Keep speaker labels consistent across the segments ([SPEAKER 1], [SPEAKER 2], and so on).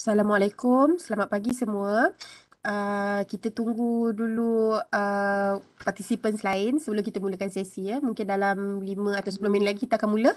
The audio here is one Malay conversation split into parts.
[SPEAKER 1] Assalamualaikum, selamat pagi
[SPEAKER 2] semua. Uh, kita tunggu dulu uh, participants lain sebelum kita mulakan sesi ya. Mungkin dalam 5 atau 10 minit lagi kita akan mula.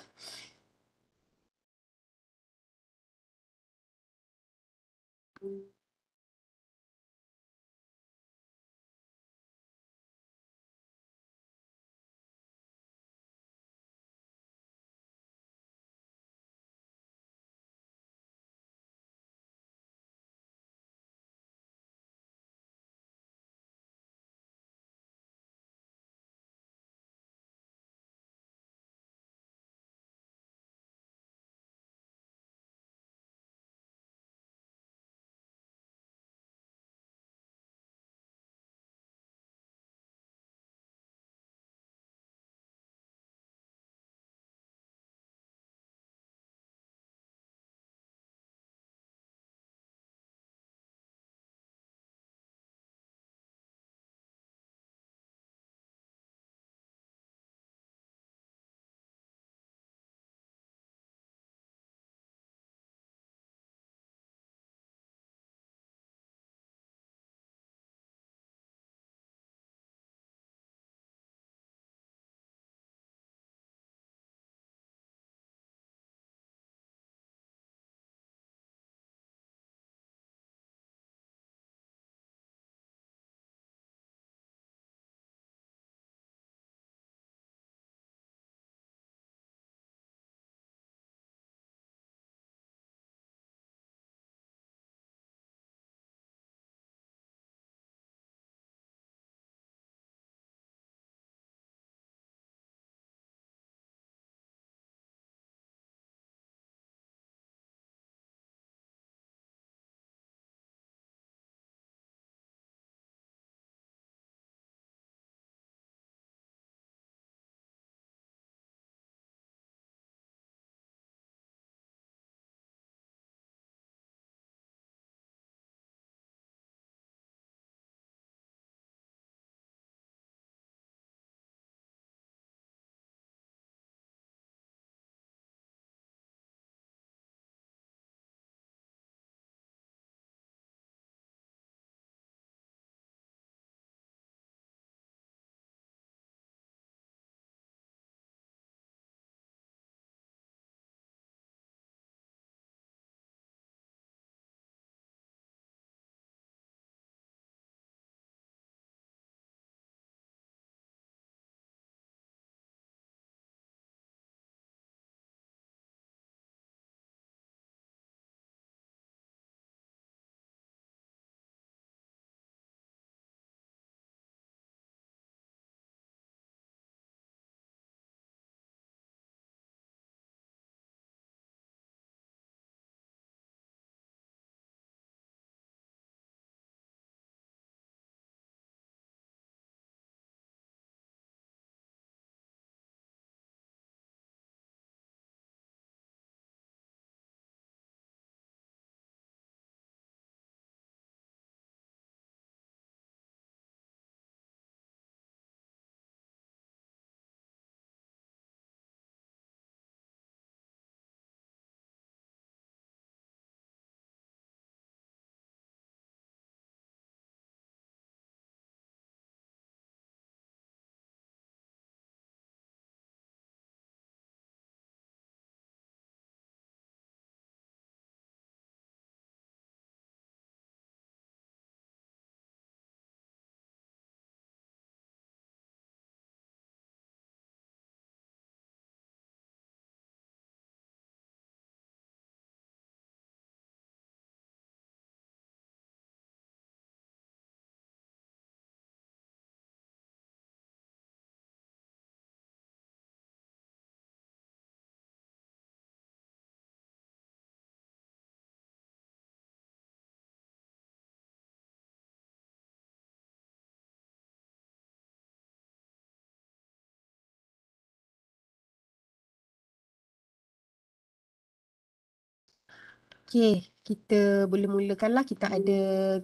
[SPEAKER 2] Okay, kita boleh mulakan lah. Kita hmm. ada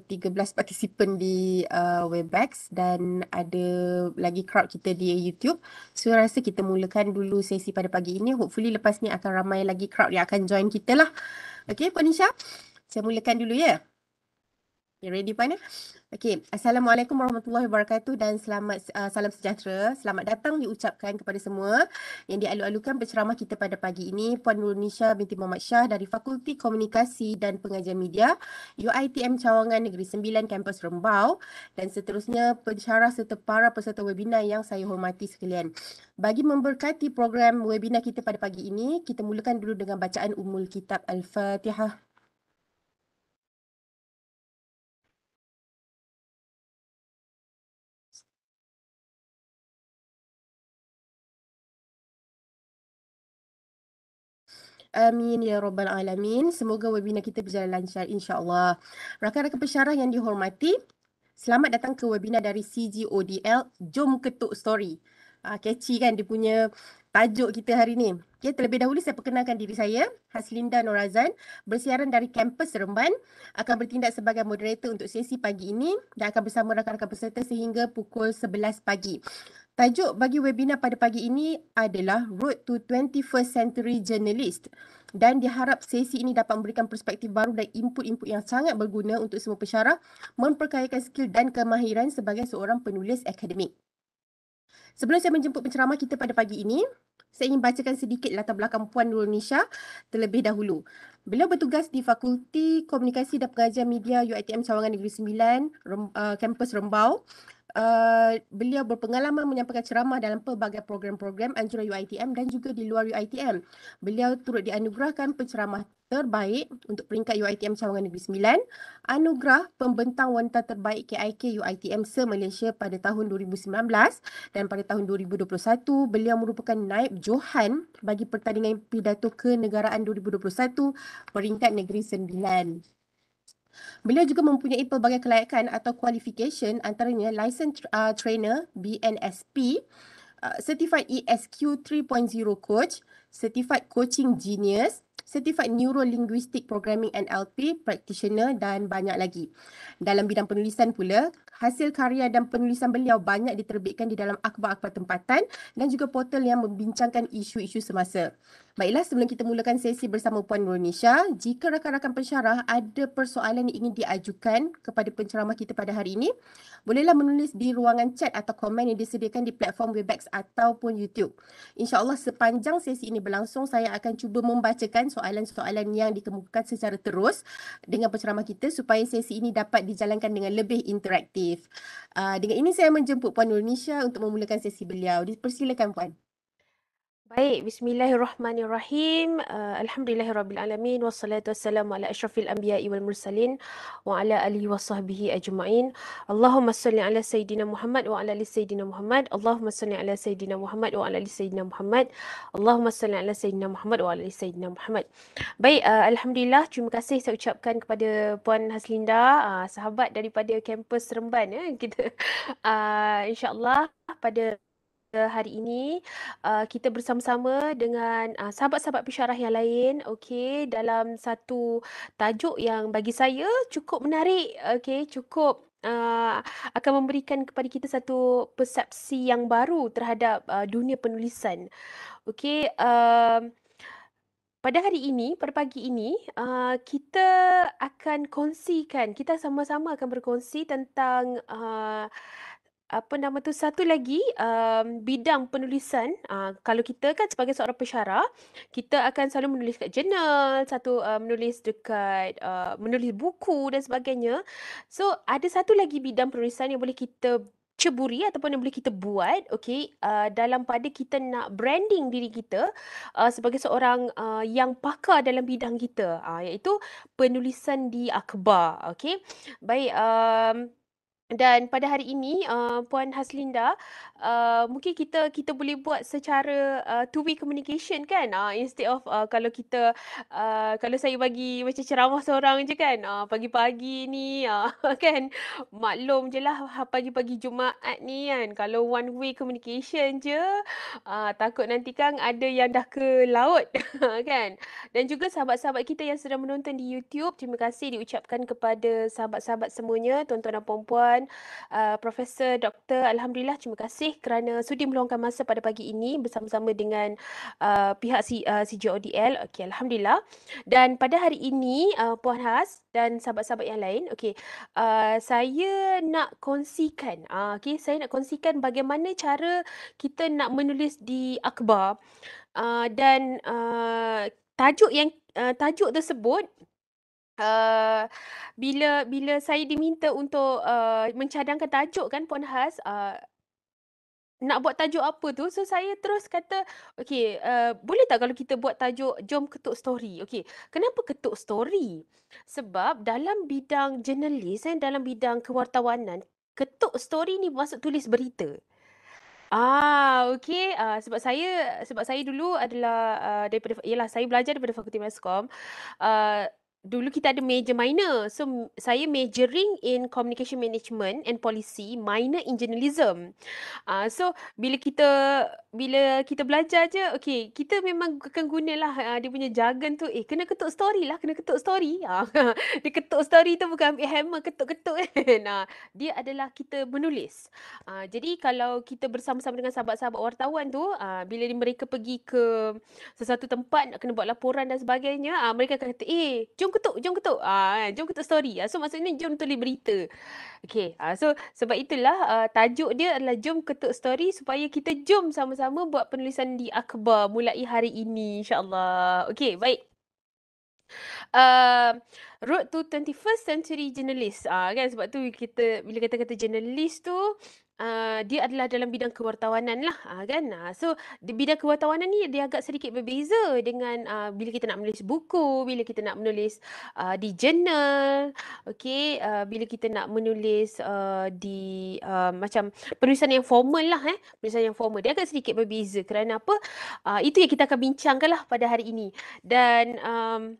[SPEAKER 2] 13 partisipan di uh, Webex dan ada lagi crowd kita di YouTube. So, saya rasa kita mulakan dulu sesi pada pagi ini. Hopefully lepas ni akan ramai lagi crowd yang akan join kita lah. Okay, Puan Nisha, saya mulakan dulu ya. Yeah? You ready Puan? Ya? Okay. Assalamualaikum warahmatullahi wabarakatuh dan selamat uh, salam sejahtera. Selamat datang diucapkan kepada semua yang dialu-alukan penceramah kita pada pagi ini. Puan Nisha binti Muhammad Shah dari Fakulti Komunikasi dan Pengajian Media UITM Cawangan Negeri Sembilan Kampus Rembau dan seterusnya pensyarah serta para peserta webinar yang saya hormati sekalian. Bagi memberkati program webinar kita pada pagi ini, kita mulakan dulu dengan bacaan umul kitab Al-Fatihah. Amin ya rabbal alamin. Semoga webinar kita berjalan lancar insya-Allah. Rakan-rakan pensyarah yang dihormati, selamat datang ke webinar dari CGODL Jom Ketuk Story. Ah catchy kan dia punya tajuk kita hari ni. Okay, ya, terlebih dahulu saya perkenalkan diri saya, Haslinda Norazan, bersiaran dari kampus Seremban, akan bertindak sebagai moderator untuk sesi pagi ini dan akan bersama rakan-rakan peserta sehingga pukul 11 pagi. Tajuk bagi webinar pada pagi ini adalah Road to 21st Century Journalist dan diharap sesi ini dapat memberikan perspektif baru dan input-input yang sangat berguna untuk semua pesyarah memperkayakan skill dan kemahiran sebagai seorang penulis akademik. Sebelum saya menjemput penceramah kita pada pagi ini, saya ingin bacakan sedikit latar belakang Puan Nurul Nisha terlebih dahulu. Beliau bertugas di Fakulti Komunikasi dan Pengajian Media UITM Cawangan Negeri Sembilan, Rem- uh, Kampus Rembau. Uh, beliau berpengalaman menyampaikan ceramah dalam pelbagai program-program anjuran UITM dan juga di luar UITM. Beliau turut dianugerahkan penceramah terbaik untuk peringkat UITM Cawangan Negeri Sembilan, anugerah pembentang wanita terbaik KIK UITM se Malaysia pada tahun 2019 dan pada tahun 2021 beliau merupakan naib Johan bagi pertandingan pidato kenegaraan 2021 peringkat Negeri Sembilan. Beliau juga mempunyai pelbagai kelayakan atau qualification antaranya license uh, trainer BNSP, uh, certified ESQ 3.0 coach, certified coaching genius, certified Linguistic programming NLP practitioner dan banyak lagi. Dalam bidang penulisan pula, hasil karya dan penulisan beliau banyak diterbitkan di dalam akhbar-akhbar tempatan dan juga portal yang membincangkan isu-isu semasa. Baiklah sebelum kita mulakan sesi bersama Puan Ronisha, jika rakan-rakan pensyarah ada persoalan yang ingin diajukan kepada penceramah kita pada hari ini, bolehlah menulis di ruangan chat atau komen yang disediakan di platform Webex ataupun YouTube. InsyaAllah sepanjang sesi ini berlangsung, saya akan cuba membacakan soalan-soalan yang dikemukakan secara terus dengan penceramah kita supaya sesi ini dapat dijalankan dengan lebih interaktif. Ah, dengan ini saya menjemput Puan Ronisha untuk memulakan sesi beliau. Dipersilakan Puan.
[SPEAKER 3] Baik, bismillahirrahmanirrahim. Uh, Alhamdulillahirrabbilalamin. Wassalatu wassalamu ala ashrafil anbiya wal mursalin wa ala alihi wa sahbihi ajma'in. Allahumma salli ala Sayyidina Muhammad wa ala li Sayyidina Muhammad. Allahumma salli ala Sayyidina Muhammad wa ala li Sayyidina Muhammad. Allahumma salli ala Sayyidina Muhammad wa ala li Sayyidina Muhammad. Baik, uh, Alhamdulillah. Terima kasih saya ucapkan kepada Puan Haslinda, uh, sahabat daripada kampus Seremban. ya Kita, uh, insyaAllah pada hari ini uh, kita bersama-sama dengan uh, sahabat-sahabat pesyarah yang lain okey dalam satu tajuk yang bagi saya cukup menarik okey cukup uh, akan memberikan kepada kita satu persepsi yang baru terhadap uh, dunia penulisan okey uh, pada hari ini pada pagi ini uh, kita akan kongsikan kita sama-sama akan berkongsi tentang uh, apa nama tu satu lagi um, bidang penulisan uh, kalau kita kan sebagai seorang pensyarah kita akan selalu menulis kat jurnal satu uh, menulis dekat uh, menulis buku dan sebagainya so ada satu lagi bidang penulisan yang boleh kita ceburi ataupun yang boleh kita buat okey uh, dalam pada kita nak branding diri kita uh, sebagai seorang uh, yang pakar dalam bidang kita uh, iaitu penulisan di akhbar okey baik um, dan pada hari ini uh, puan Haslinda uh, mungkin kita kita boleh buat secara uh, two way communication kan uh, instead of uh, kalau kita uh, kalau saya bagi macam ceramah seorang je kan uh, pagi-pagi ni uh, kan maklum je lah ha, pagi-pagi jumaat ni kan kalau one way communication je uh, takut nanti kan ada yang dah ke laut kan dan juga sahabat-sahabat kita yang sedang menonton di YouTube terima kasih diucapkan kepada sahabat-sahabat semuanya tuan-tuan dan puan-puan Tuan uh, Profesor Dr. Alhamdulillah terima kasih kerana sudi meluangkan masa pada pagi ini bersama-sama dengan uh, pihak C, uh, CGODL okey alhamdulillah dan pada hari ini uh, Puan Has dan sahabat-sahabat yang lain okey uh, saya nak kongsikan uh, okey saya nak kongsikan bagaimana cara kita nak menulis di akhbar uh, dan uh, tajuk yang uh, tajuk tersebut Uh, bila bila saya diminta untuk uh, mencadangkan tajuk kan Puan Has uh, nak buat tajuk apa tu so saya terus kata okey uh, boleh tak kalau kita buat tajuk jom ketuk story okey kenapa ketuk story sebab dalam bidang jurnalis kan dalam bidang kewartawanan ketuk story ni masuk tulis berita Ah, okay. Uh, ah, sebab saya sebab saya dulu adalah uh, daripada, ialah saya belajar daripada Fakulti Meskom. Uh, dulu kita ada major minor. So saya majoring in communication management and policy, minor in journalism. Uh, so bila kita bila kita belajar je, okay, kita memang akan lah. uh, dia punya jargon tu, eh kena ketuk story lah, kena ketuk story. Uh, dia ketuk story tu bukan ambil hammer ketuk-ketuk kan. Uh, dia adalah kita menulis. Uh, jadi kalau kita bersama-sama dengan sahabat-sahabat wartawan tu, uh, bila mereka pergi ke sesuatu tempat nak kena buat laporan dan sebagainya, uh, mereka akan kata, eh, jom jom ketuk, jom ketuk. Ah, uh, jom ketuk story. Uh, so maksudnya jom tulis berita. Okay, uh, so sebab itulah uh, tajuk dia adalah jom ketuk story supaya kita jom sama-sama buat penulisan di akhbar mulai hari ini insyaAllah. Okay, baik. Uh, road to 21st century journalist uh, kan sebab tu kita bila kata-kata journalist tu Uh, dia adalah dalam bidang kewartawanan lah uh, kan uh, so di bidang kewartawanan ni dia agak sedikit berbeza dengan uh, bila kita nak menulis buku bila kita nak menulis uh, di jurnal okay uh, bila kita nak menulis uh, di uh, macam penulisan yang formal lah eh penulisan yang formal dia agak sedikit berbeza kerana apa uh, itu yang kita akan bincangkan lah pada hari ini dan um,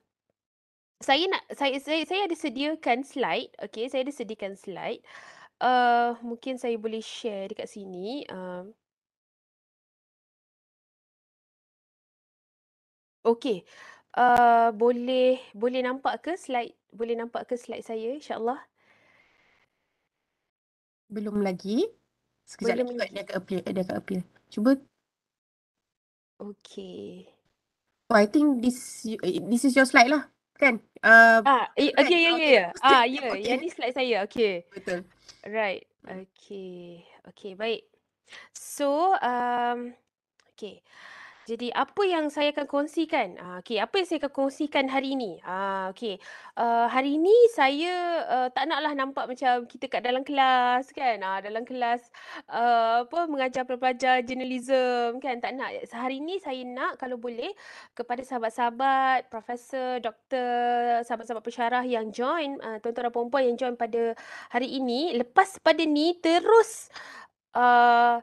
[SPEAKER 3] saya nak saya, saya saya ada sediakan slide okay saya ada sediakan
[SPEAKER 1] slide uh, mungkin saya boleh share dekat sini. Uh, eh. okay. Uh, eh, boleh boleh nampak ke slide boleh nampak ke slide saya insyaallah
[SPEAKER 2] belum lagi sekejap belum lagi. dia akan appear dia akan appear cuba
[SPEAKER 3] okey
[SPEAKER 2] oh, i think this this is your slide lah kan uh, ah, eh, okay, ya ya ya ah ya yang ni
[SPEAKER 3] slide saya okey betul Right. Hmm. Okay. Okay, baik. So, um, okay. Jadi apa yang saya akan kongsikan? Uh, ah, okay, apa yang saya akan kongsikan hari ini? Uh, ah, okay, uh, ah, hari ini saya uh, tak naklah nampak macam kita kat dalam kelas kan? Uh, dalam kelas uh, apa mengajar pelajar journalism kan? Tak nak. Hari ini saya nak kalau boleh kepada sahabat-sahabat, profesor, doktor, sahabat-sahabat pensyarah yang join, uh, tuan-tuan dan puan yang join pada hari ini. Lepas pada ni terus... Uh,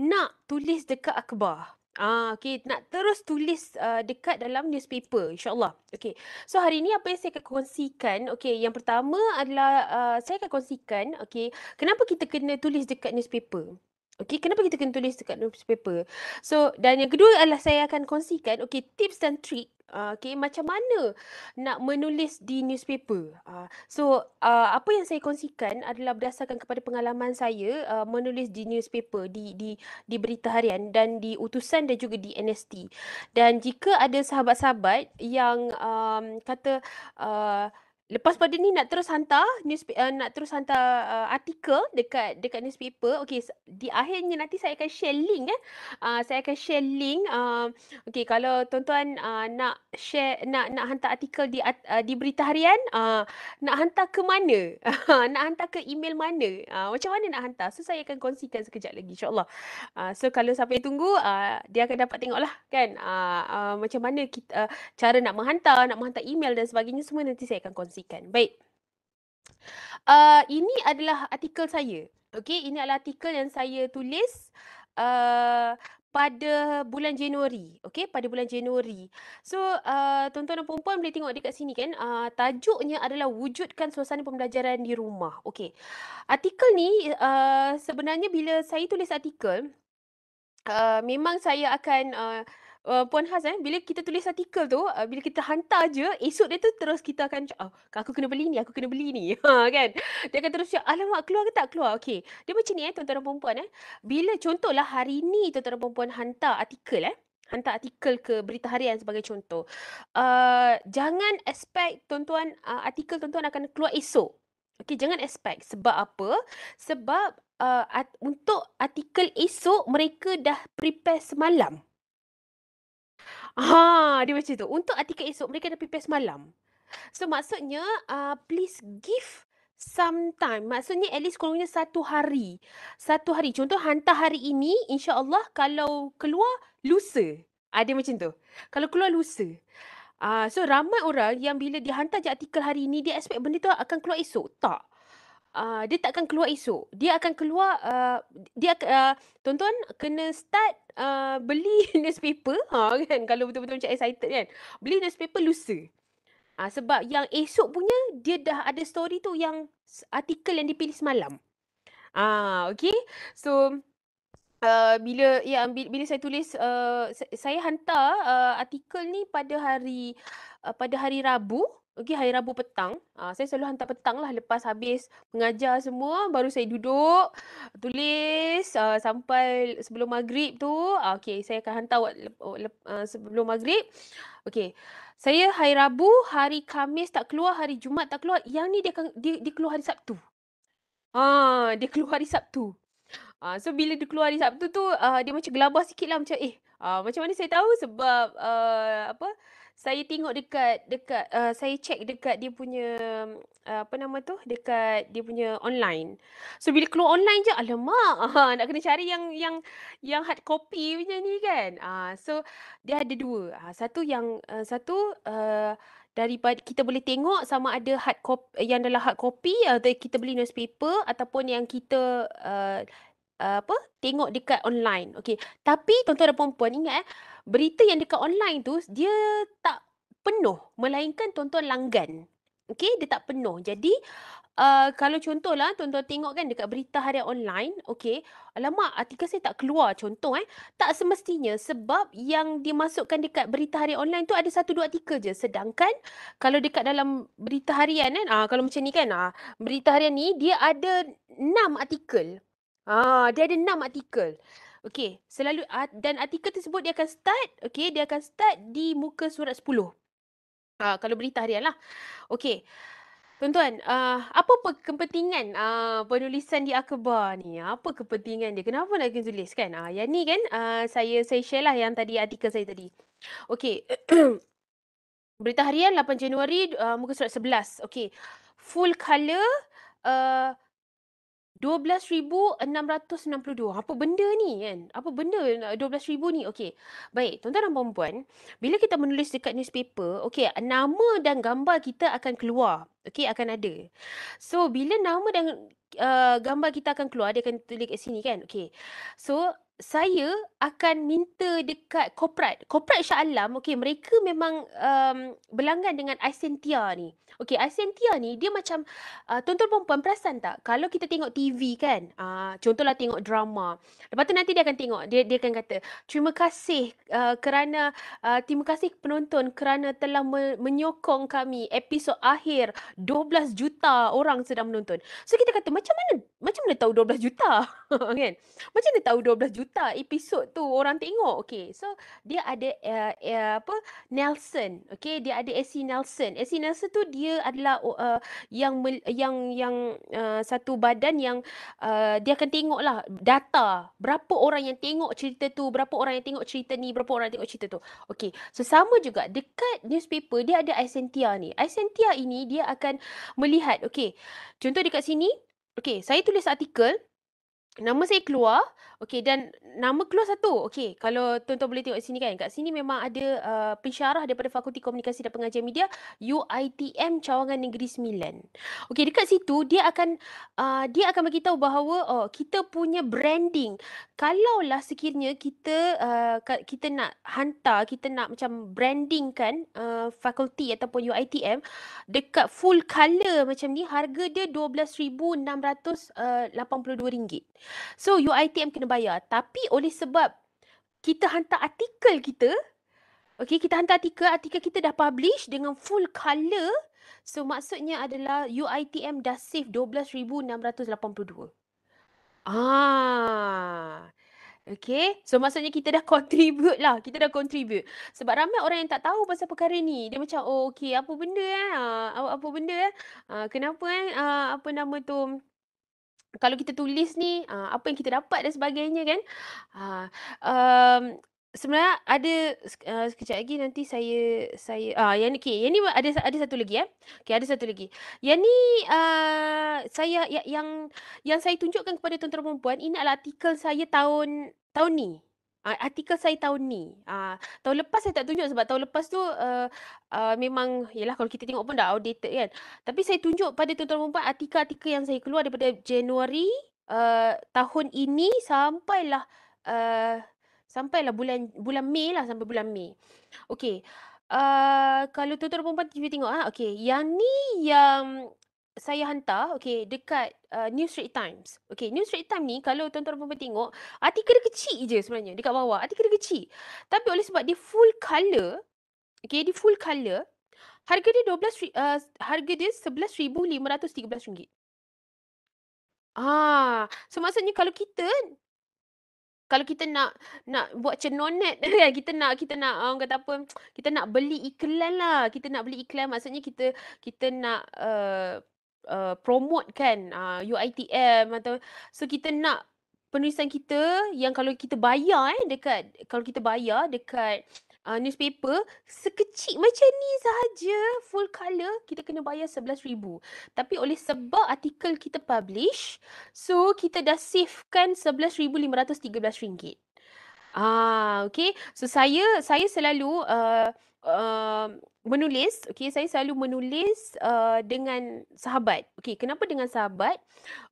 [SPEAKER 3] nak tulis dekat akhbar. Ah, okay. Nak terus tulis uh, dekat dalam newspaper, insyaAllah. Okay. So, hari ini apa yang saya akan kongsikan, okay. Yang pertama adalah uh, saya akan kongsikan, okay. Kenapa kita kena tulis dekat newspaper? Okay, kenapa kita kena tulis dekat newspaper? So, dan yang kedua adalah saya akan kongsikan, okay, tips dan trik Uh, ah, okay, macam mana nak menulis di newspaper. Ah, so, ah, apa yang saya kongsikan adalah berdasarkan kepada pengalaman saya menulis di newspaper, di di di berita harian dan di utusan dan juga di NST. Dan jika ada sahabat-sahabat yang um, kata... Uh, Lepas pada ni nak terus hantar news uh, nak terus hantar uh, artikel dekat dekat newspaper. Okey di akhirnya nanti saya akan share link eh. Uh, saya akan share link a uh, okey kalau tuan-tuan uh, nak share nak nak hantar artikel di uh, di berita harian uh, nak hantar ke mana? nak hantar ke email mana? Uh, macam mana nak hantar? So saya akan kongsikan sekejap lagi insya-Allah. Uh, so kalau siapa yang tunggu uh, dia akan dapat tengoklah kan uh, uh, macam mana kita, uh, cara nak menghantar, nak menghantar email dan sebagainya semua nanti saya akan kongsikan pastikan. Baik. Uh, ini adalah artikel saya. Okey, ini adalah artikel yang saya tulis uh, pada bulan Januari. Okey, pada bulan Januari. So, uh, tuan-tuan dan puan-puan boleh tengok dekat sini kan. Uh, tajuknya adalah wujudkan suasana pembelajaran di rumah. Okey. Artikel ni uh, sebenarnya bila saya tulis artikel, uh, memang saya akan uh, uh, Puan Has eh bila kita tulis artikel tu uh, bila kita hantar je esok dia tu terus kita akan oh, aku kena beli ni aku kena beli ni ha kan dia akan terus cakap alamak keluar ke tak keluar okey dia macam ni eh tuan-tuan dan puan eh bila contohlah hari ni tuan-tuan dan puan-puan hantar artikel eh hantar artikel ke berita harian sebagai contoh uh, jangan expect tuan-tuan uh, artikel tuan-tuan akan keluar esok okey jangan expect sebab apa sebab Uh, at, untuk artikel esok mereka dah prepare semalam. Ha, dia macam tu. Untuk artikel esok, mereka ada prepare semalam. So, maksudnya, uh, please give some time. Maksudnya at least kurangnya satu hari. Satu hari. Contoh hantar hari ini, insyaAllah kalau keluar, lusa. Ada ah, macam tu. Kalau keluar, lusa. Uh, so ramai orang yang bila dihantar je artikel hari ini, dia expect benda tu akan keluar esok. Tak uh, dia takkan keluar esok. Dia akan keluar uh, dia uh, ah, tonton kena start uh, beli newspaper ha kan kalau betul-betul macam excited kan. Beli newspaper lusa. Ah sebab yang esok punya dia dah ada story tu yang artikel yang dipilih semalam. Ah uh, So Uh, bila ya bila, bila saya tulis uh, saya hantar uh, artikel ni pada hari uh, pada hari Rabu uh, Okey, hari Rabu petang. Uh, saya selalu hantar petang lah lepas habis mengajar semua. Baru saya duduk, tulis uh, sampai sebelum maghrib tu. Uh, ah, Okey, saya akan hantar uh, sebelum maghrib. Okey, saya hari Rabu, hari Kamis tak keluar, hari Jumaat tak keluar. Yang ni dia, dia, dia keluar hari Sabtu. Ah, dia keluar hari Sabtu. Uh, so, bila dia keluar hari Sabtu tu, uh, dia macam gelabah sikit lah. Macam, eh, uh, macam mana saya tahu sebab uh, apa saya tengok dekat dekat uh, saya check dekat dia punya uh, apa nama tu dekat dia punya online. So bila keluar online je alamak uh, nak kena cari yang yang yang hard copy punya ni kan. uh, so dia ada dua. Uh, satu yang uh, satu uh, daripada kita boleh tengok sama ada hard copy yang adalah hard copy atau kita beli newspaper ataupun yang kita uh, uh, apa tengok dekat online okey tapi tuan-tuan dan puan-puan ingat eh berita yang dekat online tu dia tak penuh melainkan tuan-tuan langgan. Okey, dia tak penuh. Jadi uh, kalau contohlah tuan-tuan tengok kan dekat berita harian online, okey, lama artikel saya tak keluar contoh eh. Tak semestinya sebab yang dimasukkan dekat berita harian online tu ada satu dua artikel je. Sedangkan kalau dekat dalam berita harian kan, ah kalau macam ni kan, ah berita harian ni dia ada enam artikel. Ah, dia ada enam artikel. Okey, selalu dan artikel tersebut dia akan start, okey, dia akan start di muka surat 10. Uh, kalau berita harian lah. Okey. Tuan-tuan, uh, apa kepentingan uh, penulisan di akhbar ni? Apa kepentingan dia? Kenapa nak kena tulis kan? Uh, yang ni kan uh, saya saya share lah yang tadi artikel saya tadi. Okey. berita harian 8 Januari uh, muka surat 11. Okey. Full color uh, 12,662 Apa benda ni kan? Apa benda 12,000 eh, ni? Okey. Baik, tuan-tuan dan puan Bila kita menulis dekat newspaper, okey, nama dan gambar kita akan keluar. Okey, akan ada. So, bila nama dan uh, gambar kita akan keluar, dia akan tulis kat sini kan? Okey. So, saya akan minta dekat korporat. Korporat Shah Alam, okay, mereka memang um, berlanggan dengan Asentia ni. Okay, Asentia ni dia macam, uh, tuan-tuan perempuan perasan tak? Kalau kita tengok TV kan, uh, contohlah tengok drama. Lepas tu nanti dia akan tengok, dia, dia akan kata, terima kasih uh, kerana, uh, terima kasih penonton kerana telah me- menyokong kami episod akhir 12 juta orang sedang menonton. So kita kata, macam mana, macam mana tahu 12 juta? kan? Macam mana tahu 12 juta? juta episod tu orang tengok. Okay. So dia ada uh, uh, apa Nelson. Okay. Dia ada AC Nelson. AC Nelson tu dia adalah uh, yang yang yang uh, satu badan yang uh, dia akan tengok lah data berapa orang yang tengok cerita tu, berapa orang yang tengok cerita ni, berapa orang yang tengok cerita tu. Okay. So sama juga dekat newspaper dia ada Isentia ni. Isentia ini dia akan melihat. Okay. Contoh dekat sini. Okay. Saya tulis artikel. Nama saya keluar, Okay dan nama keluar satu. Okay kalau tuan-tuan boleh tengok sini kan. Kat sini memang ada uh, pensyarah daripada Fakulti Komunikasi dan Pengajian Media UITM Cawangan Negeri Sembilan. Okay dekat situ dia akan uh, dia akan bagi tahu bahawa oh, kita punya branding. Kalaulah sekiranya kita uh, kita nak hantar, kita nak macam branding kan uh, fakulti ataupun UITM dekat full color macam ni harga dia RM12,682. Uh, so UITM kena membayar tapi oleh sebab kita hantar artikel kita okay kita hantar artikel artikel kita dah publish dengan full color so maksudnya adalah UiTM dah save 12682 ah Okay, so maksudnya kita dah contribute lah, kita dah contribute. Sebab ramai orang yang tak tahu pasal perkara ni. Dia macam, oh okay, apa benda eh, ah, apa, apa benda eh, ah, kenapa eh, ah, apa nama tu, kalau kita tulis ni uh, apa yang kita dapat dan sebagainya kan uh, um, sebenarnya ada uh, sekejap lagi nanti saya saya ah uh, yang okey yang ni ada ada satu lagi eh okey ada satu lagi yang ni uh, saya ya, yang yang saya tunjukkan kepada tuan-tuan perempuan ini adalah artikel saya tahun tahun ni uh, artikel saya tahun ni. Uh, tahun lepas saya tak tunjuk sebab tahun lepas tu uh, uh, memang yalah kalau kita tengok pun dah outdated kan. Tapi saya tunjuk pada tuan-tuan perempuan artikel-artikel yang saya keluar daripada Januari uh, tahun ini sampailah uh, sampailah bulan bulan Mei lah sampai bulan Mei. Okey. Uh, kalau tuan-tuan perempuan TV tengok ah okey yang ni yang saya hantar okay, dekat uh, New Street Times. Okay, New Street Times ni kalau tuan-tuan pun tengok, artikel dia kecil je sebenarnya dekat bawah. Artikel dia kecil. Tapi oleh sebab dia full color, okay, dia full color, harga dia 12, uh, harga dia RM11,513. Ah, so maksudnya kalau kita kalau kita nak nak buat cenonet kan, kita nak kita nak orang kata apa kita nak beli iklan lah kita nak beli iklan maksudnya kita kita nak uh, Uh, promote kan uh, UiTM atau so kita nak penulisan kita yang kalau kita bayar eh dekat kalau kita bayar dekat uh, newspaper sekecil macam ni sahaja full color kita kena bayar 11000 tapi oleh sebab artikel kita publish so kita dah savekan 11513 ringgit ah okey so saya saya selalu uh, Um, menulis okay saya selalu menulis uh, dengan sahabat okay kenapa dengan sahabat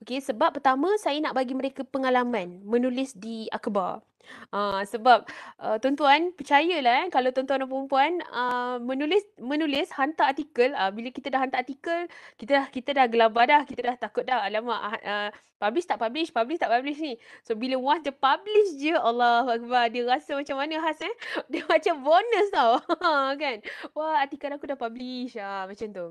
[SPEAKER 3] okay sebab pertama saya nak bagi mereka pengalaman menulis di akhbar Uh, sebab uh, tuan-tuan percayalah eh kalau tuan-tuan dan puan uh, ah, menulis menulis hantar artikel uh, bila kita dah hantar artikel kita dah, kita dah gelabah dah kita dah takut dah alamak uh, publish tak publish publish tak publish ni so bila once dia publish je Allahuakbar dia rasa macam mana khas eh dia macam bonus tau kan wah artikel aku dah publish ah uh, macam tu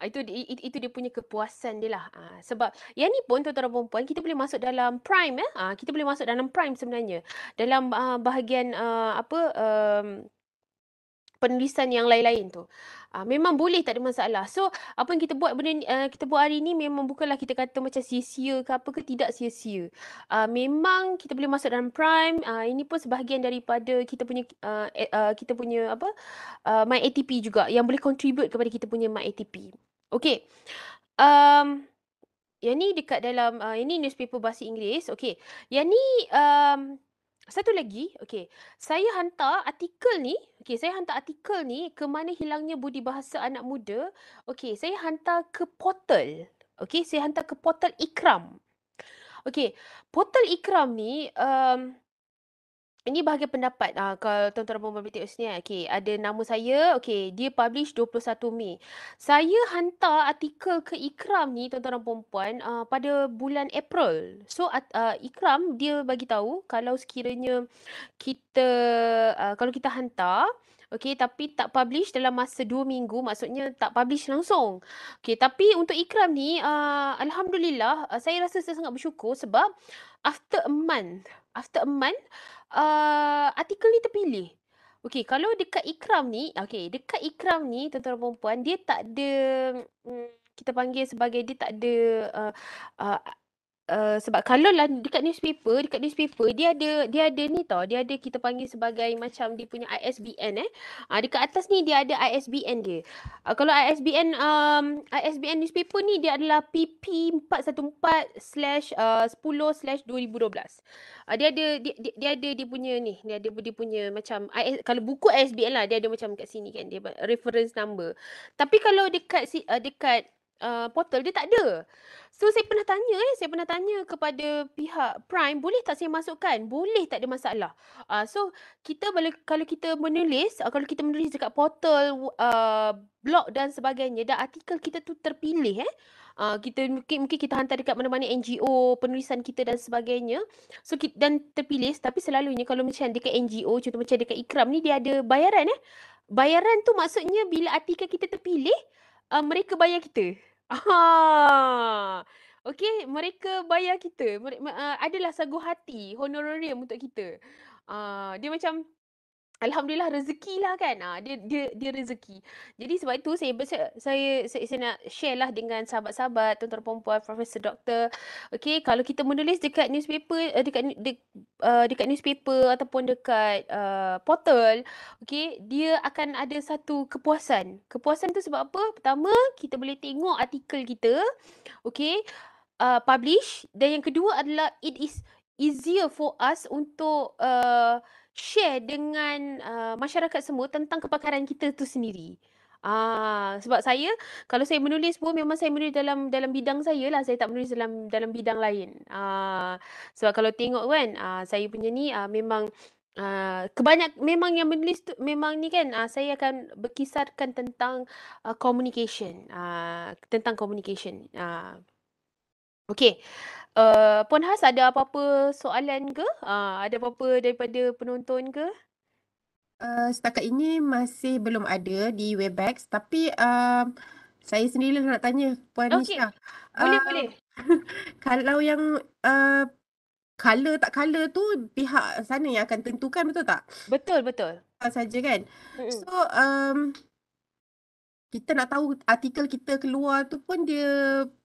[SPEAKER 3] Ah, itu itu dia punya kepuasan dia lah. Ha, sebab yang ni pun tuan-tuan dan puan-puan kita boleh masuk dalam prime eh. Ha, kita boleh masuk dalam prime sebenarnya. Dalam bahagian apa ehm, penulisan yang lain-lain tu. Uh, memang boleh tak ada masalah. So apa yang kita buat benda ni, uh, kita buat hari ni memang bukanlah kita kata macam sia-sia ke apa ke tidak sia-sia. Uh, memang kita boleh masuk dalam prime. Uh, ini pun sebahagian daripada kita punya uh, uh, kita punya apa uh, my ATP juga yang boleh contribute kepada kita punya my ATP. Okay. Um, yang ni dekat dalam uh, ini newspaper bahasa Inggeris. Okay. Yang ni um, satu lagi, okay. saya hantar artikel ni, okay, saya hantar artikel ni ke mana hilangnya budi bahasa anak muda. Okay, saya hantar ke portal. Okay, saya hantar ke portal Ikram. Okay, portal Ikram ni, um, ini bahagian pendapat uh, kalau tuan-tuan perempuan boleh tengok sini. Kan. Okay, ada nama saya. Okay, dia publish 21 Mei. Saya hantar artikel ke Ikram ni tuan-tuan perempuan uh, ah, pada bulan April. So uh, Ikram dia bagi tahu kalau sekiranya kita uh, kalau kita hantar Okay, tapi tak publish dalam masa dua minggu, maksudnya tak publish langsung. Okay, tapi untuk Ikram ni, uh, Alhamdulillah, uh, saya rasa saya sangat bersyukur sebab after a month, after a month uh, artikel ni terpilih. Okay, kalau dekat ikram ni, okay, dekat ikram ni, tuan-tuan perempuan, dia tak ada, mm, kita panggil sebagai dia tak ada uh, uh Eh, sebab kalau lah dekat newspaper, dekat newspaper dia ada dia ada ni tau, dia ada kita panggil sebagai macam dia punya ISBN eh. Ah uh, dekat atas ni dia ada ISBN dia. Uh, kalau ISBN um, ISBN newspaper ni dia adalah PP414/10/2012. Uh, uh, dia ada dia, dia, dia ada dia punya ni, dia ada dia punya macam IS, kalau buku ISBN lah dia ada macam kat sini kan dia reference number. Tapi kalau dekat uh, dekat Eh, portal dia tak ada. So saya pernah tanya eh, saya pernah tanya kepada pihak Prime, boleh tak saya masukkan? Boleh tak ada masalah. Uh, so kita boleh kalau kita menulis, uh, kalau kita menulis dekat portal uh, blog dan sebagainya dan artikel kita tu terpilih eh. Uh, kita mungkin mungkin kita hantar dekat mana-mana NGO penulisan kita dan sebagainya so kita, dan terpilih tapi selalunya kalau macam dekat NGO contoh macam dekat Ikram ni dia ada bayaran eh bayaran tu maksudnya bila artikel kita terpilih uh, mereka bayar kita Ah. Okey, mereka bayar kita. uh, adalah sagu hati, honorarium untuk kita. Uh, dia macam Alhamdulillah rezeki lah kan. Ah, dia, dia, dia rezeki. Jadi sebab itu saya saya, saya, saya, saya nak share lah dengan sahabat-sahabat, tuan-tuan perempuan, profesor, doktor. Okay, kalau kita menulis dekat newspaper, eh, dekat de, uh, dekat newspaper ataupun dekat uh, portal, okay, dia akan ada satu kepuasan. Kepuasan tu sebab apa? Pertama, kita boleh tengok artikel kita, okay, uh, publish. Dan yang kedua adalah it is easier for us untuk uh, share dengan uh, masyarakat semua tentang kepakaran kita tu sendiri. Ah sebab saya kalau saya menulis pun memang saya menulis dalam dalam bidang saya lah saya tak menulis dalam dalam bidang lain. Ah sebab kalau tengok kan ah saya punya ni ah memang Uh, kebanyak memang yang menulis tu memang ni kan uh, saya akan berkisarkan tentang uh, communication uh, tentang communication uh. okey Eh, Puan Has ada apa-apa soalan ke? Uh, ada apa-apa daripada penonton ke?
[SPEAKER 2] Uh, setakat ini masih belum ada di Webex tapi uh, saya sendiri lah nak tanya Puan okay. Nisha. Boleh, uh, boleh. kalau yang uh, color tak color tu pihak sana yang akan tentukan betul tak? Betul, betul. Uh, saja kan. Mm-mm. So, um, kita nak tahu artikel kita keluar tu pun dia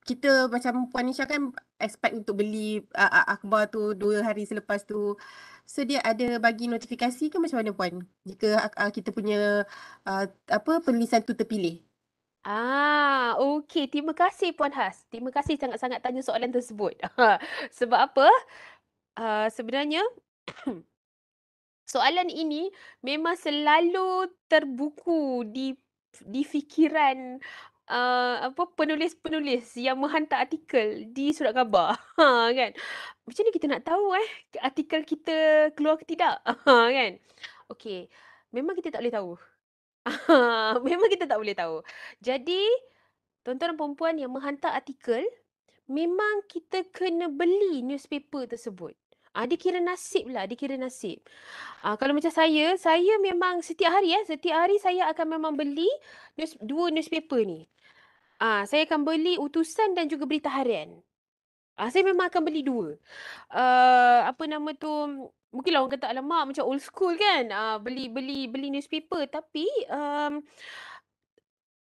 [SPEAKER 2] kita macam Puan Nisha kan expect untuk beli uh, akhbar tu dua hari selepas tu. So dia ada bagi notifikasi ke macam mana Puan? Jika uh, kita punya uh, apa penulisan tu terpilih.
[SPEAKER 3] Ah, okey. Terima kasih Puan Has. Terima kasih sangat-sangat tanya soalan tersebut. Sebab apa? Uh, sebenarnya soalan ini memang selalu terbuku di di fikiran uh, apa penulis-penulis yang menghantar artikel di surat khabar. Ha kan. Macam ni kita nak tahu eh artikel kita keluar ke tidak. Ha kan. Okey. Memang kita tak boleh tahu. memang kita tak boleh tahu. Jadi tuan-tuan dan puan-puan yang menghantar artikel memang kita kena beli newspaper tersebut. Uh, dia kira nasib lah, dia kira nasib. Uh, kalau macam saya, saya memang setiap hari ya, eh, setiap hari saya akan memang beli news, dua newspaper ni. Uh, saya akan beli utusan dan juga berita harian. Uh, saya memang akan beli dua. Uh, apa nama tu, mungkin lah orang kata alamak macam old school kan. Uh, beli, beli, beli newspaper tapi... Um,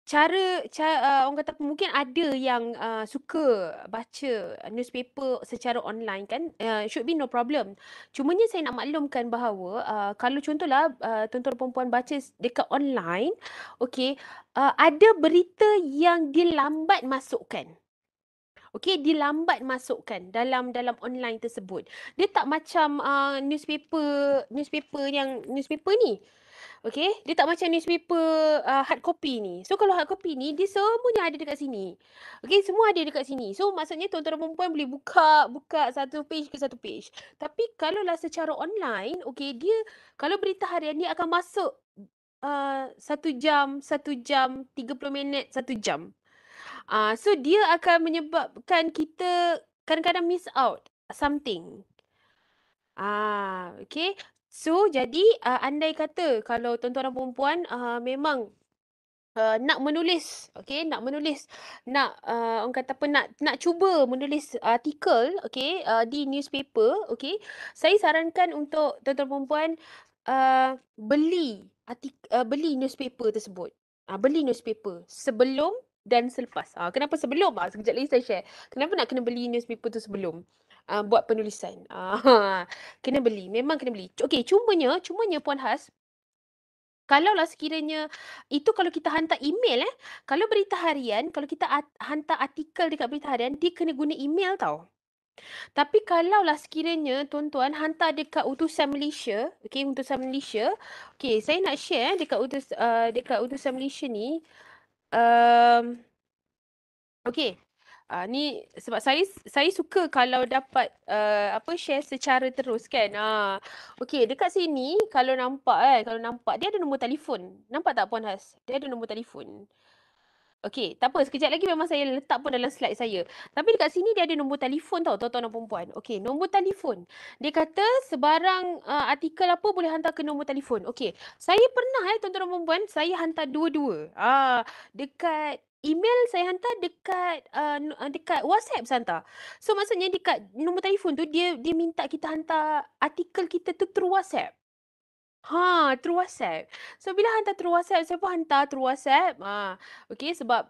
[SPEAKER 3] cara, cara uh, orang kata mungkin ada yang uh, suka baca newspaper secara online kan uh, should be no problem Cuma ni saya nak maklumkan bahawa uh, kalau contohlah uh, tuan-tuan perempuan baca dekat online okey uh, ada berita yang dilambat masukkan Okey, dilambat masukkan dalam dalam online tersebut. Dia tak macam uh, newspaper newspaper yang newspaper ni. Okay. Dia tak macam newspaper uh, hard copy ni. So kalau hard copy ni, dia semuanya ada dekat sini. Okay. Semua ada dekat sini. So maksudnya tuan-tuan dan perempuan boleh buka, buka satu page ke satu page. Tapi kalau lah secara online, okay, dia kalau berita harian dia akan masuk uh, satu jam, satu jam, tiga puluh minit, satu jam. Uh, so dia akan menyebabkan kita kadang-kadang miss out something. Ah, okay. So jadi uh, andai kata kalau tuan-tuan dan perempuan uh, memang uh, nak menulis, okay, nak menulis, nak uh, orang kata apa, nak, nak cuba menulis artikel, okay, uh, di newspaper, okay, saya sarankan untuk tuan-tuan dan perempuan uh, beli artikel, uh, beli newspaper tersebut. Uh, beli newspaper sebelum dan selepas. Uh, kenapa sebelum? Uh, sekejap lagi saya share. Kenapa nak kena beli newspaper tu sebelum? uh, buat penulisan. Uh, kena beli. Memang kena beli. Okey, cumanya, cumanya Puan Has, kalaulah sekiranya, itu kalau kita hantar email eh. Kalau berita harian, kalau kita at- hantar artikel dekat berita harian, dia kena guna email tau. Tapi kalaulah sekiranya tuan-tuan hantar dekat utusan Malaysia, okey utusan Malaysia. Okey, saya nak share eh, dekat utus uh, dekat utusan Malaysia ni. Um, okey, Ah uh, ni sebab saya saya suka kalau dapat uh, apa share secara terus kan. Ha. Uh. Okey, dekat sini kalau nampak kan, kalau nampak dia ada nombor telefon. Nampak tak Puan Has? Dia ada nombor telefon. Okey, tak apa sekejap lagi memang saya letak pun dalam slide saya. Tapi dekat sini dia ada nombor telefon tau, tuan-tuan dan puan-puan. Okey, nombor telefon. Dia kata sebarang uh, artikel apa boleh hantar ke nombor telefon. Okey. Saya pernah eh tuan-tuan dan puan-puan, saya hantar dua-dua. Ah, dekat email saya hantar dekat uh, uh dekat WhatsApp saya hantar. So maksudnya dekat nombor telefon tu dia dia minta kita hantar artikel kita tu through WhatsApp. Ha, through WhatsApp. So bila hantar through WhatsApp, saya pun hantar through WhatsApp. Ha, okay, sebab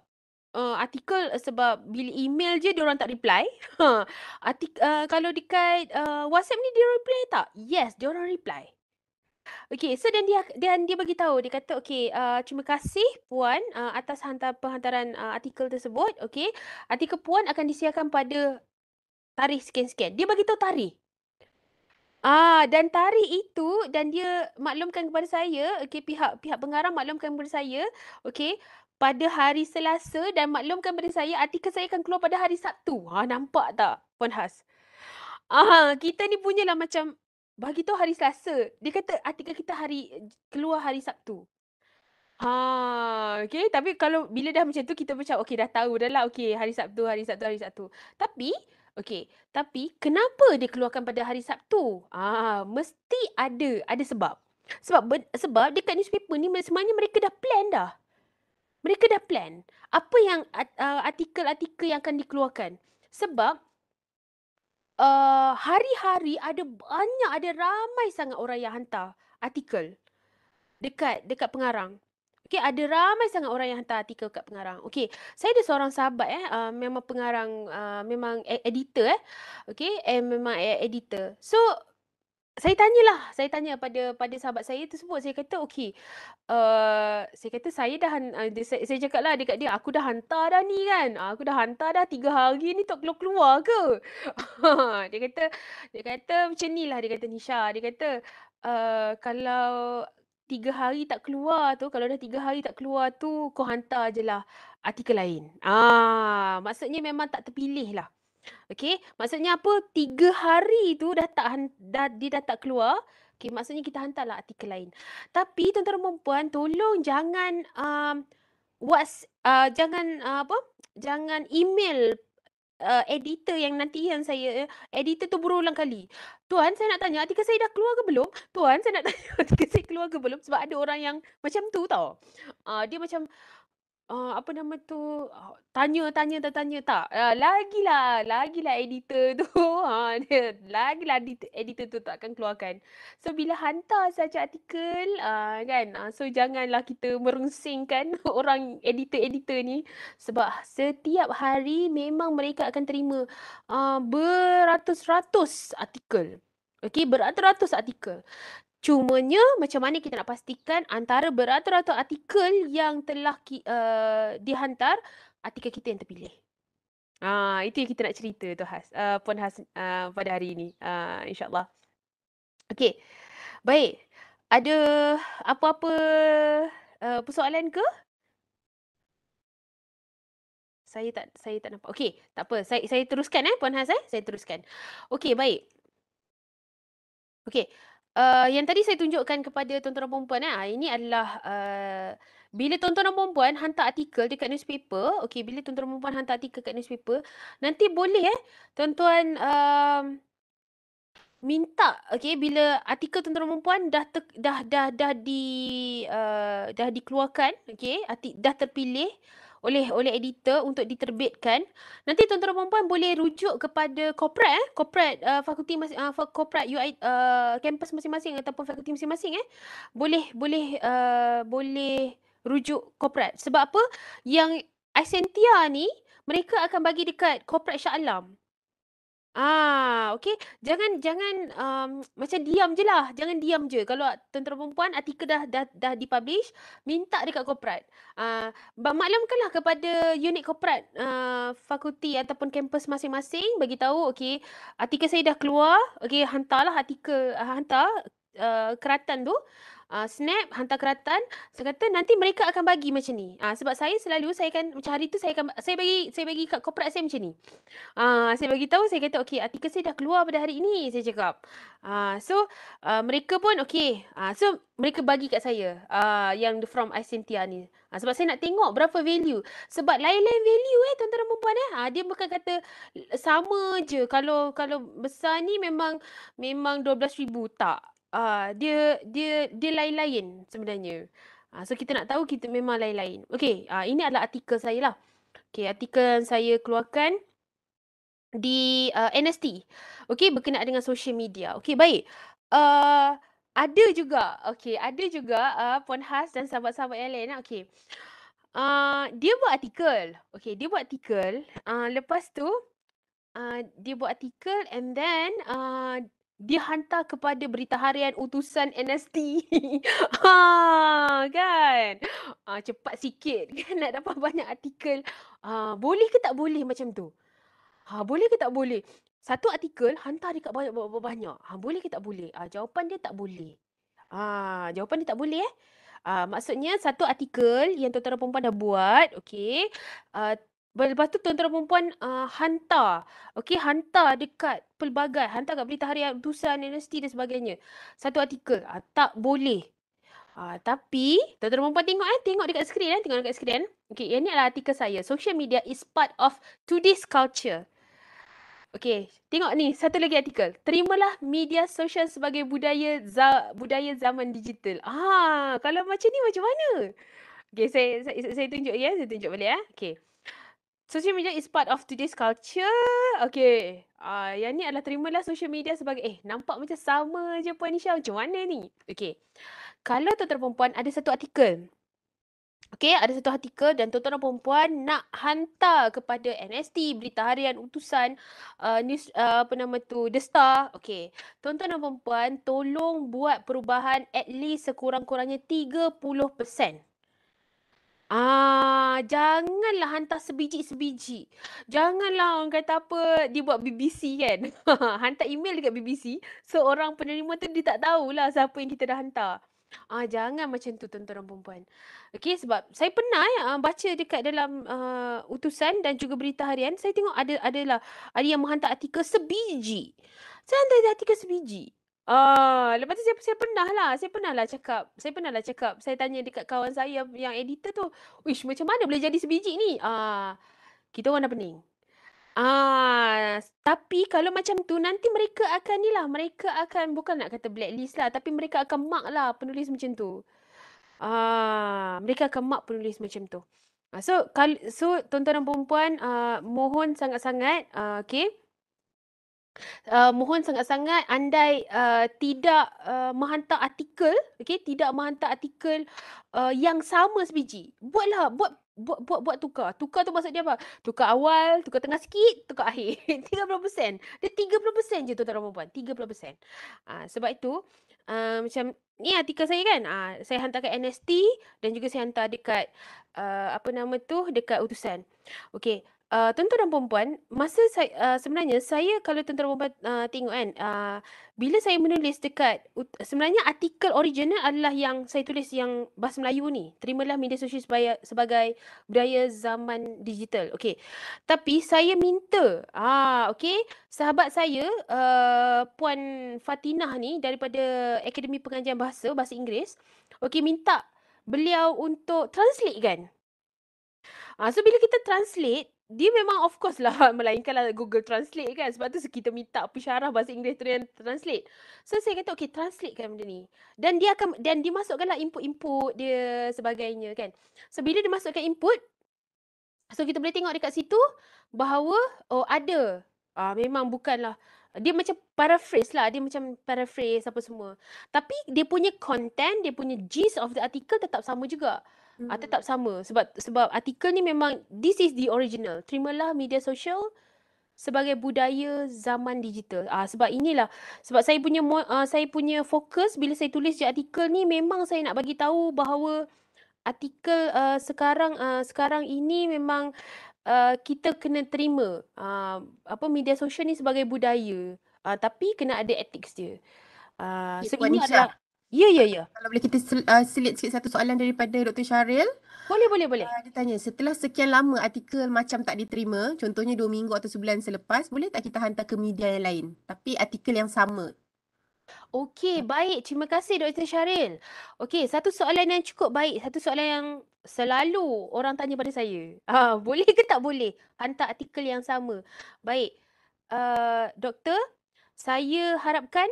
[SPEAKER 3] uh, artikel uh, sebab bila email je dia orang tak reply. Ha, artik, uh, kalau dekat uh, WhatsApp ni dia reply tak? Yes, dia orang reply. Okay, so dan dia dan dia bagi tahu dia kata okay, uh, terima kasih puan uh, atas hantar penghantaran uh, artikel tersebut. Okay, artikel puan akan disiarkan pada tarikh sekian-sekian. Dia bagi tahu tarikh. Ah dan tarikh itu dan dia maklumkan kepada saya okey pihak pihak pengarah maklumkan kepada saya okey pada hari Selasa dan maklumkan kepada saya artikel saya akan keluar pada hari Sabtu. ah nampak tak Puan Has? Ah kita ni punya lah macam bagi tu hari Selasa. Dia kata artikel kita hari keluar hari Sabtu. Ha, okey. Tapi kalau bila dah macam tu kita macam okey dah tahu dah lah okey hari Sabtu, hari Sabtu, hari Sabtu. Tapi okey, tapi kenapa dia keluarkan pada hari Sabtu? Ah, mesti ada ada sebab. Sebab ber, sebab dekat newspaper ni sebenarnya mereka dah plan dah. Mereka dah plan apa yang uh, artikel-artikel yang akan dikeluarkan. Sebab uh, hari-hari ada banyak ada ramai sangat orang yang hantar artikel dekat dekat pengarang. Okey, ada ramai sangat orang yang hantar artikel kat pengarang. Okey, saya ada seorang sahabat eh, uh, memang pengarang, uh, memang e-, editor eh. Okey, eh, memang e-, editor. So, saya tanyalah, saya tanya pada pada sahabat saya tersebut. Saya kata, okey. Uh, saya kata, saya dah, uh, saya, saya cakap lah dekat dia, aku dah hantar dah ni kan. Uh, aku dah hantar dah tiga hari ni tak keluar-keluar ke? dia kata, dia kata macam ni lah. Dia kata, Nisha, dia kata, uh, kalau tiga hari tak keluar tu, kalau dah tiga hari tak keluar tu, kau hantar je lah artikel lain. Ah, maksudnya memang tak terpilih lah. Okay, maksudnya apa? Tiga hari tu dah tak dah, dia dah tak keluar. Okay, maksudnya kita hantarlah artikel lain. Tapi tuan-tuan dan puan tolong jangan um, what's, uh, jangan uh, apa? Jangan email uh, editor yang nanti yang saya, editor tu berulang kali. Tuan, saya nak tanya artikel saya dah keluar ke belum? Tuan, saya nak tanya artikel saya keluar ke belum? Sebab ada orang yang macam tu tau. Uh, dia macam, uh, apa nama tu ah, tanya tanya tak tanya tak uh, lagilah lagilah editor tu ha dia lagilah editor tu tak akan keluarkan so bila hantar saja artikel uh, kan uh, so janganlah kita merungsingkan orang editor-editor ni sebab setiap hari memang mereka akan terima uh, beratus-ratus artikel Okay, beratus-ratus artikel. Cumanya macam mana kita nak pastikan antara beratur ratus artikel yang telah uh, dihantar artikel kita yang terpilih. Ah itu yang kita nak cerita tu Has. Uh, Puan Has uh, pada hari ini. Uh, InsyaAllah. Okay. Baik. Ada apa-apa uh, persoalan ke? Saya tak saya tak nampak. Okey, tak apa. Saya saya teruskan eh Puan Has eh. Saya teruskan. Okey, baik. Okey uh, yang tadi saya tunjukkan kepada tuan-tuan dan puan-puan eh, ini adalah uh, bila tuan-tuan dan puan-puan hantar artikel dekat newspaper, okey bila tuan-tuan dan puan-puan hantar artikel dekat newspaper, nanti boleh eh tuan-tuan um, minta okey bila artikel tuan-tuan dan puan-puan dah, dah dah dah di uh, dah dikeluarkan, okey, dah terpilih oleh oleh editor untuk diterbitkan. Nanti tuan-tuan perempuan boleh rujuk kepada corporate eh, corporate uh, fakulti mas- uh, corporate UI uh, campus masing-masing ataupun fakulti masing-masing eh. Boleh boleh uh, boleh rujuk corporate. Sebab apa? Yang Asentia ni mereka akan bagi dekat corporate Shah Ah, okay. Jangan, jangan um, macam diam je lah. Jangan diam je. Kalau tentera perempuan, artikel dah dah, dah dipublish, minta dekat korporat. Uh, ah, maklumkanlah kepada unit korporat uh, ah, fakulti ataupun kampus masing-masing bagi tahu, okay, artikel saya dah keluar. Okay, hantarlah artikel, uh, hantar uh, keratan tu uh, snap hantar keratan saya kata nanti mereka akan bagi macam ni uh, sebab saya selalu saya akan macam hari tu saya akan saya bagi saya bagi kat korporat saya macam ni uh, saya bagi tahu saya kata okey artikel saya dah keluar pada hari ini saya cakap uh, so uh, mereka pun okey uh, so mereka bagi kat saya uh, yang from Icentia ni uh, sebab saya nak tengok berapa value sebab lain-lain value eh tuan-tuan dan puan eh uh, dia bukan kata sama je kalau kalau besar ni memang memang 12000 tak uh, dia dia dia lain-lain sebenarnya. Uh, so kita nak tahu kita memang lain-lain. Okey, uh, ini adalah artikel saya lah. Okey, artikel yang saya keluarkan di uh, NST. Okey, berkenaan dengan social media. Okey, baik. Uh, ada juga. Okey, ada juga uh, Puan Has dan sahabat-sahabat yang lain. Lah. Okey. Uh, dia buat artikel. Okey, dia buat artikel. Uh, lepas tu, uh, dia buat artikel and then uh, dia hantar kepada berita harian utusan NST. ha, ah, kan? Ha, cepat sikit kan nak dapat banyak artikel. Ha, boleh ke tak boleh macam tu? Ha, boleh ke tak boleh? Satu artikel hantar dekat banyak banyak. Ha, boleh ke tak boleh? Ha, jawapan dia tak boleh. Ha, jawapan dia tak boleh eh. Ha, maksudnya satu artikel yang tuan-tuan perempuan dah buat, okay? Uh, Lepas tu tuan-tuan perempuan uh, hantar. Okay, hantar dekat pelbagai. Hantar kat berita harian putusan universiti dan sebagainya. Satu artikel. Uh, tak boleh. Uh, tapi, tuan-tuan perempuan tengok eh. Tengok dekat skrin eh. Tengok dekat skrin. Okay, ini adalah artikel saya. Social media is part of today's culture. Okay, tengok ni. Satu lagi artikel. Terimalah media sosial sebagai budaya za- budaya zaman digital. Ah, kalau macam ni macam mana? Okay, saya, saya, saya tunjuk ya. Saya tunjuk balik ya. Okay. Social media is part of today's culture. Okay. Uh, yang ni adalah terimalah social media sebagai eh nampak macam sama je Puan Nisha. Macam mana ni? Okay. Kalau tuan-tuan perempuan ada satu artikel. Okay. Ada satu artikel dan tuan-tuan perempuan nak hantar kepada NST. Berita harian utusan. Uh, news, uh, apa nama tu? The Star. Okay. Tuan-tuan perempuan tolong buat perubahan at least sekurang-kurangnya 30%. Ah, janganlah hantar sebiji-sebiji. Janganlah orang kata apa dia buat BBC kan. hantar email dekat BBC, seorang so penerima tu dia tak tahulah siapa yang kita dah hantar. Ah, jangan macam tu tuan-tuan perempuan. Okay, sebab saya pernah ya, ah, baca dekat dalam uh, utusan dan juga berita harian, saya tengok ada adalah ada yang menghantar artikel sebiji. Saya hantar artikel sebiji uh, lepas tu saya, saya pernah lah, saya pernah lah cakap, saya pernah lah cakap, saya tanya dekat kawan saya yang editor tu, wish macam mana boleh jadi sebiji ni? uh, kita orang dah pening. Ah, tapi kalau macam tu nanti mereka akan ni lah, mereka akan bukan nak kata blacklist lah, tapi mereka akan mak lah penulis macam tu. Ah, mereka akan mak penulis macam tu. Ah, so, kal- so tuan-tuan dan perempuan, uh, mohon sangat-sangat, uh, okay, Uh, mohon sangat-sangat andai uh, tidak uh, menghantar artikel okay? tidak menghantar artikel uh, yang sama sebiji buatlah buat buat buat buat tukar tukar tu maksud dia apa tukar awal tukar tengah sikit tukar akhir 30% dia 30% je tuan-tuan dan puan-puan 30% uh, ah, sebab itu uh, macam ni artikel saya kan uh, saya hantar kat NST dan juga saya hantar dekat uh, apa nama tu dekat utusan okay? uh, tuan-tuan dan puan masa saya, uh, sebenarnya saya kalau tuan-tuan dan puan uh, eh, tengok kan, uh, bila saya menulis dekat, sebenarnya artikel original adalah yang saya tulis yang bahasa Melayu ni. Terimalah media sosial sebaya, sebagai budaya zaman digital. Okay. Tapi saya minta, ah, okay, sahabat saya, uh, Puan Fatinah ni daripada Akademi Pengajian Bahasa, Bahasa Inggeris, okay, minta beliau untuk translate kan. Ah, so bila kita translate, dia memang of course lah melainkan lah Google Translate kan sebab tu kita minta pesyarah bahasa Inggeris tu yang translate. So saya kata okey translate kan benda ni. Dan dia akan dan dimasukkan lah input-input dia sebagainya kan. So bila dia masukkan input so kita boleh tengok dekat situ bahawa oh ada ah memang bukanlah dia macam paraphrase lah. Dia macam paraphrase apa semua. Tapi dia punya content, dia punya gist of the article tetap sama juga. Ah, hmm. uh, tetap sama sebab sebab artikel ni memang this is the original terimalah media sosial sebagai budaya zaman digital uh, sebab inilah sebab saya punya uh, saya punya fokus bila saya tulis je artikel ni memang saya nak bagi tahu bahawa artikel uh, sekarang uh, sekarang ini memang uh, kita kena terima uh, apa media sosial ni sebagai budaya uh, tapi kena ada etik dia
[SPEAKER 2] uh, so ini lah. adalah Ya, ya, ya. Kalau boleh kita sel, uh, selit sikit satu soalan daripada Dr. Syaril. Boleh, boleh, boleh. Uh, dia tanya, setelah sekian lama artikel macam tak diterima, contohnya dua minggu atau sebulan selepas, boleh tak kita hantar ke media yang lain? Tapi artikel yang sama. Okey, baik. Terima
[SPEAKER 3] kasih Dr. Syaril. Okey, satu soalan yang cukup baik. Satu soalan yang selalu orang tanya pada saya. Ha, boleh ke tak boleh hantar artikel yang sama? Baik. Uh, doktor, saya harapkan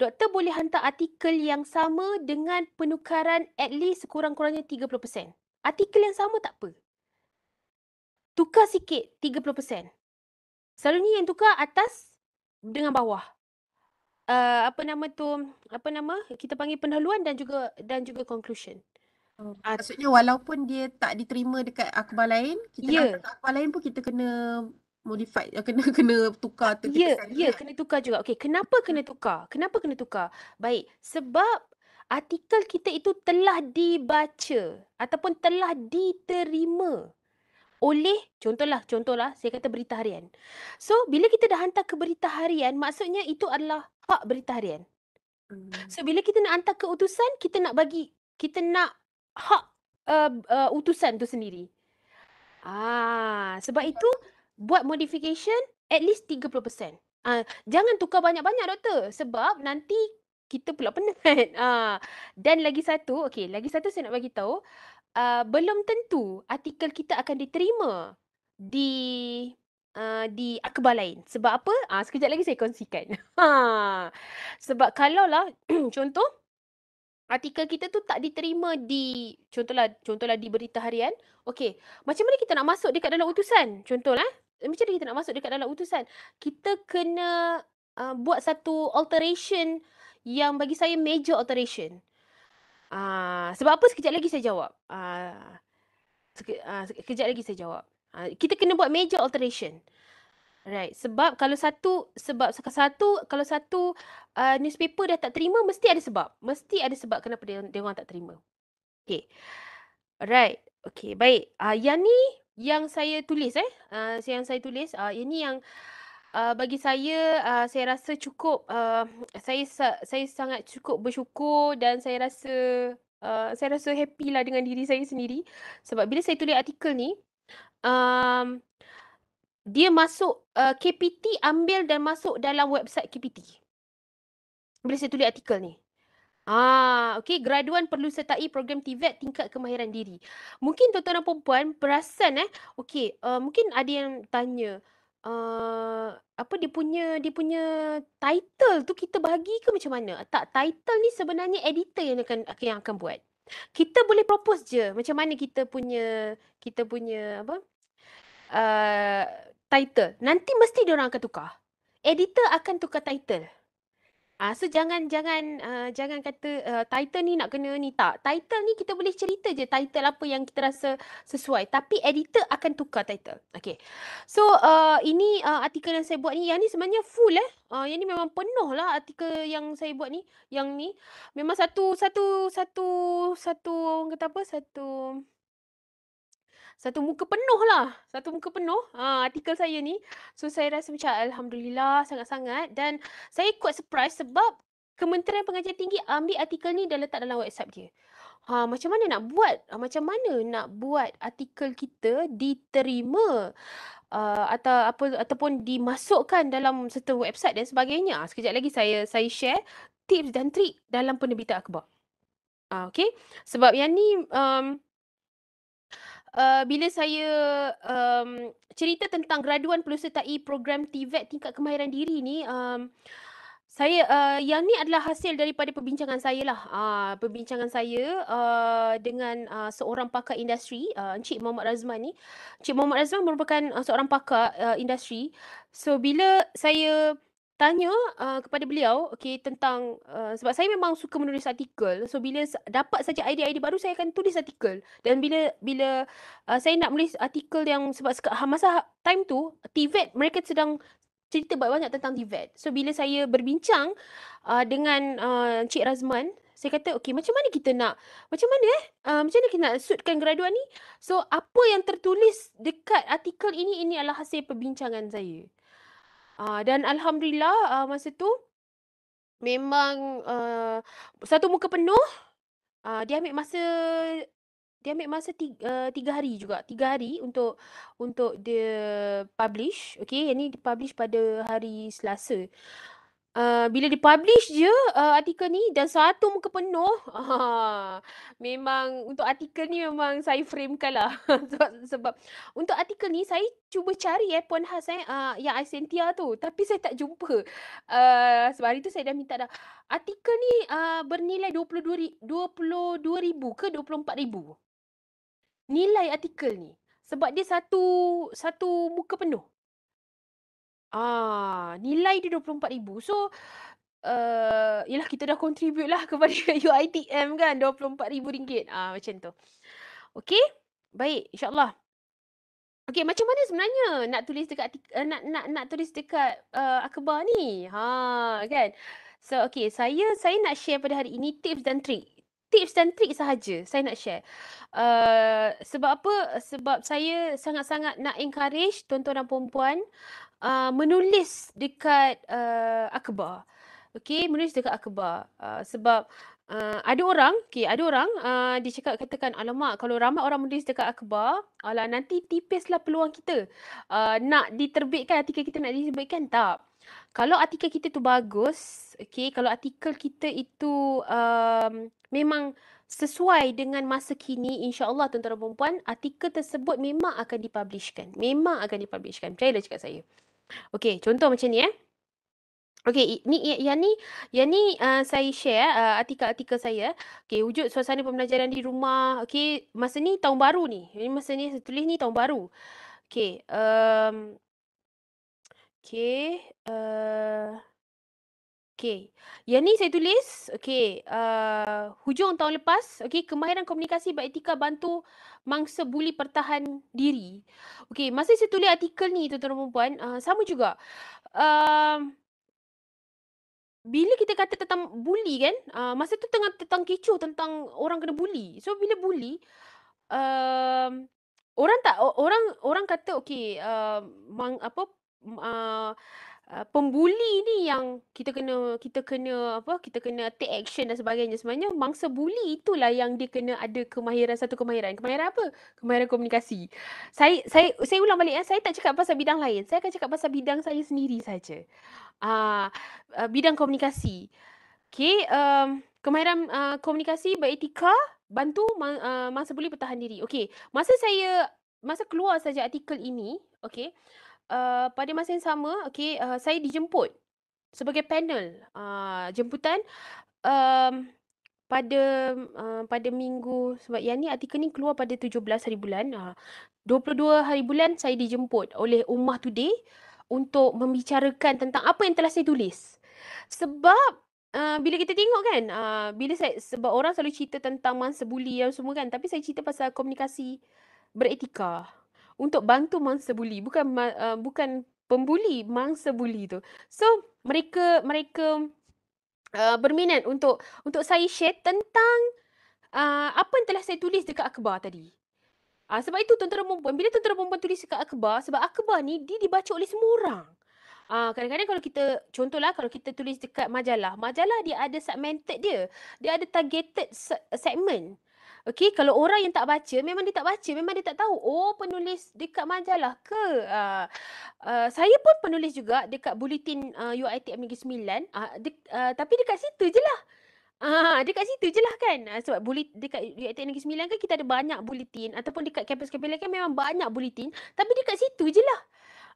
[SPEAKER 3] doktor boleh hantar artikel yang sama dengan penukaran at least sekurang-kurangnya 30%. Artikel yang sama tak apa. Tukar sikit 30%. Selalunya yang tukar atas dengan bawah. Uh, apa nama tu, apa nama, kita
[SPEAKER 2] panggil pendahuluan dan juga dan juga conclusion. Oh, ah, maksudnya walaupun dia tak diterima dekat akhbar lain, kita yeah. Ya. akhbar lain pun kita kena modified yang kena kena tukar tu ya yeah, kan, yeah, ya. kena tukar juga okey kenapa hmm. kena tukar kenapa kena tukar baik sebab
[SPEAKER 3] artikel kita itu telah dibaca ataupun telah diterima oleh contohlah contohlah saya kata berita harian so bila kita dah hantar ke berita harian maksudnya itu adalah hak berita harian hmm. So bila kita nak hantar ke utusan kita nak bagi kita nak hak uh, uh, utusan tu sendiri. Ah sebab itu buat modification at least 30%. Uh, ah, jangan tukar banyak-banyak doktor sebab nanti kita pula penat. Uh, dan lagi satu, okay, lagi satu saya nak bagi tahu, uh, belum tentu artikel kita akan diterima di uh, di akhbar lain. Sebab apa? uh, sekejap lagi saya kongsikan. Ha. sebab lah contoh artikel kita tu tak diterima di contohlah contohlah di berita harian. Okey, macam mana kita nak masuk dekat dalam utusan? Contohlah macam mana kita nak masuk dekat dalam utusan kita kena uh, buat satu alteration yang bagi saya major alteration uh, sebab apa sekejap lagi saya jawab uh, ah, sekejap lagi saya jawab uh, kita kena buat major alteration Right. Sebab kalau satu, sebab satu, kalau satu uh, newspaper dah tak terima, mesti ada sebab. Mesti ada sebab kenapa dia, dia orang tak terima. Okay. Right. Okay. Baik. Uh, yang ni yang saya tulis eh uh, yang saya tulis uh, ini yang uh, bagi saya uh, saya rasa cukup uh, saya saya sangat cukup bersyukur dan saya rasa uh, saya rasa happy lah dengan diri saya sendiri sebab bila saya tulis artikel ni um, dia masuk uh, KPT ambil dan masuk dalam website KPT bila saya tulis artikel ni Ah, okay. Graduan perlu sertai program TVET tingkat kemahiran diri. Mungkin tuan-tuan dan perempuan perasan eh. Okay, uh, mungkin ada yang tanya. Uh, apa dia punya dia punya title tu kita bagi ke macam mana? Tak, title ni sebenarnya editor yang akan yang akan buat. Kita boleh propose je macam mana kita punya kita punya apa? Uh, title. Nanti mesti dia orang akan tukar. Editor akan tukar title. Ah uh, so jangan jangan uh, jangan kata uh, title ni nak kena ni tak. Title ni kita boleh cerita je title apa yang kita rasa sesuai tapi editor akan tukar title. Okay. So uh, ini uh, artikel yang saya buat ni yang ni sebenarnya full eh. Uh, yang ni memang penuh lah artikel yang saya buat ni. Yang ni memang satu satu satu satu orang kata apa? Satu satu muka penuh lah. Satu muka penuh ha, artikel saya ni. So saya rasa macam Alhamdulillah sangat-sangat. Dan saya quite surprise sebab Kementerian Pengajian Tinggi ambil artikel ni dan letak dalam WhatsApp dia. Ha, macam mana nak buat? Ha, macam mana nak buat artikel kita diterima uh, atau apa ataupun dimasukkan dalam satu website dan sebagainya. Ha, sekejap lagi saya saya share tips dan trik dalam penerbitan akhbar. Ha, ah, okay. Sebab yang ni um, Eh, bila saya um, cerita tentang graduan pelusetai program TVET e tingkat kemahiran diri ni um, saya uh, yang ni adalah hasil daripada perbincangan saya lah uh, perbincangan saya uh, dengan uh, seorang pakar industri uh, Encik Muhammad Razman ni Encik Muhammad Razman merupakan uh, seorang pakar uh, industri so bila saya tanya uh, kepada beliau okay, tentang uh, sebab saya memang suka menulis artikel so bila dapat saja idea-idea baru saya akan tulis artikel dan bila bila uh, saya nak menulis artikel yang sebab ha, masa time tu TVET e mereka sedang cerita banyak tentang TVET e so bila saya berbincang uh, dengan uh, Cik Razman saya kata okay macam mana kita nak macam mana eh uh, macam mana kita nak suitkan graduan ni so apa yang tertulis dekat artikel ini ini adalah hasil perbincangan saya Uh, dan Alhamdulillah uh, masa tu memang uh, satu muka penuh. Uh, dia ambil masa dia ambil masa tiga, uh, tiga hari juga. Tiga hari untuk untuk dia publish. Okay, yang ni dipublish pada hari Selasa uh, bila dipublish je uh, artikel ni dan satu muka penuh uh, memang untuk artikel ni memang saya framekan lah sebab, sebab untuk artikel ni saya cuba cari eh pon khas eh uh, yang Asentia tu tapi saya tak jumpa uh, sebab hari tu saya dah minta dah artikel ni uh, bernilai 22 22000 ke 24000 nilai artikel ni sebab dia satu satu muka penuh Ah, nilai dia RM24,000. So, uh, yelah kita dah contribute lah kepada UITM kan RM24,000. Ah, macam tu. Okay, baik insyaAllah. Okay, macam mana sebenarnya nak tulis dekat uh, nak nak nak tulis dekat uh, akhbar ni? Ha, kan? So, okay, saya saya nak share pada hari ini tips dan trik. Tips dan trik sahaja saya nak share. Uh, sebab apa? Sebab saya sangat-sangat nak encourage tuan-tuan dan puan-puan uh, menulis dekat uh, akhbar. Okey, menulis dekat akhbar. Uh, sebab uh, ada orang, okey, ada orang uh, dia cakap katakan, alamak kalau ramai orang menulis dekat akhbar, ala nanti tipislah peluang kita uh, nak diterbitkan artikel kita nak diterbitkan tak. Kalau artikel kita tu bagus, okey, kalau artikel kita itu um, memang sesuai dengan masa kini insyaallah tuan-tuan dan puan artikel tersebut memang akan dipublishkan memang akan dipublishkan percayalah cakap saya Okay, contoh macam ni eh. Okay, ni yang ni yang ni uh, saya share uh, artikel-artikel saya. Okay, wujud suasana pembelajaran di rumah. Okay, masa ni tahun baru ni. Ini masa ni saya tulis ni tahun baru. Okay, um, ehm, okay, uh, eh, Okay. Yang ni saya tulis, okay, uh, hujung tahun lepas, okay, kemahiran komunikasi baik. beretika bantu mangsa buli pertahan diri. Okay, masa saya tulis artikel ni, tuan-tuan dan perempuan, uh, sama juga. Uh, bila kita kata tentang buli kan, uh, masa tu tengah tentang kecoh tentang orang kena buli. So, bila buli, uh, orang tak, orang orang kata, okay, uh, mang, apa, uh, Uh, pembuli ni yang kita kena kita kena apa kita kena take action dan sebagainya sebenarnya mangsa buli itulah yang dia kena ada kemahiran satu kemahiran kemahiran apa kemahiran komunikasi saya saya saya ulang balik ya saya tak cakap pasal bidang lain saya akan cakap pasal bidang saya sendiri saja uh, uh, bidang komunikasi okey um, kemahiran uh, komunikasi beretika bantu mang, uh, mangsa buli bertahan diri okey masa saya masa keluar saja artikel ini okey Eh, pada masa yang sama, okay, uh, saya dijemput sebagai panel uh, jemputan uh, pada uh, pada minggu sebab yang ni artikel ni keluar pada 17 hari bulan. Ah, uh, 22 hari bulan saya dijemput oleh Ummah Today untuk membicarakan tentang apa yang telah saya tulis. Sebab Uh, bila kita tengok kan uh, bila saya sebab orang selalu cerita tentang mansebuli yang semua kan tapi saya cerita pasal komunikasi beretika untuk bantu mangsa buli bukan uh, bukan pembuli mangsa buli tu so mereka mereka uh, berminat untuk untuk saya share tentang uh, apa yang telah saya tulis dekat akhbar tadi uh, sebab itu tentera perempuan bila tentera perempuan tulis dekat akhbar sebab akhbar ni dia dibaca oleh semua orang Uh, kadang-kadang kalau kita, contohlah kalau kita tulis dekat majalah, majalah dia ada segmented dia. Dia ada targeted se- segment. Okay, kalau orang yang tak baca, memang dia tak baca, memang dia tak tahu. Oh, penulis dekat majalah ke? Uh, uh, saya pun penulis juga dekat bulletin uh, ah, UITM Negeri Sembilan. Uh, de- uh, tapi dekat situ je lah. Ah, dekat situ je lah kan. Sebab bulit, dekat UITM Negeri Sembilan kan kita ada banyak bulletin. Ataupun dekat kampus-kampus lain kan memang banyak bulletin. Tapi dekat situ je lah.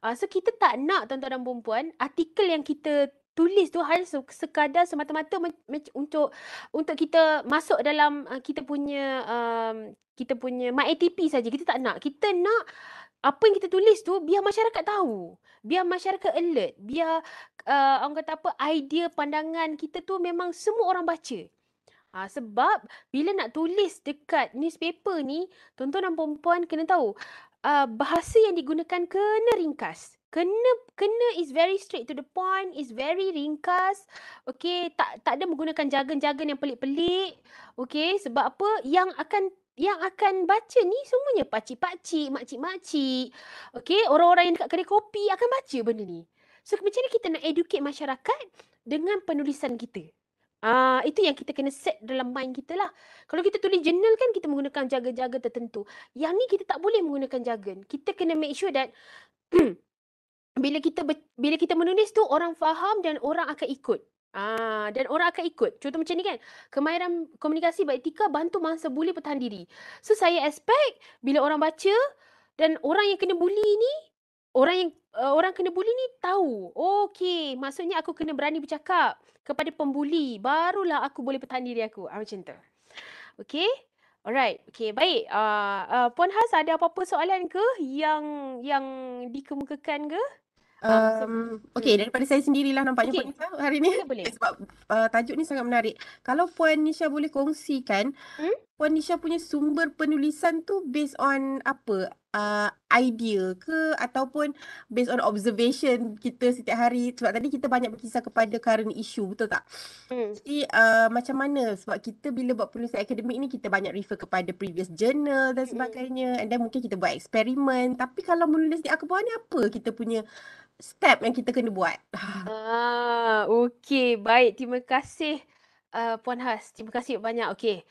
[SPEAKER 3] Uh, so kita tak nak tuan-tuan dan perempuan artikel yang kita tulis tu hanya sekadar semata-mata untuk untuk kita masuk dalam uh, kita punya um, kita punya my ATP saja kita tak nak kita nak apa yang kita tulis tu biar masyarakat tahu biar masyarakat alert biar uh, orang kata apa idea pandangan kita tu memang semua orang baca Ha, sebab bila nak tulis dekat newspaper ni, tuan-tuan dan perempuan kena tahu, uh, bahasa yang digunakan kena ringkas kena kena is very straight to the point is very ringkas okay tak tak ada menggunakan jargon-jargon yang pelik-pelik okay sebab apa yang akan yang akan baca ni semuanya pakcik-pakcik, makcik-makcik. Okay, orang-orang yang dekat kedai kopi akan baca benda ni. So macam mana kita nak educate masyarakat dengan penulisan kita? Ah, uh, itu yang kita kena set dalam mind kita lah. Kalau kita tulis jurnal kan kita menggunakan jargon-jargon tertentu. Yang ni kita tak boleh menggunakan jargon. Kita kena make sure that bila kita bila kita menulis tu orang faham dan orang akan ikut. Ah dan orang akan ikut. Contoh macam ni kan. Kemahiran komunikasi baik, tika bantu mangsa buli bertahan diri. So saya expect bila orang baca dan orang yang kena buli ni orang yang uh, orang kena buli ni tahu. Okey, maksudnya aku kena berani bercakap kepada pembuli barulah aku boleh bertahan diri aku. Ah macam tu. Okey. Alright. okey baik. Uh, uh, Puan Has ada apa-apa soalan ke yang yang dikemukakan ke?
[SPEAKER 2] Um, hmm. okay, daripada saya sendirilah nampaknya okay. Puan Nisha hari ni. Boleh. Eh, sebab uh, tajuk ni sangat menarik. Kalau Puan Nisha boleh kongsikan, hmm? Puan Nisha punya sumber penulisan tu based on apa? Uh, idea ke ataupun based on observation kita setiap hari? Sebab tadi kita banyak berkisar kepada current issue, betul tak? Hmm. Jadi uh, macam mana? Sebab kita bila buat penulisan akademik ni, kita banyak refer kepada previous journal dan hmm. sebagainya. Hmm. And then mungkin kita buat eksperimen. Tapi kalau menulis di akhbar ni, apa kita punya step yang kita kena buat.
[SPEAKER 3] Ah, okay, baik. Terima kasih uh, Puan Has. Terima kasih banyak. Okay.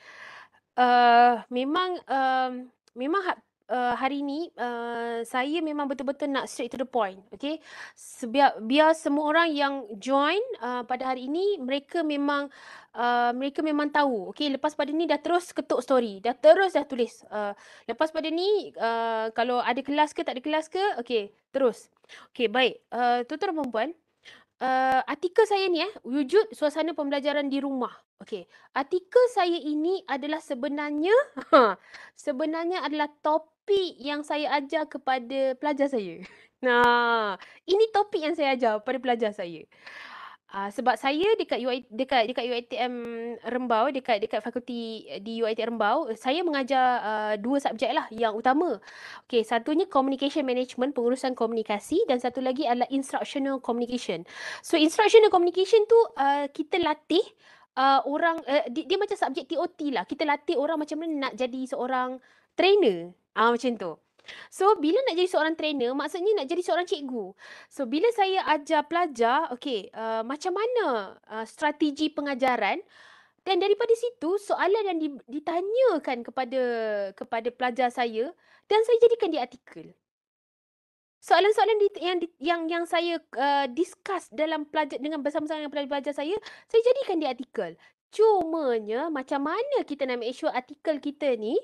[SPEAKER 3] Uh, memang um, memang ha, uh, hari ini uh, saya memang betul-betul nak straight to the point. Okay. Sebiar biar semua orang yang join uh, pada hari ini mereka memang Uh, mereka memang tahu. Okay, lepas pada ni dah terus ketuk story. Dah terus dah tulis. Uh, lepas pada ni, uh, kalau ada kelas ke tak ada kelas ke, okay, terus. Okey, baik. Uh, tuan-tuan dan perempuan, uh, eh, artikel saya ni eh, wujud suasana pembelajaran di rumah. Okey, artikel saya ini adalah sebenarnya sebenarnya adalah topik yang saya ajar kepada pelajar saya. Nah, ini topik yang saya ajar pada pelajar saya. Uh, sebab saya dekat UI, dekat dekat UiTM Rembau dekat dekat fakulti eh, di UiTM Rembau saya mengajar uh, dua subjek lah yang utama. Okey, satunya communication management pengurusan komunikasi dan satu lagi adalah instructional communication. So instructional communication tu uh, kita latih uh, orang uh, dia, dia macam subjek TOT lah. Kita latih orang macam mana nak jadi seorang trainer. uh, macam tu. So bila nak jadi seorang trainer maksudnya nak jadi seorang cikgu. So bila saya ajar pelajar, okey, uh, macam mana uh, strategi pengajaran dan daripada situ soalan yang di, ditanyakan kepada kepada pelajar saya dan saya jadikan dia artikel. Soalan-soalan di, yang yang yang saya uh, discuss dalam pelajar dengan bersama-sama dengan pelajar-pelajar saya, saya jadikan dia artikel. Cumanya macam mana kita nak make sure artikel kita ni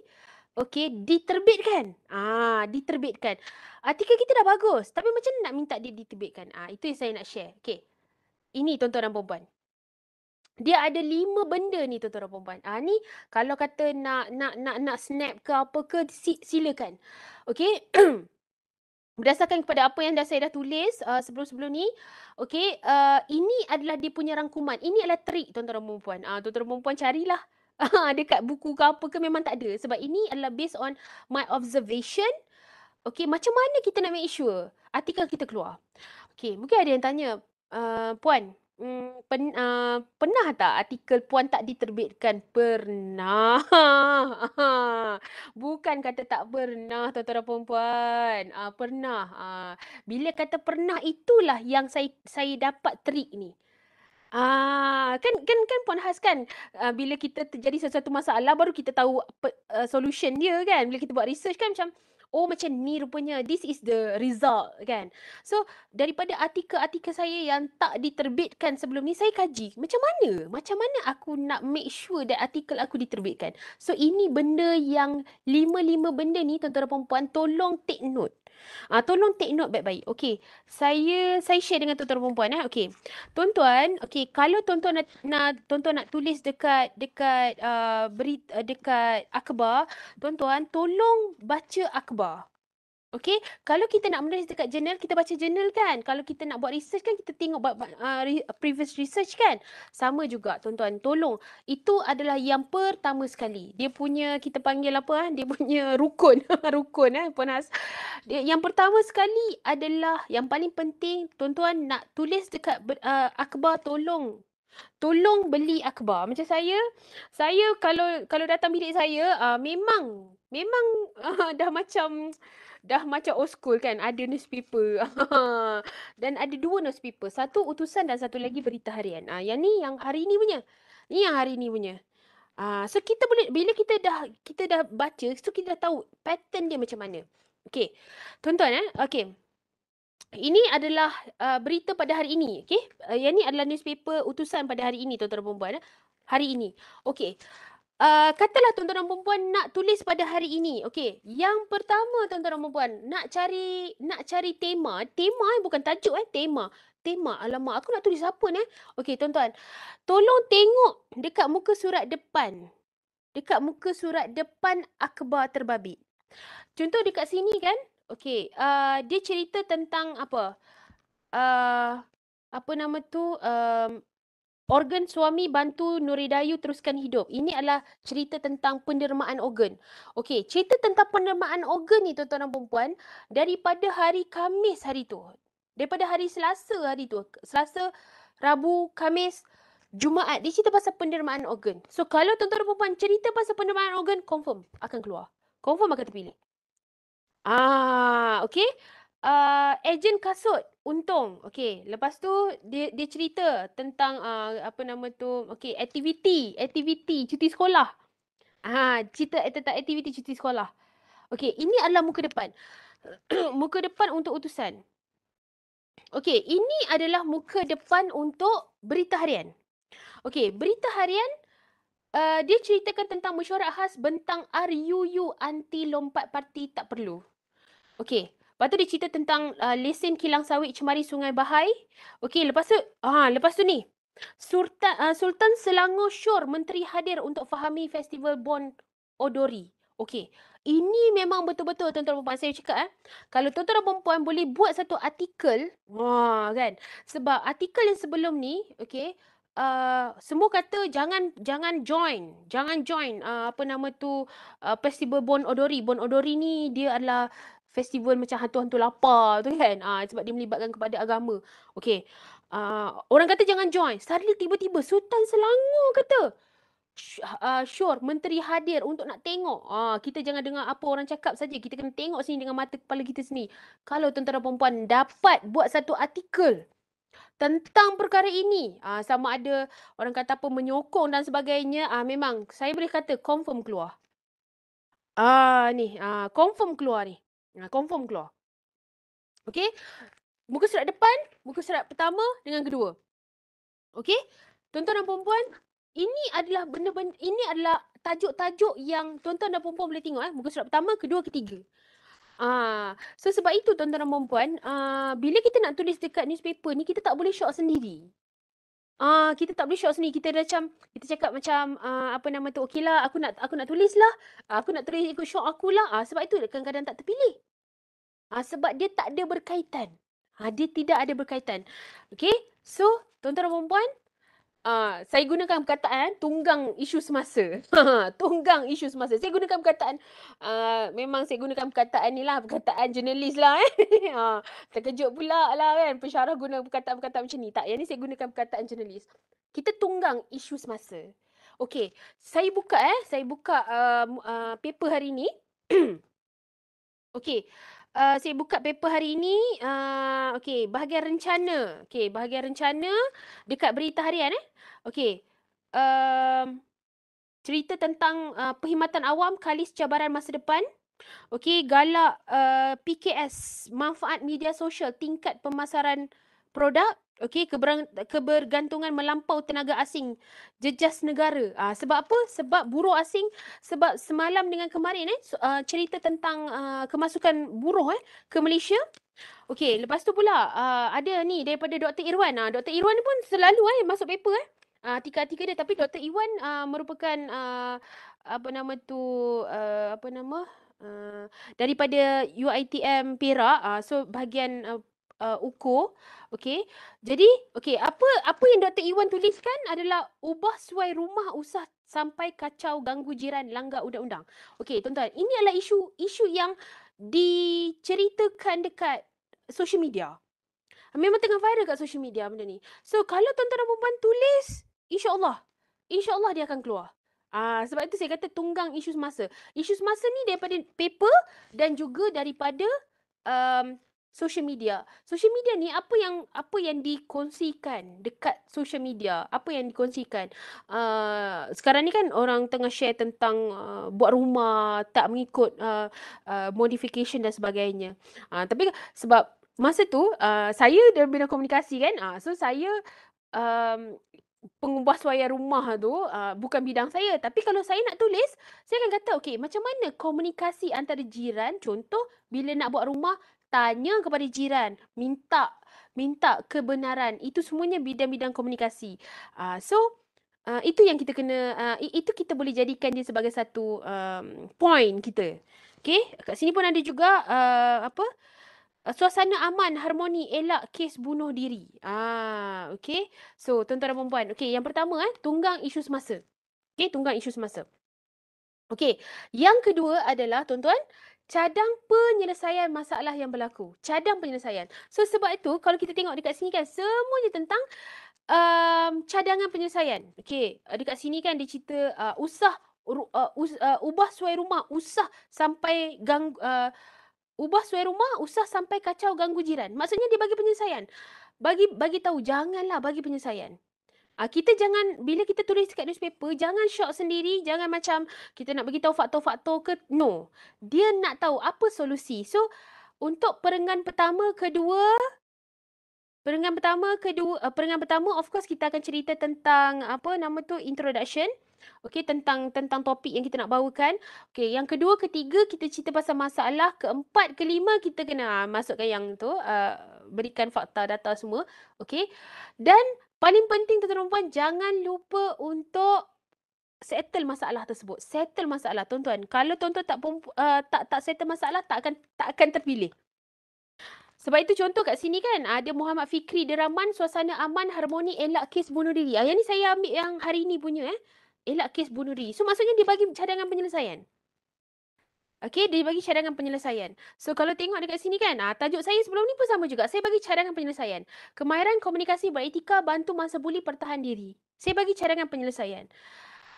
[SPEAKER 3] Okay, diterbitkan. Ah, diterbitkan. Artikel ah, kita dah bagus. Tapi macam nak minta dia diterbitkan? Ah, itu yang saya nak share. Okay. Ini tuan-tuan dan perempuan. Dia ada lima benda ni tuan-tuan dan perempuan. Ah, ni kalau kata nak nak nak nak snap ke apa ke silakan. Okay. Berdasarkan kepada apa yang dah saya dah tulis uh, sebelum-sebelum ni, Okay, uh, ah, ini adalah dia punya rangkuman. Ini adalah trik tuan-tuan dan puan. Ah uh, tuan-tuan dan puan carilah uh, dekat buku ke apa ke memang tak ada sebab ini adalah based on my observation okay macam mana kita nak make sure artikel kita keluar okay mungkin ada yang tanya uh, puan Hmm, pen, uh, pernah tak artikel puan tak diterbitkan? Pernah. Bukan kata tak pernah, tuan-tuan dan puan-puan. Uh, pernah. Uh, bila kata pernah, itulah yang saya saya dapat trik ni. Ah, kan kan kan Puan Has kan uh, bila kita terjadi sesuatu masalah baru kita tahu apa, uh, solution dia kan. Bila kita buat research kan macam oh macam ni rupanya this is the result kan. So daripada artikel-artikel saya yang tak diterbitkan sebelum ni saya kaji macam mana? Macam mana aku nak make sure that artikel aku diterbitkan? So ini benda yang lima-lima benda ni tuan-tuan dan puan tolong take note. Ah, tolong take note baik-baik. Okey, saya saya share dengan tuan-tuan perempuan eh. Okey. Tuan-tuan, okey, kalau tuan-tuan nak, nak tuan-tuan nak tulis dekat dekat uh, ah, berita dekat akhbar, tuan-tuan tolong baca akhbar. Okay, kalau kita nak menulis dekat jurnal, kita baca jurnal kan? Kalau kita nak buat research kan, kita tengok buat, uh, previous research kan? Sama juga, tuan-tuan. Tolong. Itu adalah yang pertama sekali. Dia punya, kita panggil apa, ha? dia punya rukun. rukun, eh, Puan Has. Dia, yang pertama sekali adalah yang paling penting, tuan-tuan, nak tulis dekat uh, akhbar, tolong. Tolong beli akhbar. Macam saya, saya kalau kalau datang bilik saya, uh, memang memang uh, dah macam dah macam old school kan ada newspaper dan ada dua newspaper satu utusan dan satu lagi berita harian ah uh, yang ni yang hari ni punya ni yang hari ni punya uh, so kita boleh bila kita dah kita dah baca so kita dah tahu pattern dia macam mana Okay, tuan-tuan eh okey ini adalah uh, berita pada hari ini Okay, uh, ah, yang ni adalah newspaper utusan pada hari ini tuan-tuan dan puan eh? hari ini okey Uh, katalah tuan-tuan dan perempuan nak tulis pada hari ini. Okey, yang pertama tuan-tuan dan perempuan nak cari nak cari tema. Tema eh, bukan tajuk eh, tema. Tema, alamak aku nak tulis apa ni eh? Okey tuan-tuan, tolong tengok dekat muka surat depan. Dekat muka surat depan akhbar terbabit. Contoh dekat sini kan, okey, uh, dia cerita tentang apa? Uh, apa nama tu? Uh, organ suami bantu Nuridayu teruskan hidup. Ini adalah cerita tentang pendermaan organ. Okey, cerita tentang pendermaan organ ni tuan-tuan dan puan-puan daripada hari Kamis hari tu. Daripada hari Selasa hari tu. Selasa, Rabu, Kamis, Jumaat. Dia cerita pasal pendermaan organ. So kalau tuan-tuan dan puan cerita pasal pendermaan organ, confirm akan keluar. Confirm akan terpilih. Ah, okay uh, ejen kasut untung. Okey, lepas tu dia dia cerita tentang uh, apa nama tu? Okey, aktiviti, aktiviti cuti sekolah. Ha, cerita eh, tentang aktiviti cuti sekolah. Okey, ini adalah muka depan. muka depan untuk utusan. Okey, ini adalah muka depan untuk berita harian. Okey, berita harian uh, dia ceritakan tentang mesyuarat khas bentang RUU anti lompat parti tak perlu. Okey, Lepas tu dia cerita tentang uh, lesen kilang sawit cemari Sungai Bahai. Okey, lepas tu ah uh, lepas tu ni Sultan uh, Sultan Selangor Shore menteri hadir untuk fahami festival Bon Odori. Okey. Ini memang betul-betul tuan-tuan perempuan saya cakap eh. Kalau tuan-tuan dan perempuan boleh buat satu artikel, wah kan. Sebab artikel yang sebelum ni, okey, Uh, semua kata jangan jangan join jangan join uh, apa nama tu uh, festival bon odori bon odori ni dia adalah festival macam hantu-hantu lapar tu kan ah sebab dia melibatkan kepada agama okey ah orang kata jangan join suddenly tiba-tiba sultan selangor kata uh, ah, sure menteri hadir untuk nak tengok ah kita jangan dengar apa orang cakap saja kita kena tengok sini dengan mata kepala kita sini kalau tentera perempuan dapat buat satu artikel tentang perkara ini ah sama ada orang kata apa menyokong dan sebagainya ah memang saya boleh kata confirm keluar ah ni ah confirm keluar ni Ha, confirm keluar. Okey. Muka surat depan, muka surat pertama dengan kedua. Okey. Tuan-tuan dan puan-puan, ini adalah benda-benda, ini adalah tajuk-tajuk yang tuan-tuan dan puan-puan boleh tengok. Eh. Muka surat pertama, kedua, ketiga. Ah, so sebab itu tuan-tuan dan puan-puan, ah, bila kita nak tulis dekat newspaper ni, kita tak boleh shock sendiri. Ah, kita tak boleh shock sendiri. Kita dah macam, kita cakap macam, ah, apa nama tu, okey lah, aku nak, aku nak tulis lah. Ah, aku nak tulis ikut aku lah. Ah, sebab itu kadang-kadang tak terpilih. Ha, sebab dia tak ada berkaitan. Ha, dia tidak ada berkaitan. Okay? So, tuan-tuan dan perempuan, uh, ah, saya gunakan perkataan tunggang isu semasa. tunggang isu semasa. Saya gunakan perkataan, uh, memang saya gunakan perkataan ni lah, perkataan jurnalis lah. Eh. ha, terkejut pula lah kan, pensyarah guna perkataan-perkataan macam ni. Tak, yang ni saya gunakan perkataan jurnalis. Kita tunggang isu semasa. Okay, saya buka eh, saya buka uh, uh, paper hari ni. okay, Eh, saya buka paper hari ini. Uh, eh, okay, bahagian rencana. Okay, bahagian rencana dekat berita harian eh. Okay. Um, eh, cerita tentang uh, perkhidmatan awam kali cabaran masa depan. Okay, galak uh, PKS, manfaat media sosial, tingkat pemasaran produk. Okey, kebergantungan melampau tenaga asing jejas negara. Uh, sebab apa? Sebab buruh asing sebab semalam dengan kemarin eh uh, cerita tentang uh, kemasukan buruh eh ke Malaysia. Okey, lepas tu pula uh, ada ni daripada Dr. Irwan. Uh, Dr. Irwan pun selalu eh masuk paper eh. uh, tiga-tiga dia tapi Dr. Irwan uh, merupakan uh, apa nama tu uh, apa nama Uh, daripada UITM Perak uh, so bahagian uh, uh, ukur. Okay. Jadi, okay. Apa apa yang Dr. Iwan tuliskan adalah ubah suai rumah usah sampai kacau ganggu jiran langgar undang-undang. Okay, tuan-tuan. Ini adalah isu isu yang diceritakan dekat social media. Memang tengah viral dekat social media benda ni. So, kalau tuan-tuan dan perempuan tulis, insya Allah dia akan keluar. Ah sebab itu saya kata tunggang isu semasa. Isu semasa ni daripada paper dan juga daripada um, social media. Social media ni apa yang apa yang dikongsikan dekat social media? Apa yang dikongsikan? Uh, sekarang ni kan orang tengah share tentang uh, buat rumah tak mengikut uh, uh, modification dan sebagainya. Uh, tapi sebab masa tu uh, saya dalam bidang komunikasi kan. Uh, so saya um, pengubah suara rumah tu uh, bukan bidang saya tapi kalau saya nak tulis saya akan kata okey macam mana komunikasi antara jiran contoh bila nak buat rumah tanya kepada jiran, minta minta kebenaran. Itu semuanya bidang-bidang komunikasi. Uh, so uh, itu yang kita kena uh, itu kita boleh jadikan dia sebagai satu um, point kita. Okay, kat sini pun ada juga uh, apa? Suasana aman, harmoni, elak kes bunuh diri. Ah, okay. So, tuan-tuan dan perempuan. Okay, yang pertama, eh, tunggang isu semasa. Okay, tunggang isu semasa. Okay, yang kedua adalah, tuan-tuan, cadang penyelesaian masalah yang berlaku. Cadang penyelesaian. So sebab itu kalau kita tengok dekat sini kan semuanya tentang um, cadangan penyelesaian. Okey, uh, dekat sini kan dia cerita uh, usah uh, uh, ubah suai rumah, usah sampai ganggu uh, ubah suai rumah, usah sampai kacau ganggu jiran. Maksudnya dia bagi penyelesaian. Bagi bagi tahu janganlah bagi penyelesaian. Uh, kita jangan bila kita tulis dekat newspaper jangan shock sendiri jangan macam kita nak bagi tahu faktor-faktor ke no dia nak tahu apa solusi so untuk perenggan pertama kedua perenggan pertama kedua uh, eh, perenggan pertama of course kita akan cerita tentang apa nama tu introduction Okey tentang tentang topik yang kita nak bawakan. Okey yang kedua ketiga kita cerita pasal masalah, keempat kelima kita kena masukkan yang tu uh, berikan fakta data semua. Okey. Dan Paling penting tuan-tuan puan jangan lupa untuk settle masalah tersebut. Settle masalah tuan-tuan. Kalau tuan-tuan tak uh, tak tak settle masalah tak akan tak akan terpilih. Sebab itu contoh kat sini kan ada ah, Muhammad Fikri Deraman suasana aman harmoni elak kes bunuh diri. Ah, yang ni saya ambil yang hari ni punya eh. Elak kes bunuh diri. So maksudnya dia bagi cadangan penyelesaian. Okay, dia bagi cadangan penyelesaian. So kalau tengok dekat sini kan, ah, tajuk saya sebelum ni pun sama juga. Saya bagi cadangan penyelesaian. Kemahiran komunikasi beretika bantu masa buli pertahan diri. Saya bagi cadangan penyelesaian.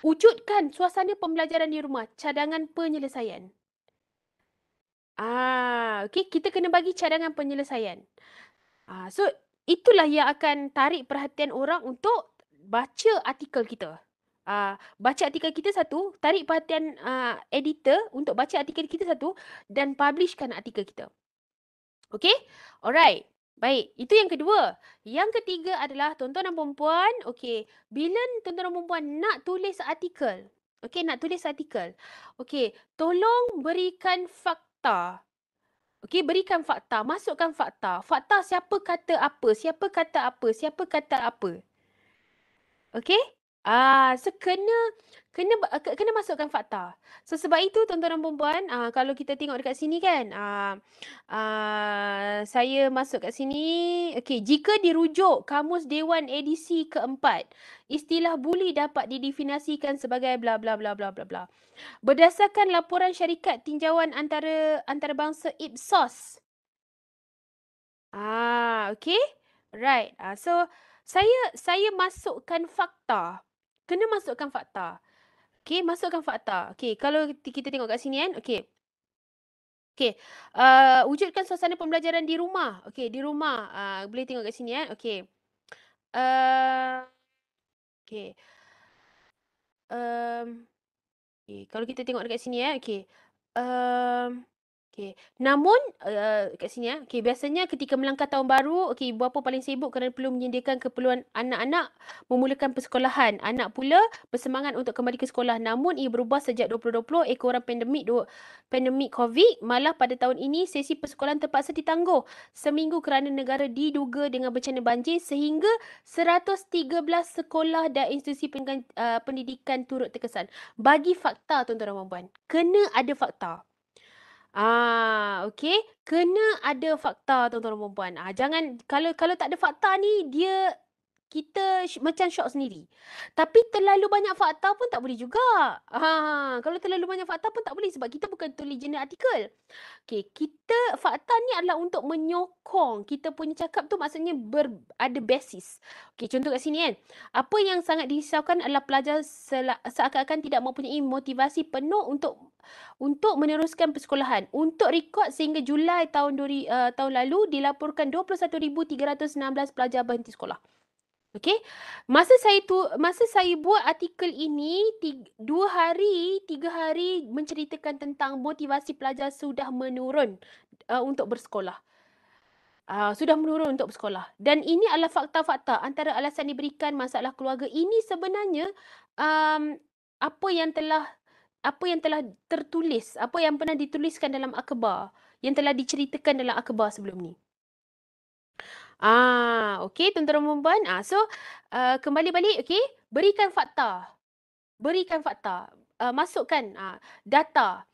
[SPEAKER 3] Wujudkan suasana pembelajaran di rumah. Cadangan penyelesaian. Ah, okay, kita kena bagi cadangan penyelesaian. Ah, so itulah yang akan tarik perhatian orang untuk baca artikel kita. Uh, baca artikel kita satu, tarik perhatian uh, editor untuk baca artikel kita satu dan publishkan artikel kita. Okay? Alright. Baik. Itu yang kedua. Yang ketiga adalah tuan-tuan dan perempuan, okay, bila tuan-tuan dan perempuan nak tulis artikel, okay, nak tulis artikel, okay, tolong berikan fakta. Okay, berikan fakta, masukkan fakta. Fakta siapa kata apa, siapa kata apa, siapa kata apa. Okay. Ah, so kena kena kena masukkan fakta. So sebab itu tuan-tuan dan puan-puan, ah, kalau kita tengok dekat sini kan, ah ah saya masuk kat sini, okey, jika dirujuk kamus dewan edisi keempat, istilah buli dapat didefinisikan sebagai bla bla bla bla bla bla. Berdasarkan laporan syarikat tinjauan antara antarabangsa Ipsos. Ah, okey. Right. Ah, so saya saya masukkan fakta kena masukkan fakta. Okay, masukkan fakta. Okay, kalau kita tengok kat sini kan, okay. Okay, uh, wujudkan suasana pembelajaran di rumah. Okay, di rumah. Uh, boleh tengok kat sini kan, okay. Uh, okay. Um, okay, kalau kita tengok dekat sini ya, kan, okay. Um, Okay. Namun, uh, kat sini ya. Eh, okay, biasanya ketika melangkah tahun baru, okay, ibu bapa paling sibuk kerana perlu menyediakan keperluan anak-anak memulakan persekolahan. Anak pula bersemangat untuk kembali ke sekolah. Namun, ia berubah sejak 2020 ekoran pandemik dua pandemik COVID. Malah pada tahun ini, sesi persekolahan terpaksa ditangguh seminggu kerana negara diduga dengan bencana banjir sehingga 113 sekolah dan institusi eh, pendidikan turut terkesan. Bagi fakta, tuan-tuan dan puan-puan. Kena ada fakta. Ah, okey. Kena ada fakta tuan-tuan dan puan-puan. Ah, jangan kalau kalau tak ada fakta ni dia kita macam shock sendiri. Tapi terlalu banyak fakta pun tak boleh juga. Ha, kalau terlalu banyak fakta pun tak boleh sebab kita bukan tulis jenis artikel. Okay, kita fakta ni adalah untuk menyokong kita punya cakap tu maksudnya ber, ada basis. Okay, contoh kat sini kan. Apa yang sangat dirisaukan adalah pelajar seakan-akan tidak mempunyai motivasi penuh untuk untuk meneruskan persekolahan. Untuk rekod sehingga Julai tahun uh, tahun lalu dilaporkan 21316 pelajar berhenti sekolah. Okey. Masa saya tu masa saya buat artikel ini tiga, dua hari, tiga hari menceritakan tentang motivasi pelajar sudah menurun uh, untuk bersekolah. Uh, sudah menurun untuk bersekolah. Dan ini adalah fakta-fakta antara alasan diberikan masalah keluarga ini sebenarnya um, apa yang telah apa yang telah tertulis, apa yang pernah dituliskan dalam akhbar, yang telah diceritakan dalam akhbar sebelum ni. Ah, okey tuan-tuan dan puan-puan. Ah, so uh, kembali balik okey, berikan fakta. Berikan fakta. Uh, masukkan uh, data.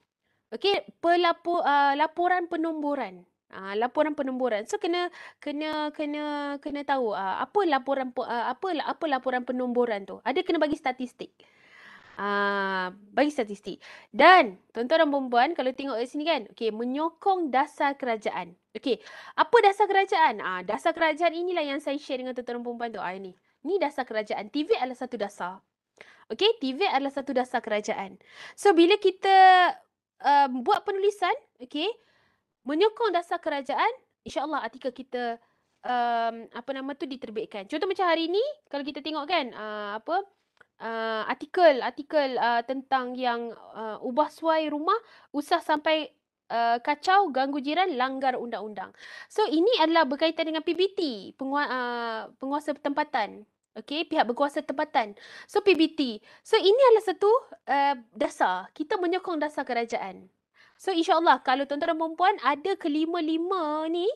[SPEAKER 3] Okey, pelapor uh, laporan penomboran. Uh, laporan penomboran. So kena kena kena kena tahu uh, apa laporan uh, apa apa laporan penomboran tu. Ada kena bagi statistik. Ah, bagi statistik. Dan tuan-tuan dan perempuan kalau tengok kat sini kan, okey, menyokong dasar kerajaan. Okey, apa dasar kerajaan? Ah, dasar kerajaan inilah yang saya share dengan tuan-tuan dan perempuan tu. Ah, ini. Ni dasar kerajaan. TV adalah satu dasar. Okey, TV adalah satu dasar kerajaan. So, bila kita um, buat penulisan, okey, menyokong dasar kerajaan, insya-Allah artikel kita um, apa nama tu diterbitkan. Contoh macam hari ni, kalau kita tengok kan, uh, apa, uh, artikel artikel uh, tentang yang uh, ubah suai rumah usah sampai uh, kacau ganggu jiran langgar undang-undang. So ini adalah berkaitan dengan PBT, pengua- uh, penguasa tempatan. Okay, pihak berkuasa tempatan. So PBT. So ini adalah satu uh, dasar. Kita menyokong dasar kerajaan. So insyaAllah kalau tuan-tuan dan perempuan ada kelima-lima ni,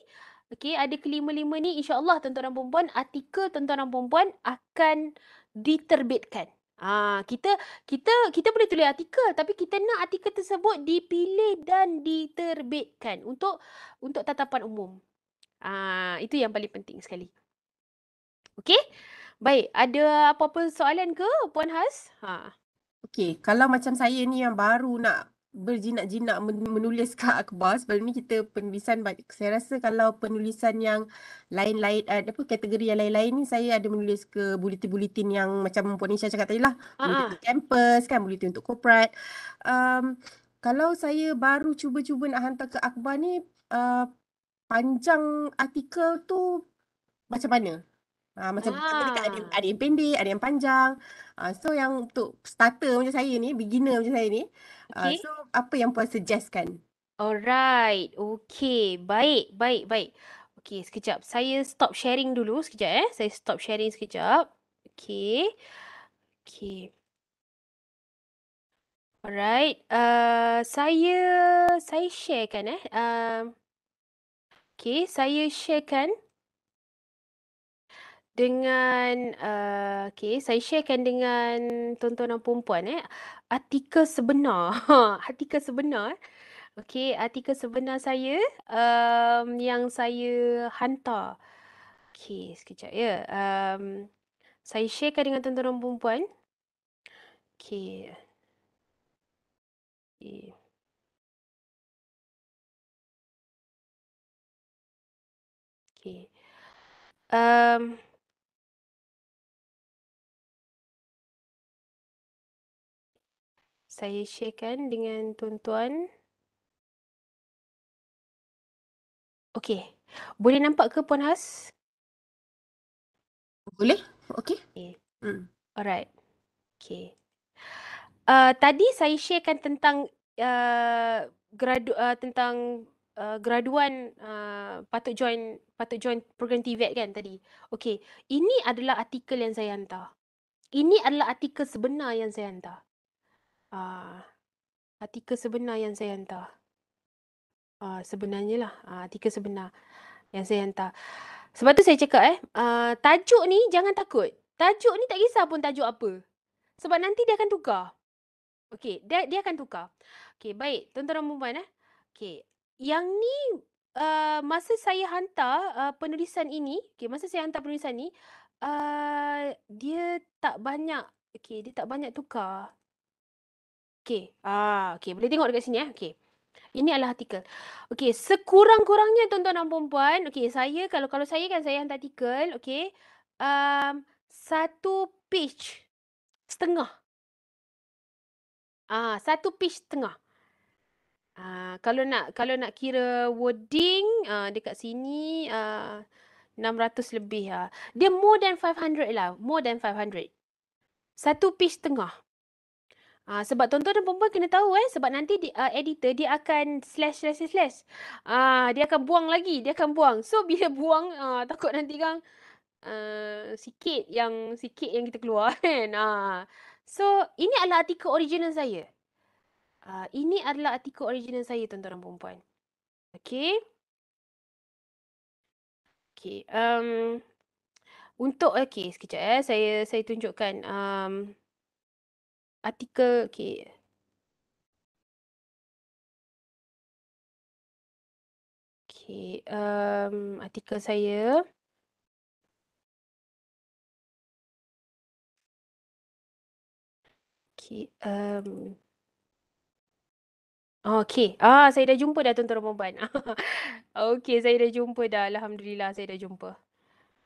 [SPEAKER 3] okay, ada kelima-lima ni insyaAllah tuan-tuan dan perempuan, artikel tuan-tuan dan perempuan akan uh, diterbitkan. Ha, kita kita kita boleh tulis artikel tapi kita nak artikel tersebut dipilih dan diterbitkan untuk untuk tatapan umum. Ha, itu yang paling penting sekali. Okey?
[SPEAKER 2] Baik, ada apa-apa soalan ke Puan Has? Ha. Okey, kalau macam saya ni yang baru nak berjinak-jinak menulis ke akhbar sebelum ni kita penulisan saya rasa kalau penulisan yang lain-lain eh, apa kategori yang lain-lain ni saya ada menulis ke buletin-buletin yang macam Puan Nisha cakap tadi lah ah, ah. buletin campus kan buletin untuk korporat um, kalau saya baru cuba-cuba nak hantar ke akhbar ni uh, panjang artikel tu macam mana Ah uh, macam ah. dekat ada ada yang pendek, ada yang panjang. Ah so yang untuk starter macam saya ni, beginner macam saya ni, ah, okay. uh, so apa yang puan suggestkan? Alright.
[SPEAKER 3] Okay. Baik, baik, baik. Okay, sekejap. Saya stop sharing dulu sekejap eh. Saya stop sharing sekejap. Okay. Okay. Alright. Uh, saya saya sharekan eh. Uh, um, okay, saya sharekan dengan uh, okay, saya sharekan dengan tontonan perempuan eh artikel sebenar artikel sebenar eh. okey artikel sebenar saya um, yang saya hantar okey sekejap ya um,
[SPEAKER 1] saya sharekan dengan tontonan perempuan okey okay. Okay. Um, saya sharekan dengan tuan-tuan. Okey. Boleh nampak ke Puan Has? Boleh. Okey. Okay.
[SPEAKER 3] Hmm. Alright. Okey. Uh, tadi saya sharekan tentang uh, gradu uh, tentang uh, graduan uh, patut join patut join program TVET kan tadi. Okey. Ini adalah artikel yang saya hantar. Ini adalah artikel sebenar yang saya hantar uh, ah, artikel sebenar yang saya hantar. Uh, sebenarnya lah uh, ah, artikel sebenar yang saya hantar. Sebab tu saya cakap eh, uh, tajuk ni jangan takut. Tajuk ni tak kisah pun tajuk apa. Sebab nanti dia akan tukar. okey dia, dia akan tukar. okey baik. Tuan-tuan dan perempuan eh. Okay, yang ni uh, masa saya hantar uh, penulisan ini, okey masa saya hantar penulisan ni, uh, dia tak banyak, okey dia tak banyak tukar. Okay. Ah, okay. Boleh tengok dekat sini eh. Okay. Ini adalah artikel. Okay. Sekurang-kurangnya tuan-tuan dan perempuan. Okay. Saya kalau kalau saya kan saya hantar artikel. Okay. Um, satu page setengah. Ah, satu page setengah. Ah, kalau nak kalau nak kira wording ah, dekat sini ah, 600 lebih lah. Dia more than 500 lah. More than 500. Satu page setengah. Uh, sebab tuan-tuan dan perempuan kena tahu eh. Sebab nanti di, uh, editor dia akan slash slash slash slash. Uh, dia akan buang lagi. Dia akan buang. So bila buang uh, takut nanti kan uh, sikit yang sikit yang kita keluar kan. Uh. So ini adalah artikel original saya. Uh, ini adalah artikel original saya tuan-tuan dan perempuan. Okay.
[SPEAKER 1] Okay. Um, untuk okay sekejap eh. Saya saya tunjukkan. Um, article okay okay um artikel saya Okay, um. Oh, okay. Ah, saya dah jumpa dah tuan-tuan dan puan.
[SPEAKER 3] okay, saya dah jumpa dah. Alhamdulillah, saya dah jumpa.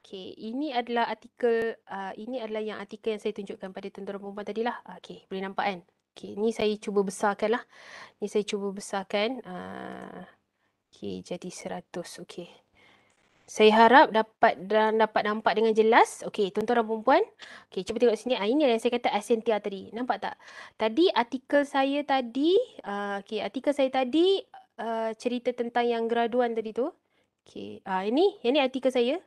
[SPEAKER 3] Okay, ini adalah artikel, uh, ini adalah yang artikel yang saya tunjukkan pada tentera perempuan tadi lah. Okay, boleh nampak kan? Okay, ni saya cuba besarkan lah. Ni saya cuba besarkan. Uh, okay, jadi seratus. Okay. Saya harap dapat dan dapat nampak dengan jelas. Okey, tuan-tuan perempuan. Okey, cuba tengok sini. Ah, ini yang saya kata Asentia tadi. Nampak tak? Tadi artikel saya tadi, uh, okey, artikel saya tadi uh, cerita tentang yang graduan tadi tu. Okey, ah uh, ini, ini artikel saya.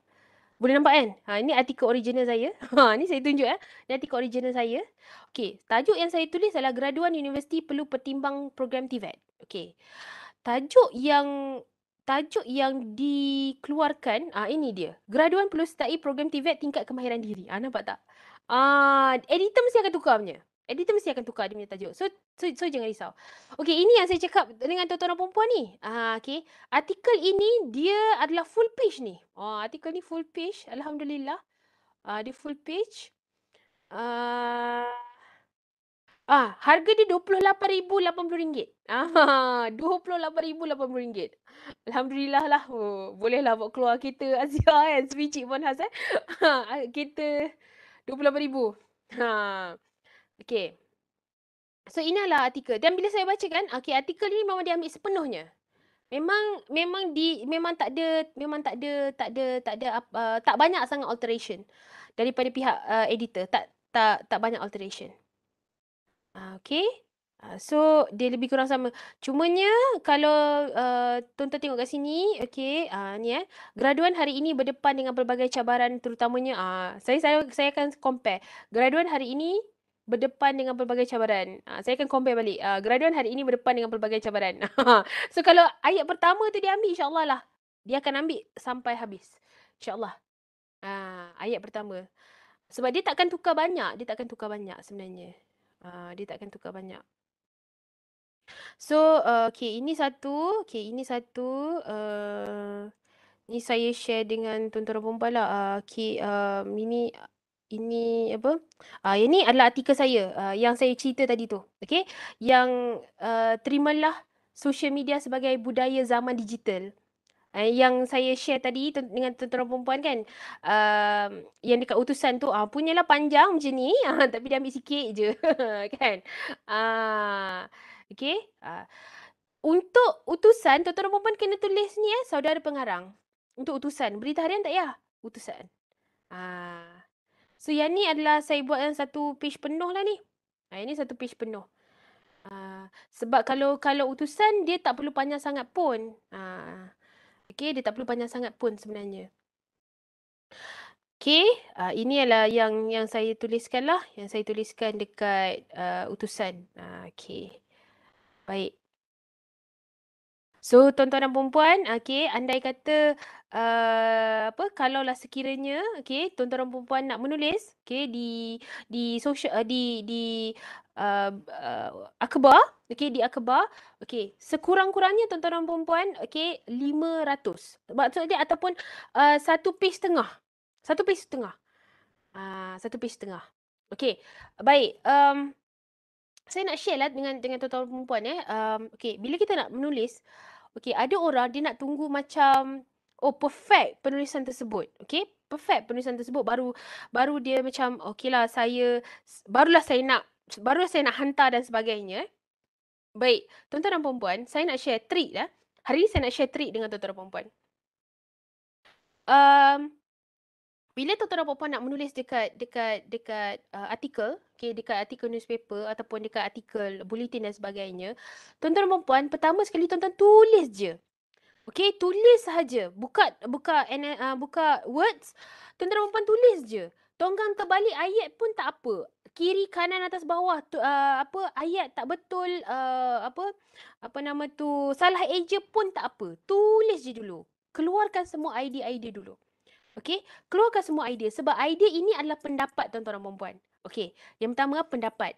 [SPEAKER 3] Boleh nampak kan? Ha, ini artikel original saya. Ha, ini saya tunjuk. Eh. Ini artikel original saya. Okey, tajuk yang saya tulis adalah graduan universiti perlu pertimbang program TVET. Okey. Tajuk yang tajuk yang dikeluarkan, ah ha, ini dia. Graduan perlu sertai program TVET tingkat kemahiran diri. Ah ha, nampak tak? Ah editor mesti akan tukar punya editor mesti akan tukar dia punya tajuk. So, so, so jangan risau. Okay, ini yang saya cakap dengan tuan-tuan perempuan ni. Ah, okay, artikel ini dia adalah full page ni. Oh, artikel ni full page. Alhamdulillah. Ah, dia full page. Ah, ah harga dia RM28,080. RM28,080. Ah, Alhamdulillah lah. Oh, bolehlah buat keluar kita Azia kan. Sweet pun khas eh. kita RM28,000. Haa. Okay. So inilah artikel. Dan bila saya baca kan, okay, artikel ni memang ambil sepenuhnya. Memang memang di memang tak ada memang tak ada tak ada tak ada uh, tak banyak sangat alteration daripada pihak uh, editor. Tak tak tak banyak alteration. Uh, ah, okay. Uh, ah, so dia lebih kurang sama. Cumanya kalau uh, tuan tengok kat sini, okay, uh, ah, ni eh. Graduan hari ini berdepan dengan pelbagai cabaran terutamanya, uh, saya, saya, saya akan compare. Graduan hari ini berdepan dengan pelbagai cabaran. Uh, saya akan compare balik. Uh, graduan hari ini berdepan dengan pelbagai cabaran. so kalau ayat pertama tu dia ambil insya lah. Dia akan ambil sampai habis. insyaallah. Uh, ayat pertama. Sebab dia takkan tukar banyak, dia takkan tukar banyak sebenarnya. Uh, dia takkan tukar banyak. So uh, okay ini satu, okay ini satu uh, ni saya share dengan tuan-tuan perempuan lah. Uh, okay, uh, ini ini apa? Ah uh, ini adalah artikel saya uh, yang saya cerita tadi tu. Okey. Yang uh, terimalah social media sebagai budaya zaman digital. Uh, yang saya share tadi dengan tuan-tuan perempuan kan. Uh, yang dekat utusan tu ah uh, punyalah panjang macam ni uh, tapi dia ambil sikit je kan. Ah uh, okey. Ah uh, untuk utusan tuan-tuan perempuan kena tulis ni eh saudara pengarang. Untuk utusan berita harian tak ya? Utusan. Ah So yang ni adalah saya buat yang satu page penuh lah ni. Ha, ini satu page penuh. Ha, sebab kalau kalau utusan dia tak perlu panjang sangat pun. Ha, okay, dia tak perlu panjang sangat pun sebenarnya. Okay, ha, ini adalah yang yang saya tuliskan lah. Yang saya tuliskan dekat uh, utusan. Ha, okay, baik. So tuan-tuan dan perempuan, okay, andai kata Eh, apa kalaulah sekiranya okey tuan perempuan nak menulis okey di di social uh, di di uh, uh, akhbar okey di akhbar okey sekurang-kurangnya tuan perempuan dan puan-puan okey 500 maksudnya ataupun uh, satu page setengah satu page setengah uh, satu page setengah okey baik um, saya nak share lah dengan dengan tuan-tuan eh um, okey bila kita nak menulis okey ada orang dia nak tunggu macam oh perfect penulisan tersebut okay perfect penulisan tersebut baru baru dia macam okeylah saya barulah saya nak barulah saya nak hantar dan sebagainya baik tuan-tuan dan puan saya nak share trick lah hari ni saya nak share trick dengan tuan-tuan dan puan-puan um, bila tuan-tuan dan puan nak menulis dekat dekat dekat uh, artikel okay dekat artikel newspaper ataupun dekat artikel bulletin dan sebagainya tuan-tuan dan puan pertama sekali tuan-tuan tulis je Okay, tulis saja. Buka buka and, uh, buka words. Tuan-tuan dan puan tulis je. Tonggang terbalik ayat pun tak apa. Kiri kanan atas bawah tu, uh, apa ayat tak betul uh, apa apa nama tu salah eja pun tak apa. Tulis je dulu. Keluarkan semua idea-idea dulu. Okay. Keluarkan semua idea. Sebab idea ini adalah pendapat tuan-tuan dan puan Okay. Yang pertama pendapat.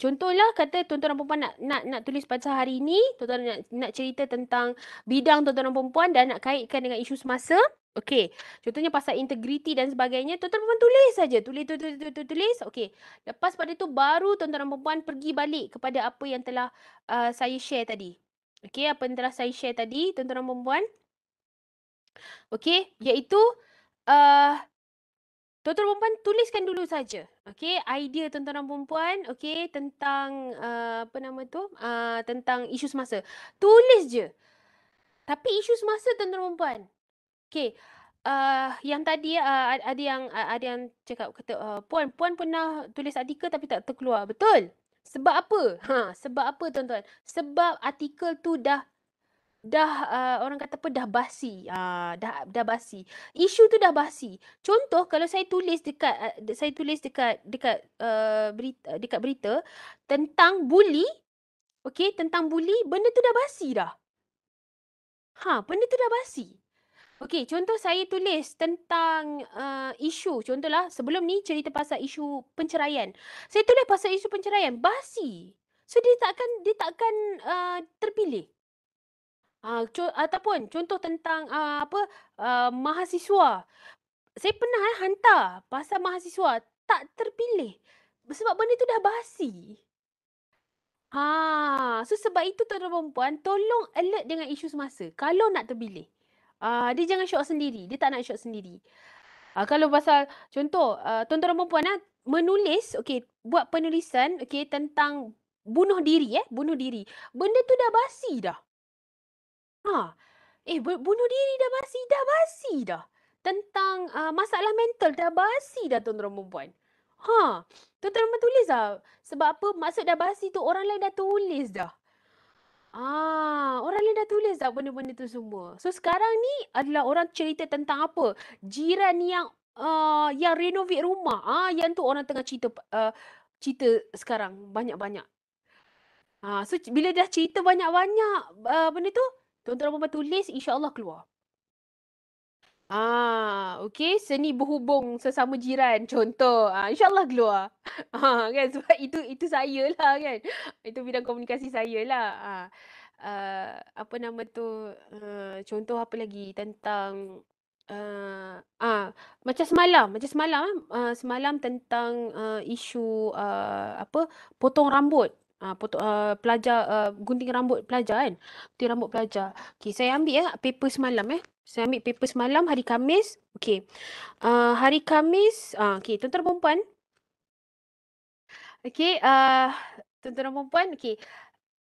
[SPEAKER 3] Contohlah kata tuan-tuan perempuan nak nak nak tulis pasal hari ini, tuan-tuan nak nak cerita tentang bidang tuan-tuan perempuan dan nak kaitkan dengan isu semasa. Okey. Contohnya pasal integriti dan sebagainya, tuan-tuan perempuan tulis saja. Tulis tulis tulis tulis. tulis. Okey. Lepas pada tu baru tuan-tuan perempuan pergi balik kepada apa yang telah uh, saya share tadi. Okey, apa yang telah saya share tadi tuan-tuan perempuan? Okey, iaitu uh, Tuan-tuan perempuan tuliskan dulu saja. Okey, idea tuan-tuan dan perempuan, okey, tentang uh, apa nama tu? Uh, tentang isu semasa. Tulis je. Tapi isu semasa tuan-tuan dan perempuan. Okey. Uh, yang tadi uh, ada yang uh, ada yang cakap kata uh, puan puan pernah tulis artikel tapi tak terkeluar. Betul. Sebab apa? Ha, sebab apa tuan-tuan? Sebab artikel tu dah dah uh, orang kata apa dah basi uh, dah dah basi isu tu dah basi contoh kalau saya tulis dekat uh, saya tulis dekat dekat uh, berita dekat berita tentang buli, okey tentang buli, benda tu dah basi dah ha benda tu dah basi okey contoh saya tulis tentang uh, isu contohlah sebelum ni cerita pasal isu penceraian saya tulis pasal isu penceraian basi so dia takkan dia takkan uh, terpilih Ah, co- ataupun contoh tentang uh, apa uh, mahasiswa. Saya pernah eh, hantar pasal mahasiswa tak terpilih. Sebab benda itu dah basi. Ha, ah, so sebab itu tuan perempuan tolong alert dengan isu semasa. Kalau nak terpilih. Uh, dia jangan syok sendiri. Dia tak nak syok sendiri. Uh, kalau pasal contoh uh, tuan-tuan perempuan uh, menulis okey buat penulisan okey tentang bunuh diri eh bunuh diri. Benda tu dah basi dah. Ha. Eh, bunuh diri dah basi, dah basi dah. Tentang uh, masalah mental dah basi dah tuan-tuan dan perempuan. Ha. Tuan-tuan dan tulis lah. Sebab apa maksud dah basi tu orang lain dah tulis dah. Ah, orang lain dah tulis dah benda-benda tu semua. So sekarang ni adalah orang cerita tentang apa? Jiran yang uh, yang renovate rumah. Ah, uh, yang tu orang tengah cerita uh, cerita sekarang banyak-banyak. Ah, uh, so bila dah cerita banyak-banyak uh, benda tu, Tuan-tuan dan puan-puan tulis, insyaAllah keluar. Ah, okay. Seni berhubung sesama jiran, contoh. Ah, Allah keluar. Ah, kan? Sebab itu itu saya lah kan. Itu bidang komunikasi saya lah. Ah. Uh, apa nama tu? Uh, contoh apa lagi tentang Uh, ah macam semalam macam semalam uh, semalam tentang uh, isu uh, apa potong rambut Ah, uh, uh, pelajar uh, gunting rambut pelajar kan. Gunting rambut pelajar. okay saya ambil ya paper semalam eh. Saya ambil paper semalam hari Kamis okay Uh, hari Kamis ah uh, okey, tuan-tuan perempuan. okay uh, tuan-tuan perempuan, okay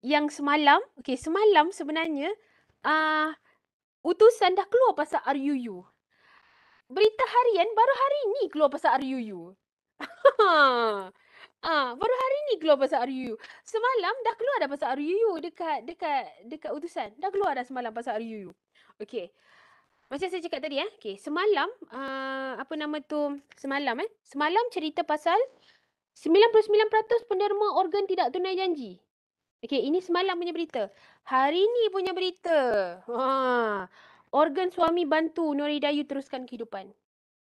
[SPEAKER 3] Yang semalam, okay semalam sebenarnya ah uh, utusan dah keluar pasal RUU. Berita harian baru hari ni keluar pasal RUU. Ah, ha, baru hari ni keluar pasal RUU. Semalam dah keluar dah pasal RUU dekat dekat dekat utusan. Dah keluar dah semalam pasal RUU. Okey. Macam saya cakap tadi eh. Okey, semalam uh, apa nama tu? Semalam eh. Semalam cerita pasal 99% penderma organ tidak tunai janji. Okey, ini semalam punya berita. Hari ni punya berita. Ha. Organ suami bantu Nuri Dayu teruskan kehidupan.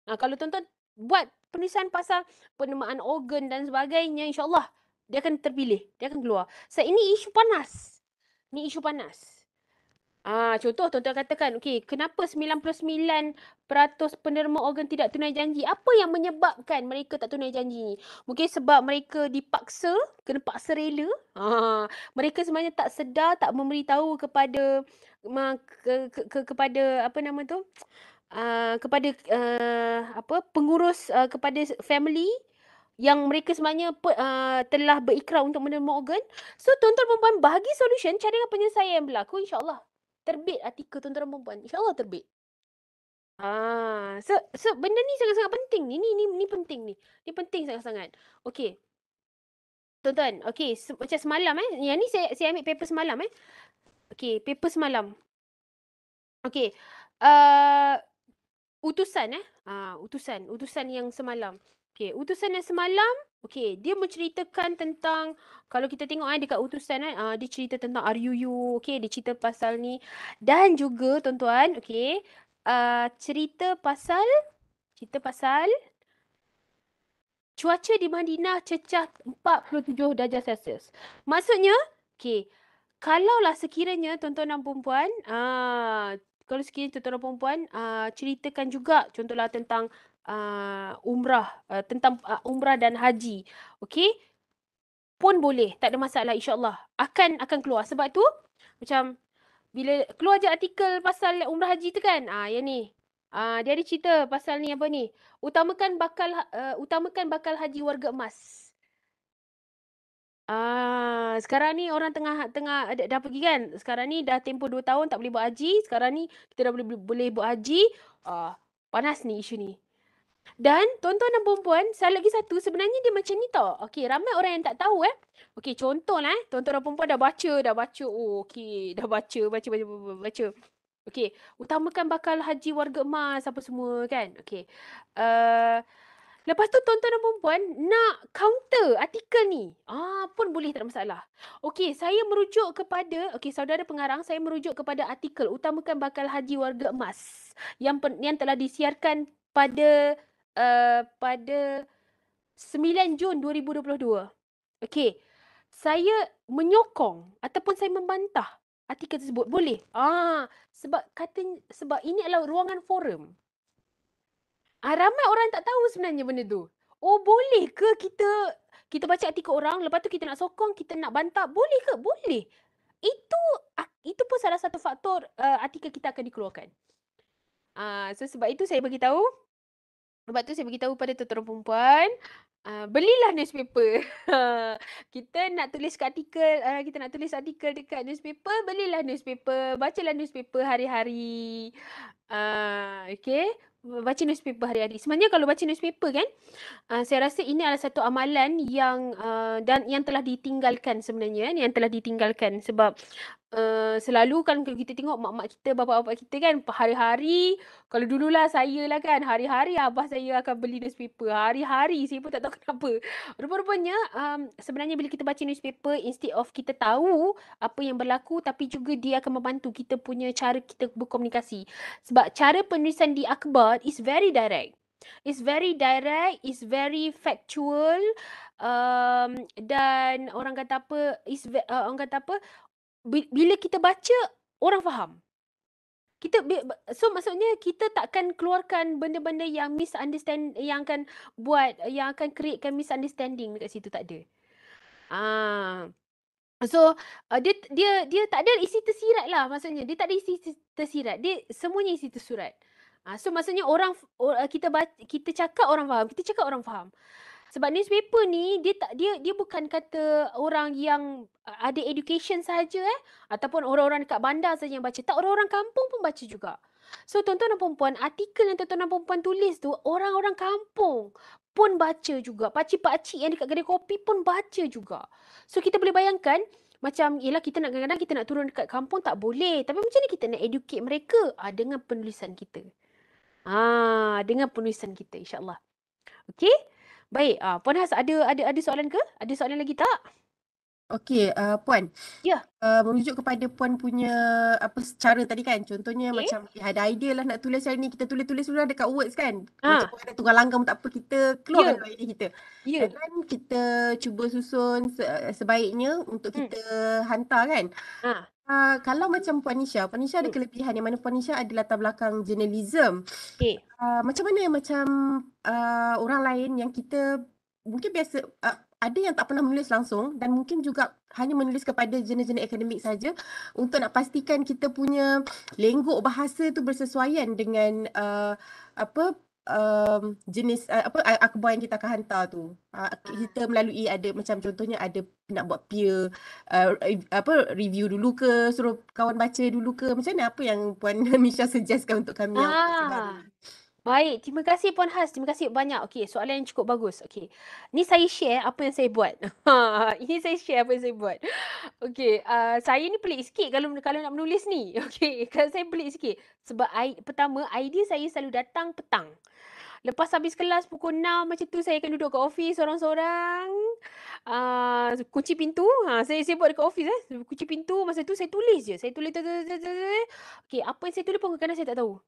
[SPEAKER 3] Ha, kalau tuan-tuan buat penulisan pasal penemaan organ dan sebagainya insyaallah dia akan terpilih dia akan keluar so ini isu panas ni isu panas Ah, contoh tuan-tuan katakan, okay, kenapa 99% penerima organ tidak tunai janji? Apa yang menyebabkan mereka tak tunai janji ni? Mungkin sebab mereka dipaksa, kena paksa rela. Ah, mereka sebenarnya tak sedar, tak memberitahu kepada ke, ke, ke, kepada apa nama tu? Uh, kepada uh, apa pengurus uh, kepada family yang mereka sebenarnya uh, telah berikrar untuk menerima organ. So tuan-tuan perempuan bagi solution cara dengan penyelesaian yang berlaku insyaallah terbit artikel tuan-tuan perempuan. Insya-Allah terbit. Ah, so, so benda ni sangat-sangat penting ni. Ni ni ni penting ni. Ni penting sangat-sangat. Okay, Tuan-tuan, okey, se- macam semalam eh. Yang ni saya saya ambil paper semalam eh. Okay, paper semalam. Okay. Uh, utusan eh. Ah utusan, utusan yang semalam. Okey, utusan yang semalam, okey, dia menceritakan tentang kalau kita tengok eh dekat utusan eh uh, dia cerita tentang RUU, okey, dia cerita pasal ni dan juga tuan-tuan, okey, uh, cerita pasal cerita pasal cuaca di Madinah cecah 47 darjah Celsius. Maksudnya, okey, kalaulah sekiranya tuan-tuan dan puan-puan, ah uh, kalau sekiranya tuan-tuan perempuan uh, ceritakan juga contohlah tentang uh, umrah uh, tentang uh, umrah dan haji okey pun boleh tak ada masalah insyaallah akan akan keluar sebab tu macam bila keluar je artikel pasal umrah haji tu kan ah uh, yang ni ah uh, dia ada cerita pasal ni apa ni utamakan bakal uh, utamakan bakal haji warga emas Ah, sekarang ni orang tengah tengah dah, dah pergi kan? Sekarang ni dah tempoh dua tahun tak boleh buat haji. Sekarang ni kita dah boleh boleh buat haji. Ah, panas ni isu ni. Dan tuan-tuan dan perempuan, saya lagi satu sebenarnya dia macam ni tau. Okey, ramai orang yang tak tahu eh. Okey, contohlah eh. Tuan-tuan dan perempuan dah baca, dah baca. Oh, okey, dah baca, baca, baca, baca. baca. Okey, utamakan bakal haji warga emas apa semua kan? Okey. Uh, Lepas tu tuan-tuan dan perempuan nak counter artikel ni. Ah pun boleh tak ada masalah. Okey, saya merujuk kepada okey saudara pengarang saya merujuk kepada artikel utamakan bakal haji warga emas yang yang telah disiarkan pada uh, pada 9 Jun 2022. Okey. Saya menyokong ataupun saya membantah artikel tersebut. Boleh. Ah sebab kata sebab ini adalah ruangan forum. Ah, ramai orang tak tahu sebenarnya benda tu. Oh boleh ke kita kita baca artikel orang lepas tu kita nak sokong, kita nak bantah. Boleh ke? Boleh. Itu ah, itu pun salah satu faktor uh, artikel kita akan dikeluarkan. Ah, uh, so sebab itu saya bagi tahu. Sebab tu saya bagi tahu pada tuan-tuan perempuan, uh, ah, belilah newspaper. kita nak tulis kat artikel, uh, kita nak tulis artikel dekat newspaper, belilah newspaper, bacalah newspaper hari-hari. Uh, okay baca newspaper hari-hari. Sebenarnya kalau baca newspaper kan, uh, saya rasa ini adalah satu amalan yang uh, dan yang telah ditinggalkan sebenarnya, yang telah ditinggalkan sebab Uh, selalu kan kalau kita tengok mak-mak kita, bapa-bapa kita kan hari-hari kalau dululah saya lah kan hari-hari abah saya akan beli newspaper hari-hari saya pun tak tahu kenapa rupa-rupanya um, sebenarnya bila kita baca newspaper instead of kita tahu apa yang berlaku tapi juga dia akan membantu kita punya cara kita berkomunikasi sebab cara penulisan di akhbar is very direct is very direct is very factual um dan orang kata apa is uh, orang kata apa bila kita baca orang faham kita so maksudnya kita takkan keluarkan benda-benda yang misunderstand yang akan buat yang akan createkan misunderstanding dekat situ tak ada ah uh, so uh, dia dia dia tak ada isi tersirat lah maksudnya dia tak ada isi tersirat dia semuanya isi tersurat uh, so maksudnya orang or, kita baca, kita cakap orang faham kita cakap orang faham sebab newspaper ni dia tak dia dia bukan kata orang yang ada education saja eh ataupun orang-orang dekat bandar saja yang baca tak orang-orang kampung pun baca juga so tuan-tuan dan puan-puan artikel yang tuan-tuan dan puan-puan tulis tu orang-orang kampung pun baca juga pakcik-pakcik yang dekat kedai kopi pun baca juga so kita boleh bayangkan macam ialah kita nak kadang-kadang kita nak turun dekat kampung tak boleh tapi macam ni kita nak educate mereka ah, dengan penulisan kita ah dengan penulisan kita insyaallah okey Baik, uh, Puan Has ada ada ada soalan ke? Ada soalan lagi tak?
[SPEAKER 2] Okey, uh, Puan. Ya. Yeah. Uh, merujuk kepada Puan punya apa cara tadi kan? Contohnya okay. macam eh, ada idea lah nak tulis hari ni. Kita tulis-tulis dulu dekat Words kan? Ha. Macam oh, ada tukar langgam tak apa. Kita keluarkan yeah. idea kita. Ya. Yeah. Dan kita cuba susun se- sebaiknya untuk hmm. kita hmm. hantar kan? Ha. Uh, kalau macam Puan Nisha, Puan Nisha ada hmm. kelebihan hmm. yang mana Puan Nisha ada latar belakang jurnalism. Okay. Uh, ah, macam mana macam uh, orang lain yang kita mungkin biasa uh, ada yang tak pernah menulis langsung dan mungkin juga hanya menulis kepada jenis-jenis akademik saja untuk nak pastikan kita punya lenggok bahasa itu bersesuaian dengan uh, apa um, jenis uh, apa akhbar yang kita akan hantar tu. Uh, kita melalui ada macam contohnya ada nak buat peer uh, apa review dulu ke suruh kawan baca dulu ke macam mana apa yang puan Misha suggestkan untuk kami. Ah. Yang,
[SPEAKER 3] Baik, terima kasih Puan Has. Terima kasih banyak. Okey, soalan yang cukup bagus. Okey. Ni saya share apa yang saya buat. Ha, ini saya share apa yang saya buat. Okey, uh, saya ni pelik sikit kalau kalau nak menulis ni. Okey, kalau saya pelik sikit. Sebab I, pertama, idea saya selalu datang petang. Lepas habis kelas pukul 6 macam tu saya akan duduk kat office seorang-seorang. Uh, kunci pintu. Ha, saya sibuk dekat office eh. Kunci pintu masa tu saya tulis je. Saya tulis. tulis, tulis, tulis. Okey, apa yang saya tulis pun kadang saya tak tahu.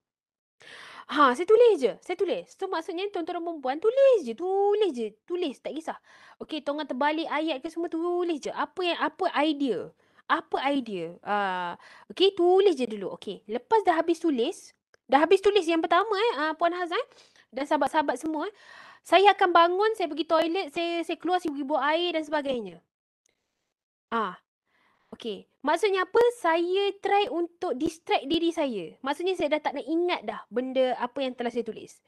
[SPEAKER 3] Ha, saya tulis je. Saya tulis. So maksudnya tuan-tuan perempuan tulis je, tulis je, tulis tak kisah. Okey, tuan terbalik ayat ke semua tulis je. Apa yang apa idea? Apa idea? Uh, okey, tulis je dulu. Okey, lepas dah habis tulis, dah habis tulis yang pertama eh, uh, Puan Hazan dan sahabat-sahabat semua. Eh, saya akan bangun, saya pergi toilet, saya saya keluar, saya pergi buat air dan sebagainya. Ah, uh, Okay. Maksudnya apa? Saya try untuk distract diri saya. Maksudnya saya dah tak nak ingat dah benda apa yang telah saya tulis.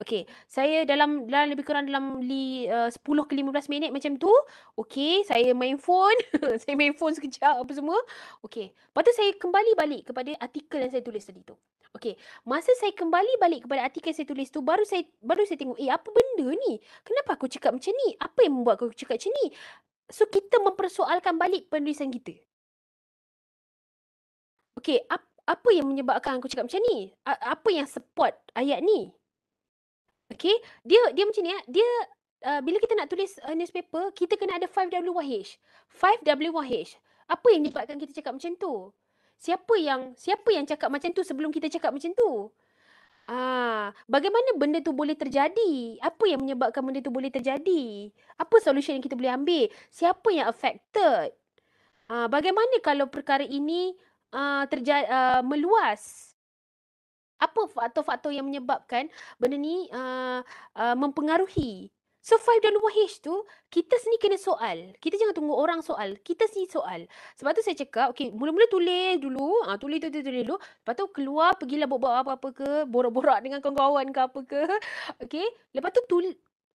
[SPEAKER 3] Okay. Saya dalam, dalam lebih kurang dalam li, eh, uh, 10 ke 15 minit macam tu. Okay. Saya main phone. saya main phone sekejap apa semua. Okay. Lepas tu saya kembali balik kepada artikel yang saya tulis tadi tu. Okay. Masa saya kembali balik kepada artikel yang saya tulis tu, baru saya baru saya tengok, eh apa benda ni? Kenapa aku cakap macam ni? Apa yang membuat aku cakap macam ni? So kita mempersoalkan balik penulisan kita. Okay, ap- apa yang menyebabkan aku cakap macam ni? A- apa yang support ayat ni? Okay, dia dia macam ni ya. Dia uh, bila kita nak tulis uh, newspaper, kita kena ada 5WH. 5WH. Apa yang menyebabkan kita cakap macam tu? Siapa yang siapa yang cakap macam tu sebelum kita cakap macam tu? Ah, bagaimana benda tu boleh terjadi? Apa yang menyebabkan benda tu boleh terjadi? Apa solution yang kita boleh ambil? Siapa yang affected? Ah, bagaimana kalau perkara ini ah, terja- ah, meluas? Apa faktor-faktor yang menyebabkan benda ni ah, ah, mempengaruhi So 5 dan 2H tu kita sendiri kena soal. Kita jangan tunggu orang soal. Kita sendiri soal. Sebab tu saya cakap, okay, mula-mula tulis dulu. Ah, ha, tulis tu, tulis, tulis dulu. Lepas tu keluar, pergilah buat-buat apa-apa ke. Borak-borak dengan kawan-kawan ke apa ke. Okay. Lepas tu tulis.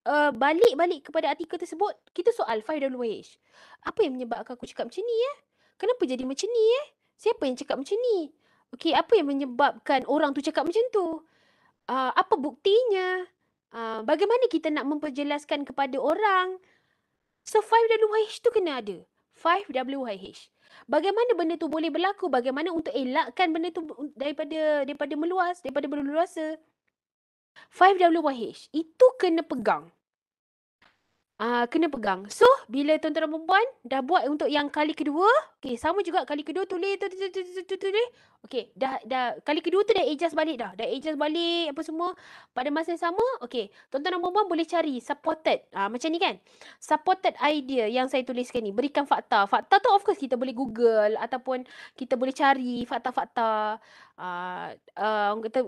[SPEAKER 3] Uh, eh, balik-balik kepada artikel tersebut, kita soal 5 dan 2H. Apa yang menyebabkan aku cakap macam ni eh? Kenapa jadi macam ni eh? Siapa yang cakap macam ni? Okay, apa yang menyebabkan orang tu cakap macam tu? Uh, apa buktinya? Ah, bagaimana kita nak memperjelaskan kepada orang so 5WH tu kena ada 5WH bagaimana benda tu boleh berlaku bagaimana untuk elakkan benda tu daripada daripada meluas daripada berluasa 5WH itu kena pegang Uh, kena pegang. So, bila tuan-tuan dan perempuan dah buat untuk yang kali kedua, okay, sama juga kali kedua tulis, tu tu tu tu tulis. Okay, dah, dah, kali kedua tu dah adjust balik dah. Dah adjust balik apa semua. Pada masa yang sama, okay, tuan-tuan dan perempuan boleh cari supported. Uh, macam ni kan? Supported idea yang saya tuliskan ni. Berikan fakta. Fakta tu of course kita boleh google ataupun kita boleh cari fakta-fakta. Uh, uh, kita,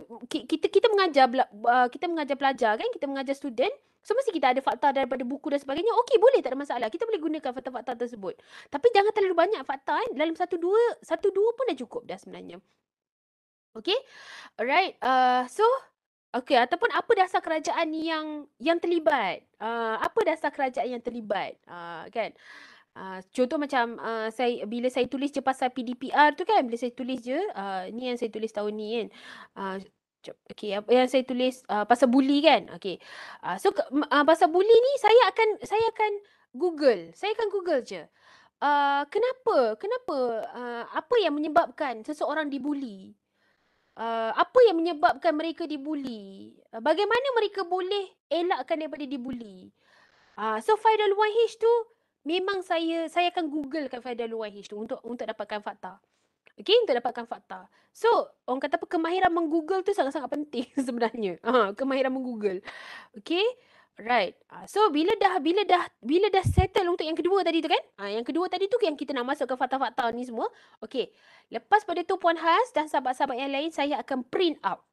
[SPEAKER 3] kita, kita mengajar, uh, kita mengajar pelajar kan? Kita mengajar student. So mesti kita ada fakta daripada buku dan sebagainya. Okey boleh tak ada masalah. Kita boleh gunakan fakta-fakta tersebut. Tapi jangan terlalu banyak fakta kan. Dalam satu dua, satu dua pun dah cukup dah sebenarnya. Okey. Alright. Uh, so Okey ataupun apa dasar kerajaan yang yang terlibat? Uh, apa dasar kerajaan yang terlibat? Uh, kan? Uh, contoh macam uh, saya bila saya tulis je pasal PDPR tu kan bila saya tulis je uh, ni yang saya tulis tahun ni kan uh, jap. Okey, apa yang saya tulis uh, pasal buli kan? Okey. Uh, so uh, pasal buli ni saya akan saya akan Google. Saya akan Google je. Uh, kenapa? Kenapa uh, apa yang menyebabkan seseorang dibuli? Uh, apa yang menyebabkan mereka dibuli? Uh, bagaimana mereka boleh elakkan daripada dibuli? uh, so Faidal Wahish tu memang saya saya akan Google kan Faidal Wahish tu untuk untuk dapatkan fakta. Okay, untuk dapatkan fakta. So, orang kata apa, kemahiran menggoogle tu sangat-sangat penting sebenarnya. Ha, kemahiran menggoogle. Okay, right. Ha, so, bila dah, bila dah, bila dah settle untuk yang kedua tadi tu kan? Ha, yang kedua tadi tu yang kita nak masuk fakta-fakta ni semua. Okay, lepas pada tu Puan Has dan sahabat-sahabat yang lain, saya akan print out.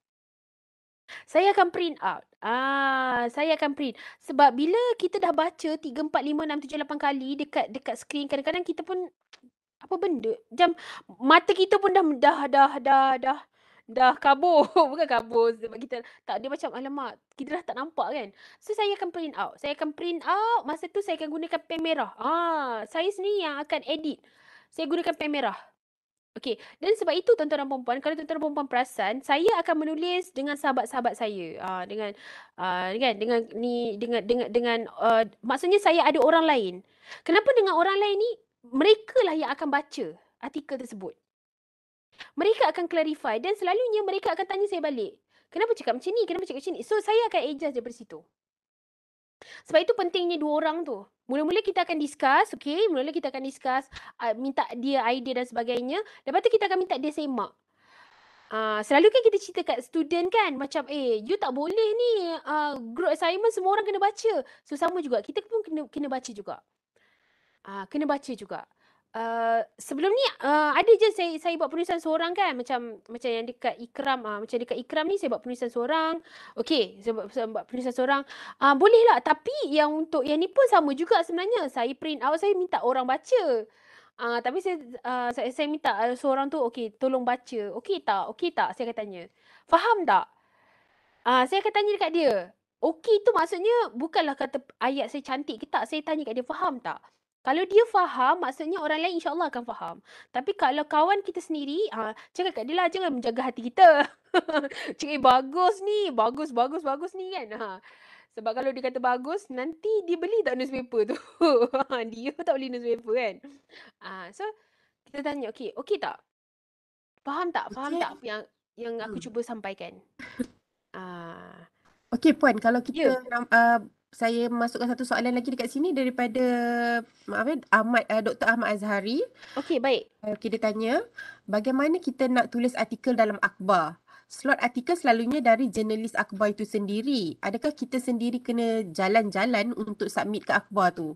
[SPEAKER 3] Saya akan print out. Ah, saya akan print. Sebab bila kita dah baca 3, 4, 5, 6, 7, 8 kali dekat dekat screen, kadang-kadang kita pun apa benda macam mata kita pun dah dah dah dah dah dah kabur bukan kabur sebab kita tak ada macam alamak kita dah tak nampak kan so saya akan print out saya akan print out masa tu saya akan gunakan pen merah ah saya ni yang akan edit saya gunakan pen merah Okay, dan sebab itu tuan-tuan dan perempuan, kalau tuan-tuan dan perempuan perasan, saya akan menulis dengan sahabat-sahabat saya. Uh, dengan, uh, kan, dengan ni, dengan, dengan, dengan, uh, maksudnya saya ada orang lain. Kenapa dengan orang lain ni? mereka lah yang akan baca artikel tersebut. Mereka akan clarify dan selalunya mereka akan tanya saya balik. Kenapa cakap macam ni? Kenapa cakap macam ni? So saya akan adjust daripada situ. Sebab itu pentingnya dua orang tu. Mula-mula kita akan discuss, okay? Mula-mula kita akan discuss, uh, minta dia idea dan sebagainya. Lepas tu kita akan minta dia semak. Uh, selalu kan kita cerita kat student kan macam eh you tak boleh ni uh, group assignment semua orang kena baca. So sama juga kita pun kena kena baca juga. Ah, kena baca juga. Uh, sebelum ni uh, ada je saya saya buat penulisan seorang kan macam macam yang dekat Ikram uh, macam dekat Ikram ni saya buat penulisan seorang. Okey, saya buat, saya buat penulisan seorang. Ah uh, boleh lah tapi yang untuk yang ni pun sama juga sebenarnya. Saya print out saya minta orang baca. uh, tapi saya, uh, saya saya minta seorang tu okey tolong baca. Okey tak? Okey tak? Saya akan tanya. Faham tak? uh, saya akan tanya dekat dia. Okey tu maksudnya bukanlah kata ayat saya cantik ke tak. Saya tanya kat dia faham tak? Kalau dia faham, maksudnya orang lain insyaAllah akan faham. Tapi kalau kawan kita sendiri, ha, cakap kat dia lah, jangan menjaga hati kita. Cakap eh, bagus ni, bagus, bagus, bagus ni kan. Ha. Sebab kalau dia kata bagus, nanti dia beli tak newspaper tu. Ha, dia tak beli newspaper kan. Ha, so, kita tanya, okay, okay tak? Faham tak? Faham okay. tak apa yang, yang aku hmm. cuba sampaikan? Ha.
[SPEAKER 2] Ah. Okay, Puan, kalau kita yeah. Ya. uh, saya masukkan satu soalan lagi dekat sini daripada maaf eh Ahmad uh, eh, Dr Ahmad Azhari. Okey, baik. Okey dia tanya, bagaimana kita nak tulis artikel dalam akhbar? Slot artikel selalunya dari jurnalis akhbar itu sendiri. Adakah kita sendiri kena jalan-jalan untuk submit ke akhbar tu?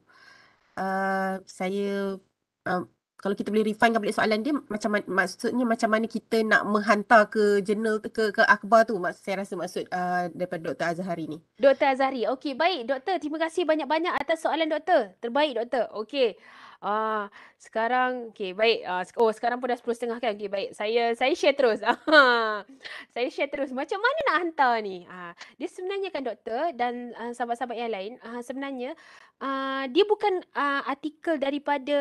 [SPEAKER 2] Uh, saya uh, kalau kita boleh refinekan balik soalan dia macam maksudnya macam mana kita nak menghantar ke jurnal ke ke akhbar tu mak, saya rasa maksud uh, daripada Dr Azhari ni
[SPEAKER 3] Dr Azhari okey baik doktor terima kasih banyak-banyak atas soalan doktor terbaik doktor okey Ah, uh, sekarang okey baik. Uh, oh, sekarang pun dah 10 setengah kan. Okey baik. Saya saya share terus. Ah, saya share terus. Macam mana nak hantar ni? Ah, uh, dia sebenarnya kan doktor dan uh, sahabat-sahabat yang lain, ah uh, sebenarnya Ah, dia bukan uh, artikel daripada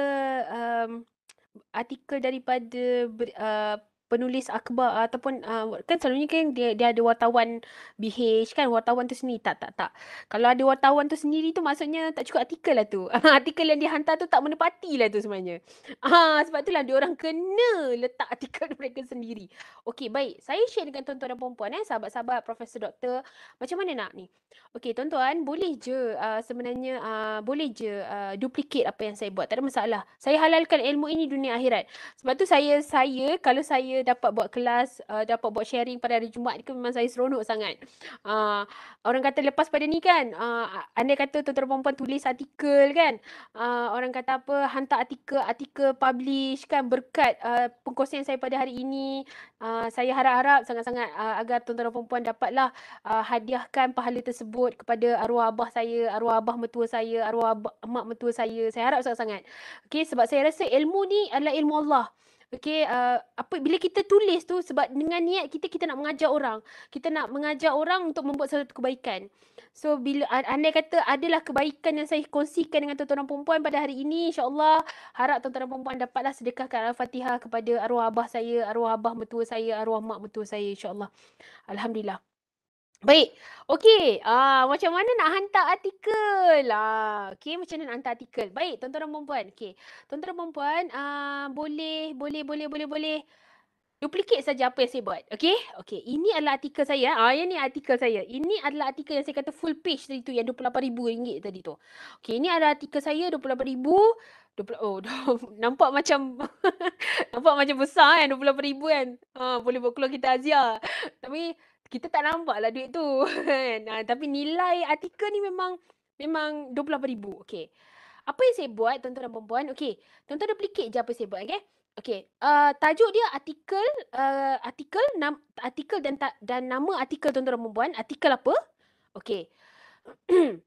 [SPEAKER 3] um, artikel daripada uh, penulis akhbar ataupun uh, kan selalunya kan dia dia ada wartawan BH kan wartawan tu sendiri tak tak tak kalau ada wartawan tu sendiri tu maksudnya tak cukup artikel lah tu artikel yang dihantar tu tak menepati lah tu sebenarnya ah uh, sebab itulah dia orang kena letak artikel mereka sendiri okey baik saya share dengan tuan-tuan dan puan-puan eh sahabat-sahabat profesor doktor macam mana nak ni okey tuan-tuan boleh je uh, sebenarnya uh, boleh je uh, duplicate apa yang saya buat tak ada masalah saya halalkan ilmu ini dunia akhirat sebab tu saya saya kalau saya dapat buat kelas, uh, dapat buat sharing pada hari Jumaat ni memang saya seronok sangat. Uh, orang kata lepas pada ni kan, uh, anda kata tuan-tuan perempuan tulis artikel kan. Uh, orang kata apa, hantar artikel, artikel publish kan berkat uh, pengkosian saya pada hari ini. Uh, saya harap-harap sangat-sangat uh, agar tuan-tuan perempuan dapatlah uh, hadiahkan pahala tersebut kepada arwah abah saya, arwah abah mertua saya, arwah abah, mak mertua saya. Saya harap sangat-sangat. Okay, sebab saya rasa ilmu ni adalah ilmu Allah. Okay, uh, eh, apa bila kita tulis tu sebab dengan niat kita kita nak mengajar orang. Kita nak mengajar orang untuk membuat satu kebaikan. So bila anda kata adalah kebaikan yang saya kongsikan dengan tuan-tuan perempuan pada hari ini, insyaallah harap tuan-tuan perempuan dapatlah sedekahkan al-Fatihah kepada arwah abah saya, arwah abah mertua saya, arwah mak mertua saya insyaallah. Alhamdulillah. Baik. Okey, ah, macam mana nak hantar artikel? Ah, Okey, macam mana nak hantar artikel? Baik, tuan-tuan dan perempuan. Okey, tuan-tuan dan perempuan, ah, boleh, boleh, boleh, boleh, boleh. Duplicate saja apa yang saya buat. Okey, okey. Ini adalah artikel saya. Ah, ini artikel saya. Ini adalah artikel yang saya kata full page tadi tu, yang RM28,000 tadi tu. Okey, ini adalah artikel saya, RM28,000. 20, oh, nampak macam, nampak macam besar kan, RM28,000 kan. Ah, boleh buat keluar kita Azia. Tapi, kita tak nampak lah duit tu kan. Ah, tapi nilai artikel ni memang memang RM28,000. Okay. Apa yang saya buat tuan-tuan dan perempuan? Okay. Tuan-tuan dah pelikit je apa saya buat. Okay. Okay. Uh, ah, tajuk dia artikel uh, artikel nam, artikel dan dan nama artikel tuan-tuan dan perempuan. Artikel apa? Okay.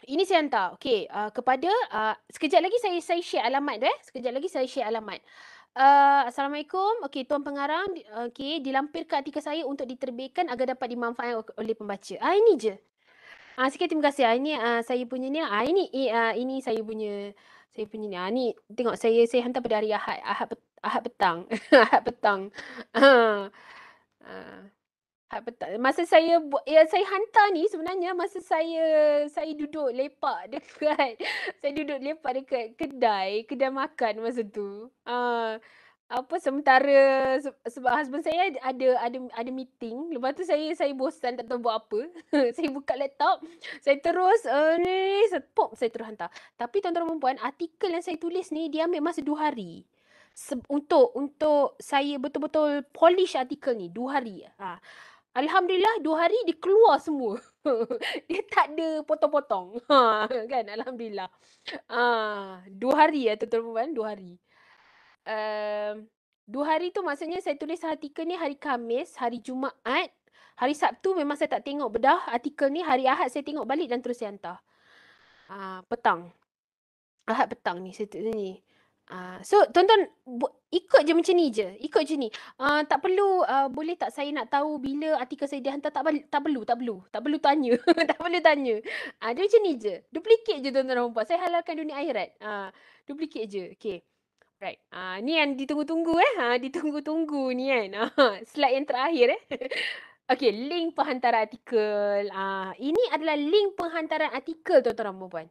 [SPEAKER 3] Ini saya hantar. Okay. Uh, kepada uh, sekejap lagi saya saya share alamat tu eh. Sekejap lagi saya share alamat uh, Assalamualaikum. Okey, Tuan Pengarang. Okey, dilampirkan artikel saya untuk diterbitkan agar dapat dimanfaatkan oleh pembaca. Ah, ini je. Ah, sikit terima kasih. Ah, ini ah, saya punya ni. Ah, ini, ah, ini saya punya. Saya punya ni. Ah, ni tengok saya saya hantar pada hari Ahad. Ahad, ahad petang. ahad petang. ah. ah. Ha, masa saya ya saya hantar ni sebenarnya masa saya saya duduk lepak dekat saya duduk lepak dekat kedai kedai makan masa tu uh, apa sementara sebab husband saya ada ada ada meeting lepas tu saya saya bosan tak tahu buat apa saya buka laptop saya terus uh, ni pop saya terus hantar tapi tuan-tuan perempuan artikel yang saya tulis ni dia ambil masa 2 hari untuk untuk saya betul-betul polish artikel ni dua hari ha. Alhamdulillah dua hari dia keluar semua. dia tak ada potong-potong. Ha, kan? Alhamdulillah. Ha, dua hari ya tuan-tuan perempuan. Dua hari. Um, dua hari tu maksudnya saya tulis artikel ni hari Kamis, hari Jumaat. Hari Sabtu memang saya tak tengok bedah artikel ni. Hari Ahad saya tengok balik dan terus saya hantar. Ha, petang. Ahad petang ni saya tulis ni. Ah, so tuan-tuan ikut je macam ni je. Ikut je ni. Uh, tak perlu uh, boleh tak saya nak tahu bila artikel saya dihantar tak tak perlu, tak perlu. Tak perlu tanya. tak perlu tanya. Ah uh, dia macam ni je. duplikat je tuan-tuan puan. Saya halalkan dunia akhirat. Ah uh, duplicate je. Okay. Right. Ah uh, ni yang ditunggu-tunggu eh. Ha ditunggu-tunggu ni kan. Uh, slide yang terakhir eh. okay, link penghantaran artikel. uh, ini adalah link penghantaran artikel tuan-tuan puan. Uh,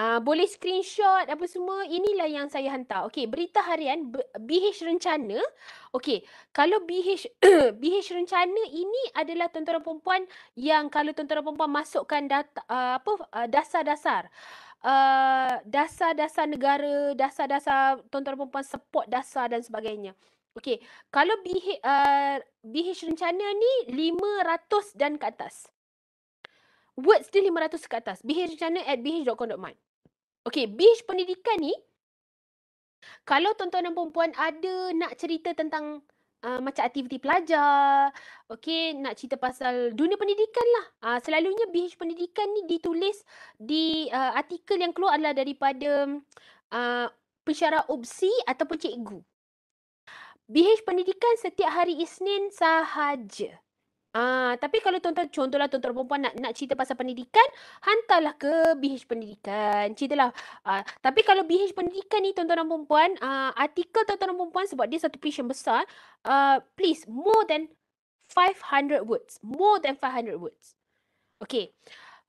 [SPEAKER 3] Uh, boleh screenshot apa semua. Inilah yang saya hantar. Okey, berita harian BH Rencana. Okey, kalau BH BH Rencana ini adalah tentera perempuan yang kalau tentera perempuan masukkan data uh, apa ah, dasar-dasar Uh, dasar-dasar negara, dasar-dasar tuan-tuan perempuan support dasar dan sebagainya. Okey, kalau BH, uh, BH rencana ni 500 dan ke atas. Words dia 500 ke atas. BH rencana at bh.com.my. Okay, beach pendidikan ni, kalau tuan-tuan dan perempuan ada nak cerita tentang uh, macam aktiviti pelajar, okay, nak cerita pasal dunia pendidikan lah. Uh, selalunya beach pendidikan ni ditulis di uh, artikel yang keluar adalah daripada uh, pensyarah UPSI ataupun cikgu. BH pendidikan setiap hari Isnin sahaja. Ah, tapi kalau tuan-tuan contohlah tuan-tuan perempuan nak nak cerita pasal pendidikan, hantarlah ke BH pendidikan. Ceritalah. Ah, tapi kalau BH pendidikan ni tuan-tuan perempuan, ah, artikel tuan-tuan perempuan sebab dia satu page yang besar, ah, please more than 500 words. More than 500 words. Okay.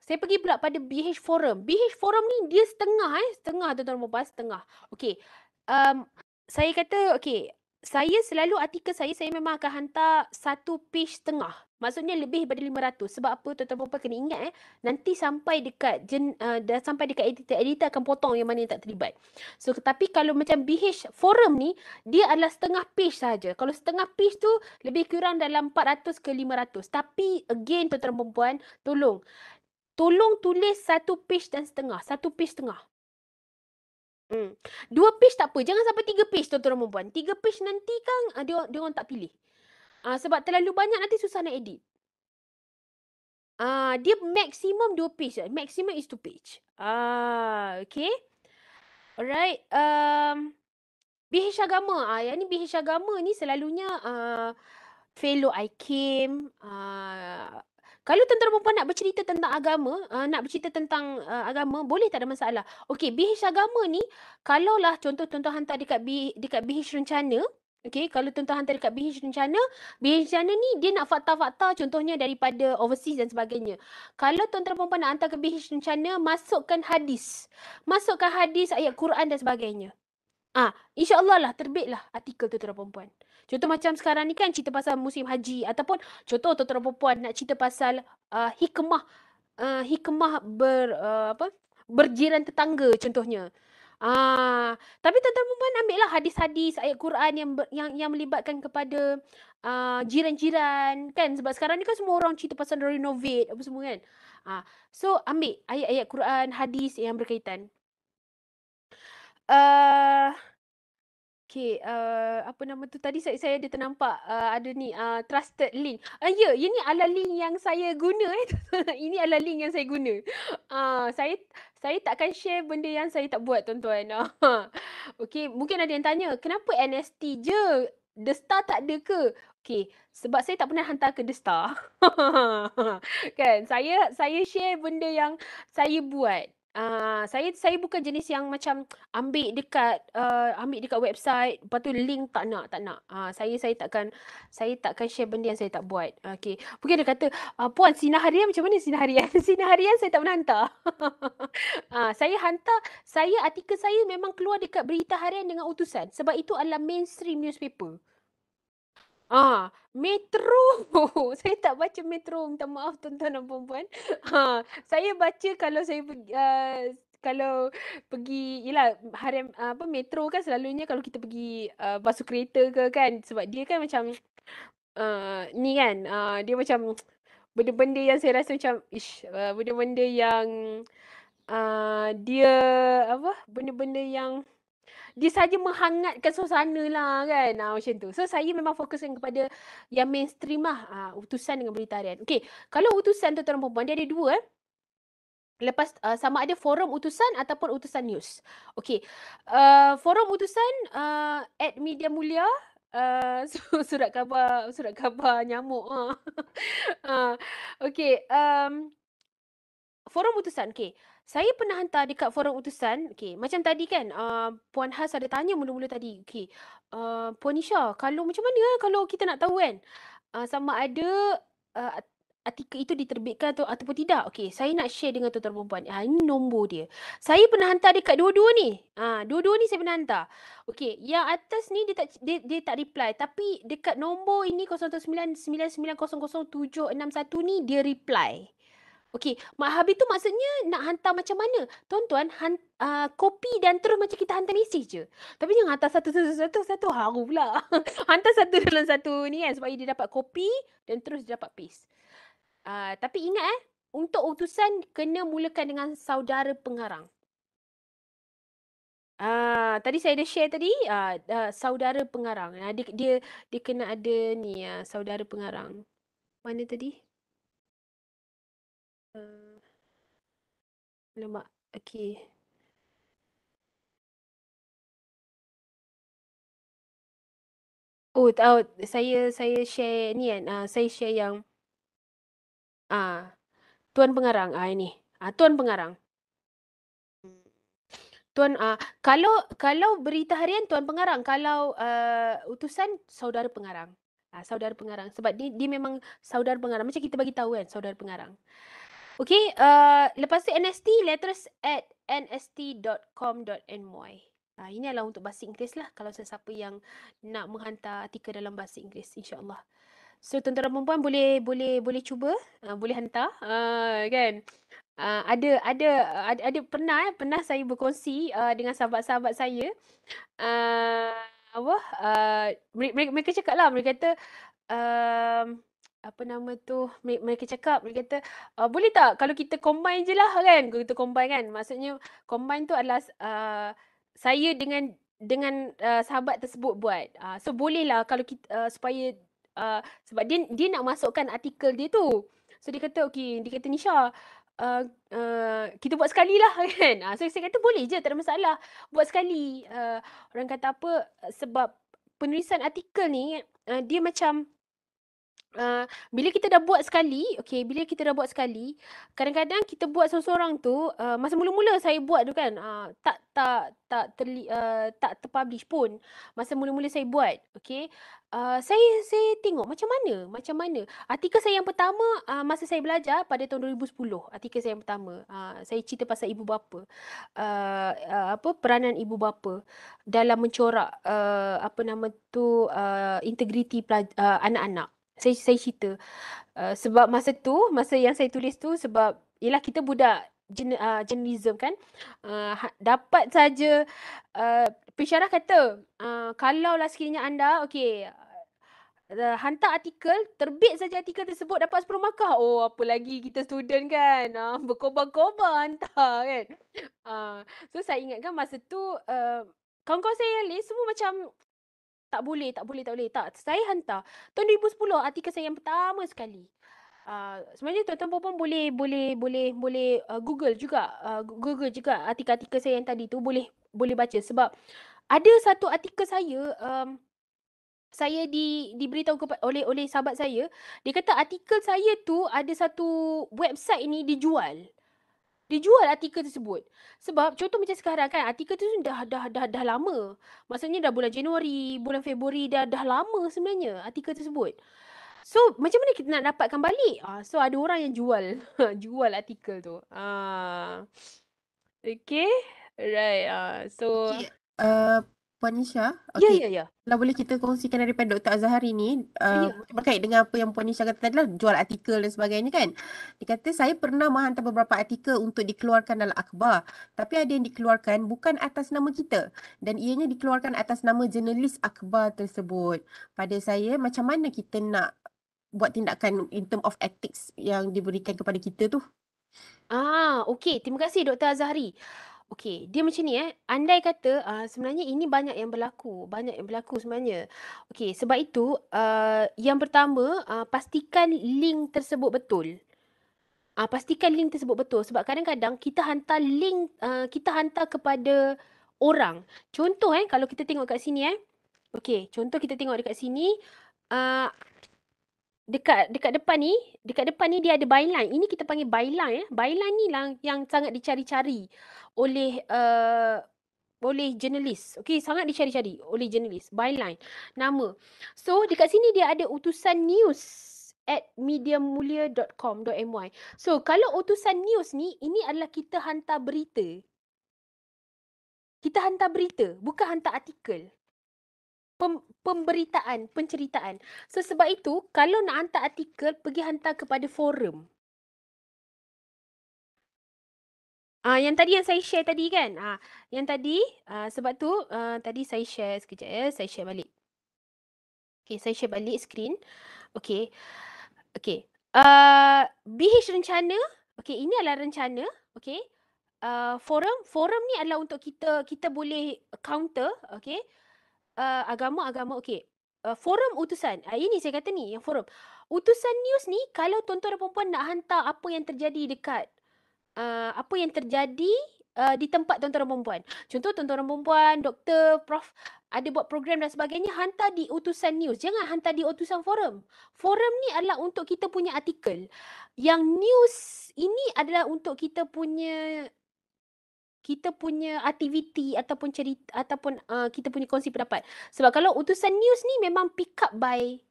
[SPEAKER 3] Saya pergi pula pada BH forum. BH forum ni dia setengah eh. Setengah tuan-tuan perempuan, setengah. Okay. Um, saya kata, okay, saya selalu artikel saya, saya memang akan hantar satu page setengah. Maksudnya lebih daripada ratus. Sebab apa tuan-tuan puan kena ingat eh. Nanti sampai dekat jen, uh, eh, dah sampai dekat editor, editor akan potong yang mana yang tak terlibat. So tapi kalau macam BH forum ni, dia adalah setengah page saja. Kalau setengah page tu lebih kurang dalam empat ratus ke lima ratus. Tapi again tuan-tuan puan tolong. Tolong tulis satu page dan setengah. Satu page setengah. Hmm. Dua page tak apa. Jangan sampai tiga page tuan-tuan puan Tiga page nanti kan ah, dia, dia orang tak pilih uh, sebab terlalu banyak nanti susah nak edit. uh, dia maksimum 2 page. Eh. maksimum is 2 page. uh, okay. Alright. Um BH agama. Ah uh, yang ni BH agama ni selalunya uh, fellow I came uh, kalau tentera perempuan nak bercerita tentang agama, uh, nak bercerita tentang uh, agama, boleh tak ada masalah. Okay, BH agama ni, kalaulah contoh-contoh hantar dekat B, dekat BH rencana, Okay, kalau tuan-tuan hantar dekat BH Rencana, BH Rencana ni dia nak fakta-fakta contohnya daripada overseas dan sebagainya. Kalau tuan-tuan perempuan nak hantar ke BH Rencana, masukkan hadis. Masukkan hadis ayat Quran dan sebagainya. Ah, ha, InsyaAllah lah, terbitlah artikel tuan-tuan perempuan. Contoh macam sekarang ni kan cerita pasal musim haji ataupun contoh tuan-tuan perempuan nak cerita pasal uh, hikmah uh, hikmah ber, uh, apa? berjiran tetangga contohnya. Ah, tapi tuan-tuan puan ambil lah hadis-hadis ayat Quran yang yang yang melibatkan kepada uh, jiran-jiran kan sebab sekarang ni kan semua orang cerita pasal renovate apa semua kan. Ah, so ambil ayat-ayat Quran hadis yang berkaitan. Uh, Okay, uh, apa nama tu tadi saya, saya ada ternampak uh, ada ni uh, trusted link. Uh, ya, yeah, ya eh, ini adalah link yang saya guna. Eh. ini adalah link yang saya guna. Uh, saya saya tak akan share benda yang saya tak buat tuan-tuan. okay, mungkin ada yang tanya, kenapa NST je? The Star tak ada ke? Okay, sebab saya tak pernah hantar ke The Star. kan, saya saya share benda yang saya buat uh, saya saya bukan jenis yang macam ambil dekat uh, ambil dekat website, lepas tu link tak nak, tak nak. uh, saya saya takkan saya takkan share benda yang saya tak buat. Okey. bukan dia kata, uh, "Puan Sina harian macam mana Sina harian? Sina harian saya tak pernah hantar." uh, saya hantar saya artikel saya memang keluar dekat berita harian dengan utusan sebab itu adalah mainstream newspaper. Ah, metro. saya tak baca metro. Minta maaf tuan-tuan dan puan-puan. Ha, saya baca kalau saya pergi uh, kalau pergi yalah hari ah, apa metro kan selalunya kalau kita pergi uh, basuh kereta ke kan sebab dia kan macam uh, ni kan uh, dia macam benda-benda yang saya rasa macam ish uh, benda-benda yang uh, dia apa benda-benda yang dia saja menghangatkan suasana lah kan ha, macam tu. So saya memang fokuskan kepada yang mainstream lah ha, utusan dengan berita harian. Okay kalau utusan tuan-tuan dan perempuan dia ada dua Lepas uh, sama ada forum utusan ataupun utusan news. Okay. Uh, forum utusan uh, at Media Mulia. Uh, surat khabar, surat khabar nyamuk. Uh. uh, okay. Um, forum utusan. Okey saya pernah hantar dekat forum utusan. Okay, macam tadi kan, uh, Puan Has ada tanya mula-mula tadi. Okay, uh, Puan Nisha, kalau macam mana eh, kalau kita nak tahu kan, uh, sama ada uh, artikel itu diterbitkan atau, ataupun tidak. Okay, saya nak share dengan tuan-tuan perempuan. Uh, ah, ini nombor dia. Saya pernah hantar dekat dua-dua ni. Uh, dua-dua ni saya pernah hantar. Okay, yang atas ni dia tak, dia, dia tak reply. Tapi dekat nombor ini 019 ni dia reply. Okey, Mahabi tu maksudnya nak hantar macam mana? Tuan-tuan, uh, ah, copy dan terus macam kita hantar mesej je. Tapi jangan hantar satu satu satu satu haru pula. hantar satu dalam satu ni kan sebab dia dapat copy dan terus dia dapat paste. Uh, tapi ingat eh, untuk utusan kena mulakan dengan saudara pengarang. uh, tadi saya dah share tadi uh, uh, saudara pengarang. Uh, dia, dia dia kena ada ni uh, saudara pengarang. Mana tadi?
[SPEAKER 1] Eh, lemak okey Oh, tahu oh, saya saya share ni kan. Uh, saya share yang
[SPEAKER 3] ah uh, tuan pengarang ah uh, ini. Ah uh, tuan pengarang. Tuan ah uh, kalau kalau berita harian tuan pengarang, kalau uh, utusan saudara pengarang. Ah uh, saudara pengarang sebab dia dia memang saudara pengarang. Macam kita bagi tahu kan saudara pengarang. Okay, uh, lepas tu NST, letters at nst.com.my. Ha, ah, ini adalah untuk bahasa Inggeris lah kalau sesiapa yang nak menghantar artikel dalam bahasa Inggeris insyaAllah. So tentera perempuan boleh boleh boleh cuba, uh, boleh hantar uh, kan. Uh, ada, ada ada ada pernah eh, pernah saya berkongsi uh, dengan sahabat-sahabat saya uh, apa uh, mereka, mereka cakap lah mereka kata apa nama tu mereka cakap mereka kata uh, boleh tak kalau kita combine je lah kan kita combine kan maksudnya combine tu adalah uh, saya dengan dengan uh, sahabat tersebut buat uh, so boleh lah kalau kita uh, supaya uh, sebab dia dia nak masukkan artikel dia tu so dia kata okey dia kata Nisha uh, uh, kita buat sekali lah kan uh, so saya kata boleh je tak ada masalah buat sekali uh, orang kata apa sebab penulisan artikel ni uh, dia macam Eh, bila kita dah buat sekali, okay, bila kita dah buat sekali, kadang-kadang kita buat seorang-seorang tu, uh, masa mula-mula saya buat tu kan, uh, tak tak tak terli, uh, tak terpublish pun masa mula-mula saya buat, okay. Uh, saya saya tengok macam mana, macam mana. Artikel saya yang pertama uh, masa saya belajar pada tahun 2010, artikel saya yang pertama. Uh, saya cerita pasal ibu bapa. Uh, uh, apa peranan ibu bapa dalam mencorak uh, apa nama tu uh, integriti pelaj- anak-anak saya saya cerita uh, sebab masa tu masa yang saya tulis tu sebab ialah kita budak journalism ah, kan uh, dapat saja uh, pensyarah kata uh, kalau lah sekiranya anda okey uh, hantar artikel terbit saja artikel tersebut dapat 10 markah oh apa lagi kita student kan uh, berkobar-kobar hantar kan uh, so saya ingatkan masa tu uh, kawan-kawan saya yang lain semua macam tak boleh, tak boleh, tak boleh. Tak, saya hantar. Tahun 2010, artikel saya yang pertama sekali. Uh, sebenarnya tuan-tuan pun boleh boleh boleh boleh uh, Google juga uh, Google juga artikel-artikel saya yang tadi tu boleh boleh baca sebab ada satu artikel saya um, saya di diberitahu kepada oleh oleh sahabat saya dia kata artikel saya tu ada satu website ni dijual dia jual artikel tersebut. Sebab contoh macam sekarang kan artikel tu dah, dah dah dah lama. Maksudnya dah bulan Januari, bulan Februari dah dah lama sebenarnya artikel tersebut. So macam mana kita nak dapatkan balik? Ah, so ada orang yang jual jual artikel tu. Ah. Okay. Right. Ah, so okay.
[SPEAKER 2] Uh, Puan Nisha? Okay. Ya, ya, ya. Kalau boleh kita kongsikan daripada Dr. Azhar ini uh, ya. berkait dengan apa yang Puan Nisha kata tadi lah, jual artikel dan sebagainya kan. Dia kata saya pernah menghantar beberapa artikel untuk dikeluarkan dalam akhbar tapi ada yang dikeluarkan bukan atas nama kita dan ianya dikeluarkan atas nama jurnalis akhbar tersebut. Pada saya, macam mana kita nak buat tindakan in term of ethics yang diberikan kepada kita tu?
[SPEAKER 3] Ah, okey. Terima kasih Dr. Azhari. Okey, dia macam ni eh. Andai kata uh, sebenarnya ini banyak yang berlaku. Banyak yang berlaku sebenarnya. Okey, sebab itu uh, yang pertama uh, pastikan link tersebut betul. Uh, pastikan link tersebut betul. Sebab kadang-kadang kita hantar link, uh, kita hantar kepada orang. Contoh eh, kalau kita tengok kat sini eh. okey. contoh kita tengok dekat sini. Uh, dekat dekat depan ni, dekat depan ni dia ada byline. Ini kita panggil byline eh. Byline ni lah yang sangat dicari-cari oleh uh, oleh jurnalis. Okey, sangat dicari-cari oleh jurnalis. Byline. Nama. So, dekat sini dia ada utusan news at mediamulia.com.my. So, kalau utusan news ni, ini adalah kita hantar berita. Kita hantar berita, bukan hantar artikel pem, pemberitaan, penceritaan. So sebab itu, kalau nak hantar artikel, pergi hantar kepada forum. Ah uh, yang tadi yang saya share tadi kan? Ah uh, yang tadi uh, sebab tu uh, tadi saya share sekejap ya, saya share balik. Okay, saya share balik screen. Okay. Okay. Uh, ah, BH rencana. Okay, ini adalah rencana. Okay. Uh, forum. Forum ni adalah untuk kita, kita boleh counter. Okay uh, agama-agama okey uh, forum utusan uh, ini saya kata ni yang forum utusan news ni kalau tuan-tuan dan puan-puan nak hantar apa yang terjadi dekat uh, apa yang terjadi uh, di tempat tuan-tuan dan puan-puan contoh tuan-tuan dan puan-puan doktor prof ada buat program dan sebagainya hantar di utusan news jangan hantar di utusan forum forum ni adalah untuk kita punya artikel yang news ini adalah untuk kita punya kita punya aktiviti ataupun cerita ataupun uh, kita punya kongsi pendapat. Sebab kalau utusan news ni memang pick up by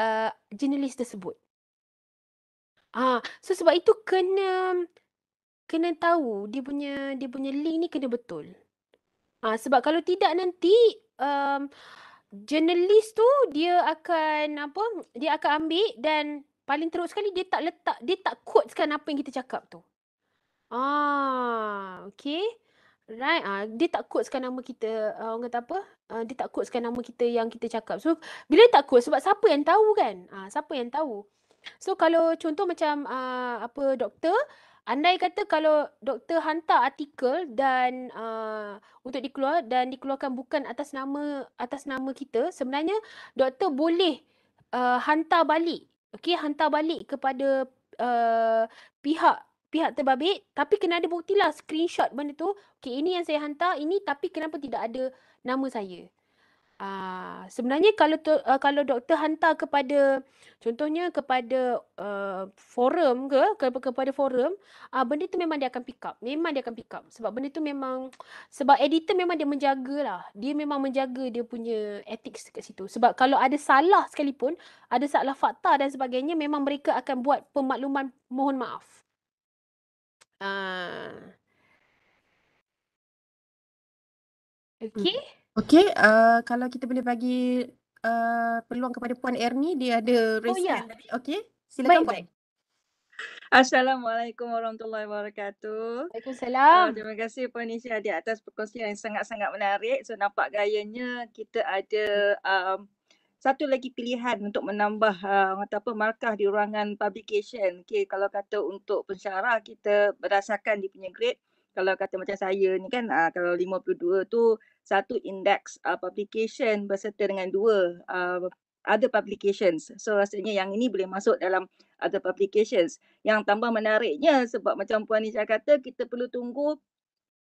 [SPEAKER 3] uh, jurnalis tersebut. Ah, uh, so sebab itu kena kena tahu dia punya dia punya link ni kena betul. Ah, uh, sebab kalau tidak nanti um, jurnalis tu dia akan apa dia akan ambil dan paling teruk sekali dia tak letak dia tak quoteskan apa yang kita cakap tu. Ah, okay. Right, ah, dia tak quotes-kan nama kita, ah, orang kata apa? Uh, dia tak quotes-kan nama kita yang kita cakap. So, bila tak quotes, sebab siapa yang tahu kan? Ah, siapa yang tahu? So, kalau contoh macam ah, apa doktor, andai kata kalau doktor hantar artikel dan uh, untuk dikeluar dan dikeluarkan bukan atas nama atas nama kita, sebenarnya doktor boleh uh, hantar balik. Okay, hantar balik kepada uh, pihak pihak terbabit tapi kena ada bukti lah screenshot benda tu. Okay ini yang saya hantar ini tapi kenapa tidak ada nama saya. Uh, sebenarnya kalau to, uh, ah, kalau doktor hantar kepada contohnya kepada uh, forum ke, ke kepada forum uh, benda tu memang dia akan pick up memang dia akan pick up sebab benda tu memang sebab editor memang dia menjagalah dia memang menjaga dia punya ethics kat situ sebab kalau ada salah sekalipun ada salah fakta dan sebagainya memang mereka
[SPEAKER 1] akan buat pemakluman mohon maaf
[SPEAKER 2] Ah. Okay. Hmm. Okay, uh, kalau kita boleh bagi uh, peluang kepada Puan Ernie, dia ada respon. Oh, ya. Okay, silakan baik, Puan. Baik.
[SPEAKER 4] Assalamualaikum warahmatullahi wabarakatuh. Waalaikumsalam. Uh, terima kasih Puan Nisha di atas perkongsian yang sangat-sangat menarik. So nampak gayanya kita ada um, satu lagi pilihan untuk menambah uh, atau apa markah di ruangan publication. Okey kalau kata untuk pensyarah kita berdasarkan dia punya grade kalau kata macam saya ni kan uh, kalau 52 tu satu indeks uh, publication berserta dengan dua uh, other publications. So rasanya yang ini boleh masuk dalam other publications. Yang tambah menariknya sebab macam Puan Nisha kata kita perlu tunggu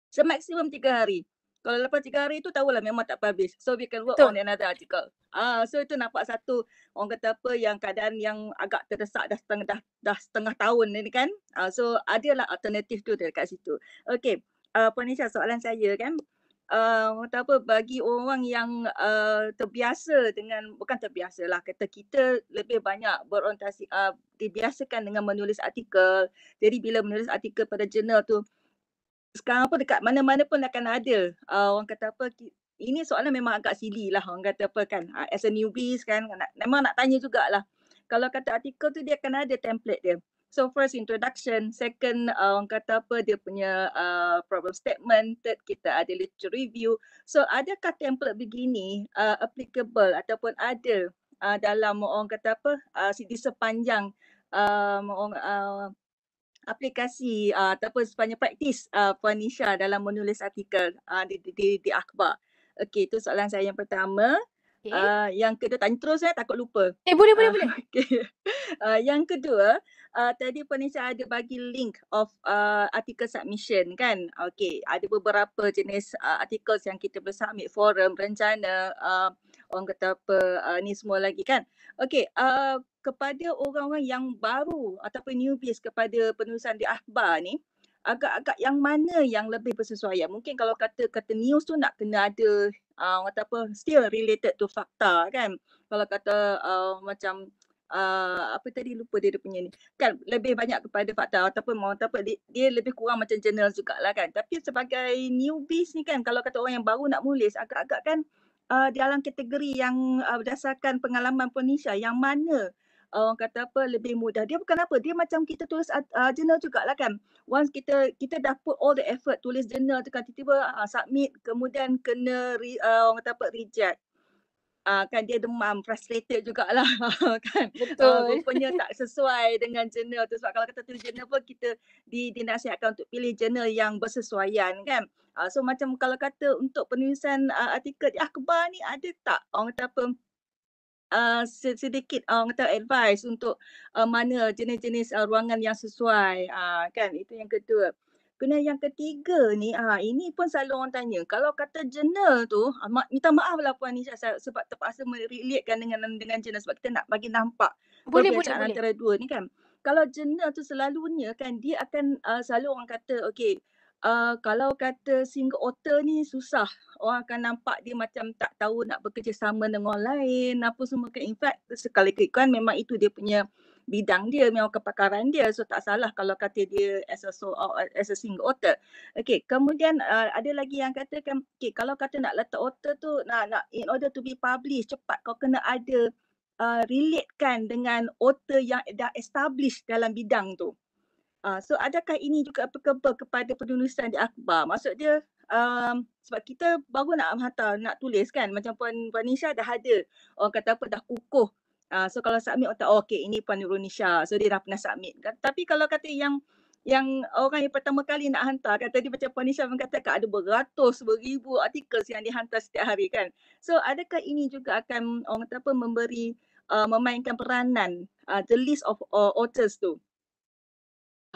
[SPEAKER 4] semaksimum tiga hari kalau lepas tiga hari tu lah memang tak habis. So we can work Betul. on another article. Ah, so itu nampak satu orang kata apa yang keadaan yang agak terdesak dah setengah dah, dah setengah tahun ni kan. Ah, so ada lah alternatif tu dekat situ. Okay. Uh, ah, Puan Nisha, soalan saya kan. Uh, ah, tak apa bagi orang yang uh, terbiasa dengan bukan terbiasa lah kata kita lebih banyak berorientasi uh, dibiasakan dengan menulis artikel jadi bila menulis artikel pada jurnal tu sekarang pun dekat mana-mana pun akan ada uh, orang kata apa ini soalan memang agak silly lah orang kata apa kan uh, as a newbies kan nak, memang nak tanya jugalah kalau kata artikel tu dia akan ada template dia so first introduction second uh, orang kata apa dia punya uh, problem statement third kita ada literature review so adakah template begini uh, applicable ataupun ada uh, dalam orang kata apa uh, di sepanjang um, orang, uh, aplikasi uh, ataupun sepanjang praktis uh, Puan Nisha dalam menulis artikel uh, di, di, di, di akhbar? Okey, itu soalan saya yang pertama. Okay. Uh, yang kedua, tanya terus ya, takut lupa. Eh, boleh, boleh, uh, boleh. Okay. Uh, yang kedua, uh, tadi Puan Nisha ada bagi link of uh, artikel submission kan? Okey, ada beberapa jenis uh, artikel yang kita boleh submit, forum, rencana, uh, orang kata apa, uh, ni semua lagi kan? Okey, uh, kepada orang-orang yang baru ataupun newbies kepada penulisan di akhbar ni agak-agak yang mana yang lebih bersesuaian. Mungkin kalau kata kata news tu nak kena ada uh, kata apa still related to fakta kan. Kalau kata uh, macam uh, apa tadi lupa dia, dia punya ni. Kan lebih banyak kepada fakta ataupun mau apa dia, dia lebih kurang macam general jugalah kan. Tapi sebagai newbies ni kan kalau kata orang yang baru nak mulis agak-agak kan uh, dalam kategori yang uh, berdasarkan pengalaman Ponisha yang mana orang kata apa lebih mudah. Dia bukan apa, dia macam kita tulis uh, journal lah kan. Once kita kita dah put all the effort tulis journal tu kan tiba-tiba uh, submit kemudian kena re, uh, orang kata apa reject. Uh, kan dia demam, frustrated jugalah kan. Betul. Uh, rupanya tak sesuai dengan jurnal tu sebab kalau kata tulis jurnal pun kita di, dinasihatkan untuk pilih jurnal yang bersesuaian kan. Uh, so macam kalau kata untuk penulisan uh, artikel di akhbar ni ada tak orang kata apa uh, sedikit eh, orang uh, kata advice untuk uh, mana jenis-jenis uh, ruangan yang sesuai uh, kan itu yang kedua. Kena yang ketiga ni uh, ini pun selalu orang tanya kalau kata jurnal tu uh, minta maaf lah puan ni sebab terpaksa merelatekan dengan dengan jurnal sebab kita nak bagi nampak boleh boleh antara boleh. dua ni kan. Kalau jurnal tu selalunya kan dia akan uh, selalu orang kata okey uh, kalau kata single author ni susah orang akan nampak dia macam tak tahu nak bekerjasama dengan orang lain apa semua kan in fact sekali kan memang itu dia punya bidang dia memang kepakaran dia so tak salah kalau kata dia as a solo as a single author. Okey, kemudian uh, ada lagi yang katakan okey kalau kata nak letak author tu nak nak in order to be published cepat kau kena ada uh, ah, relatekan dengan author yang dah establish dalam bidang tu. Uh, so adakah ini juga berkembang kepada penulisan di akhbar? Maksud dia um, sebab kita baru nak hantar, nak tulis kan macam Puan Vanisha dah ada orang kata apa dah kukuh. Uh, so kalau submit orang tak oh, okay ini Puan Nurunisha. So dia dah pernah submit. Kan? Tapi kalau kata yang yang orang yang pertama kali nak hantar kata dia macam Puan Nisha mengatakan ada beratus beribu artikel yang dihantar setiap hari kan. So adakah ini juga akan orang kata apa memberi uh, memainkan peranan uh, the list of uh, authors tu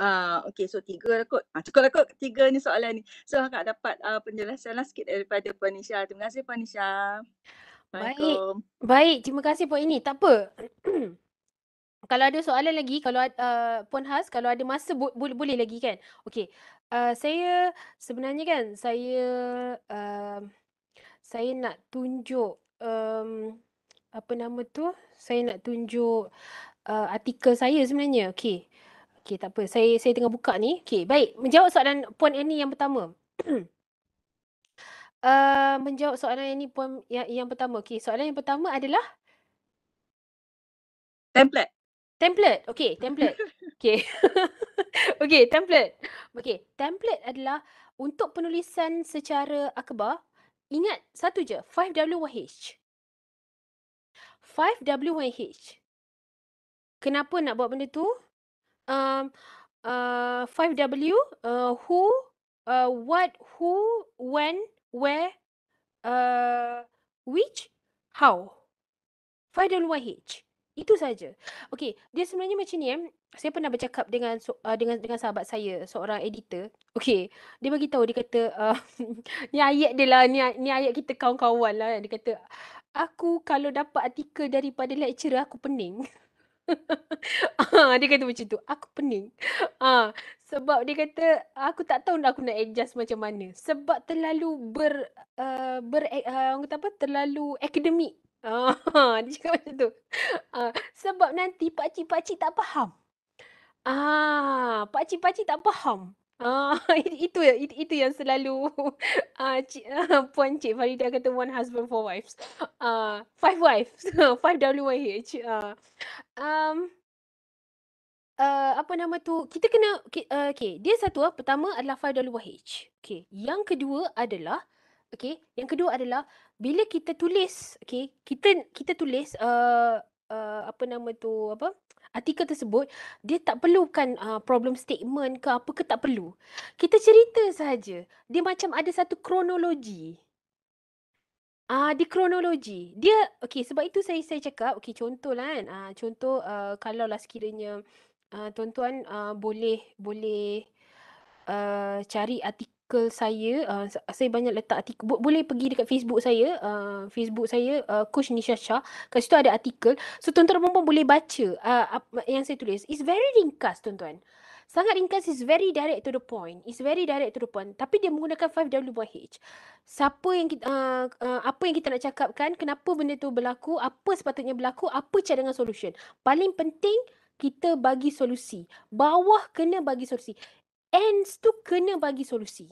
[SPEAKER 4] uh, okay, so tiga lah kot. Ah, cukup lah kot tiga ni soalan ni. So, Kak dapat uh, penjelasan lah sikit daripada Puan Nisha. Terima kasih Puan Nisha. Baik.
[SPEAKER 3] Baik, terima kasih Puan ini. Tak apa. kalau ada soalan lagi, kalau uh, Puan Has, kalau ada masa boleh boleh lagi kan. Okay, uh, saya sebenarnya kan, saya uh, saya nak tunjuk um, apa nama tu? Saya nak tunjuk uh, artikel saya sebenarnya. Okay. Okey, tak apa. Saya saya tengah buka ni. Okey, baik. Menjawab soalan Puan Annie yang pertama. uh, menjawab soalan yang ni Puan yang, yang pertama. Okey, soalan yang pertama adalah? Template. Template. Okey, template. Okey. Okey, template. Okey, template adalah untuk penulisan secara akhbar, ingat satu je, 5W1H. 5W1H. Kenapa nak buat benda tu? um uh 5W uh who uh what who when where uh which how 5 dan 1H itu saja. Okey, dia sebenarnya macam ni eh. Saya pernah bercakap dengan so, uh, dengan dengan sahabat saya, seorang editor. Okey, dia bagi tahu dia kata uh, ni ayat dia lah, ni, ni ayat kita kawan-kawan lah. Dia kata, aku kalau dapat artikel daripada lecturer aku pening. Ah, dia kata macam tu. Aku pening. Ah, sebab dia kata aku tak tahu nak aku nak adjust macam mana. Sebab terlalu ber uh, ber uh, kata apa? Terlalu akademik. Ah, dia cakap macam tu. Ah, sebab nanti pak cik tak faham. Ah, pak cik pak cik tak faham. Ah, itu ya, itu, itu yang selalu ah, cik, ah, puan Cik Farida kata one husband four wives. Ah, five wives. five W Y H. Ah. Um Uh, apa nama tu kita kena okay, uh, okay. dia satu ah pertama adalah five 5 h okey yang kedua adalah okey yang kedua adalah bila kita tulis okey kita kita tulis uh, uh, apa nama tu apa uh, artikel tersebut dia tak perlukan uh, problem statement ke apa ke tak perlu kita cerita saja dia macam ada satu kronologi ah uh, di kronologi dia okey sebab itu saya saya cakap okey contohlah kan uh, contoh uh, ah, kalau lah sekiranya uh, tuan-tuan uh, boleh boleh uh, cari artikel artikel saya uh, saya banyak letak artikel boleh pergi dekat Facebook saya uh, Facebook saya uh, Kush Nisha Shah kat situ ada artikel so tuan-tuan perempuan boleh baca uh, yang saya tulis it's very ringkas tuan-tuan sangat ringkas is very direct to the point is very direct to the point tapi dia menggunakan 5W1H siapa yang kita, uh, uh, apa yang kita nak cakapkan kenapa benda tu berlaku apa sepatutnya berlaku apa cadangan solution paling penting kita bagi solusi. Bawah kena bagi solusi ends tu kena bagi solusi.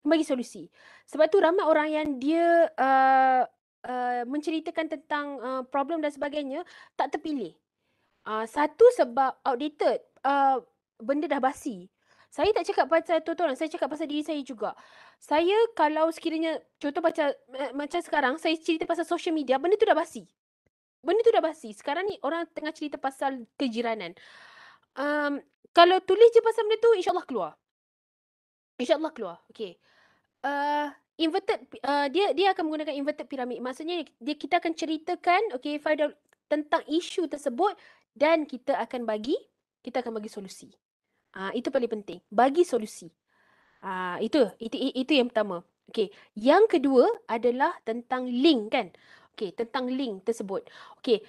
[SPEAKER 3] Bagi solusi. Sebab tu ramai orang yang dia uh, uh, menceritakan tentang uh, problem dan sebagainya tak terpilih. Uh, satu sebab outdated. Uh, benda dah basi. Saya tak cakap pasal tu orang. Saya cakap pasal diri saya juga. Saya kalau sekiranya contoh macam, macam sekarang saya cerita pasal social media benda tu dah basi. Benda tu dah basi. Sekarang ni orang tengah cerita pasal kejiranan. Um, kalau tulis je pasal benda tu insyaallah keluar insyaallah keluar okey uh, eh, inverted uh, dia dia akan menggunakan inverted piramid. maksudnya dia kita akan ceritakan okey file tentang isu tersebut dan kita akan bagi kita akan bagi solusi uh, itu paling penting bagi solusi uh, ah, itu, itu itu itu yang pertama okey yang kedua adalah tentang link kan Okey, tentang link tersebut. Okey,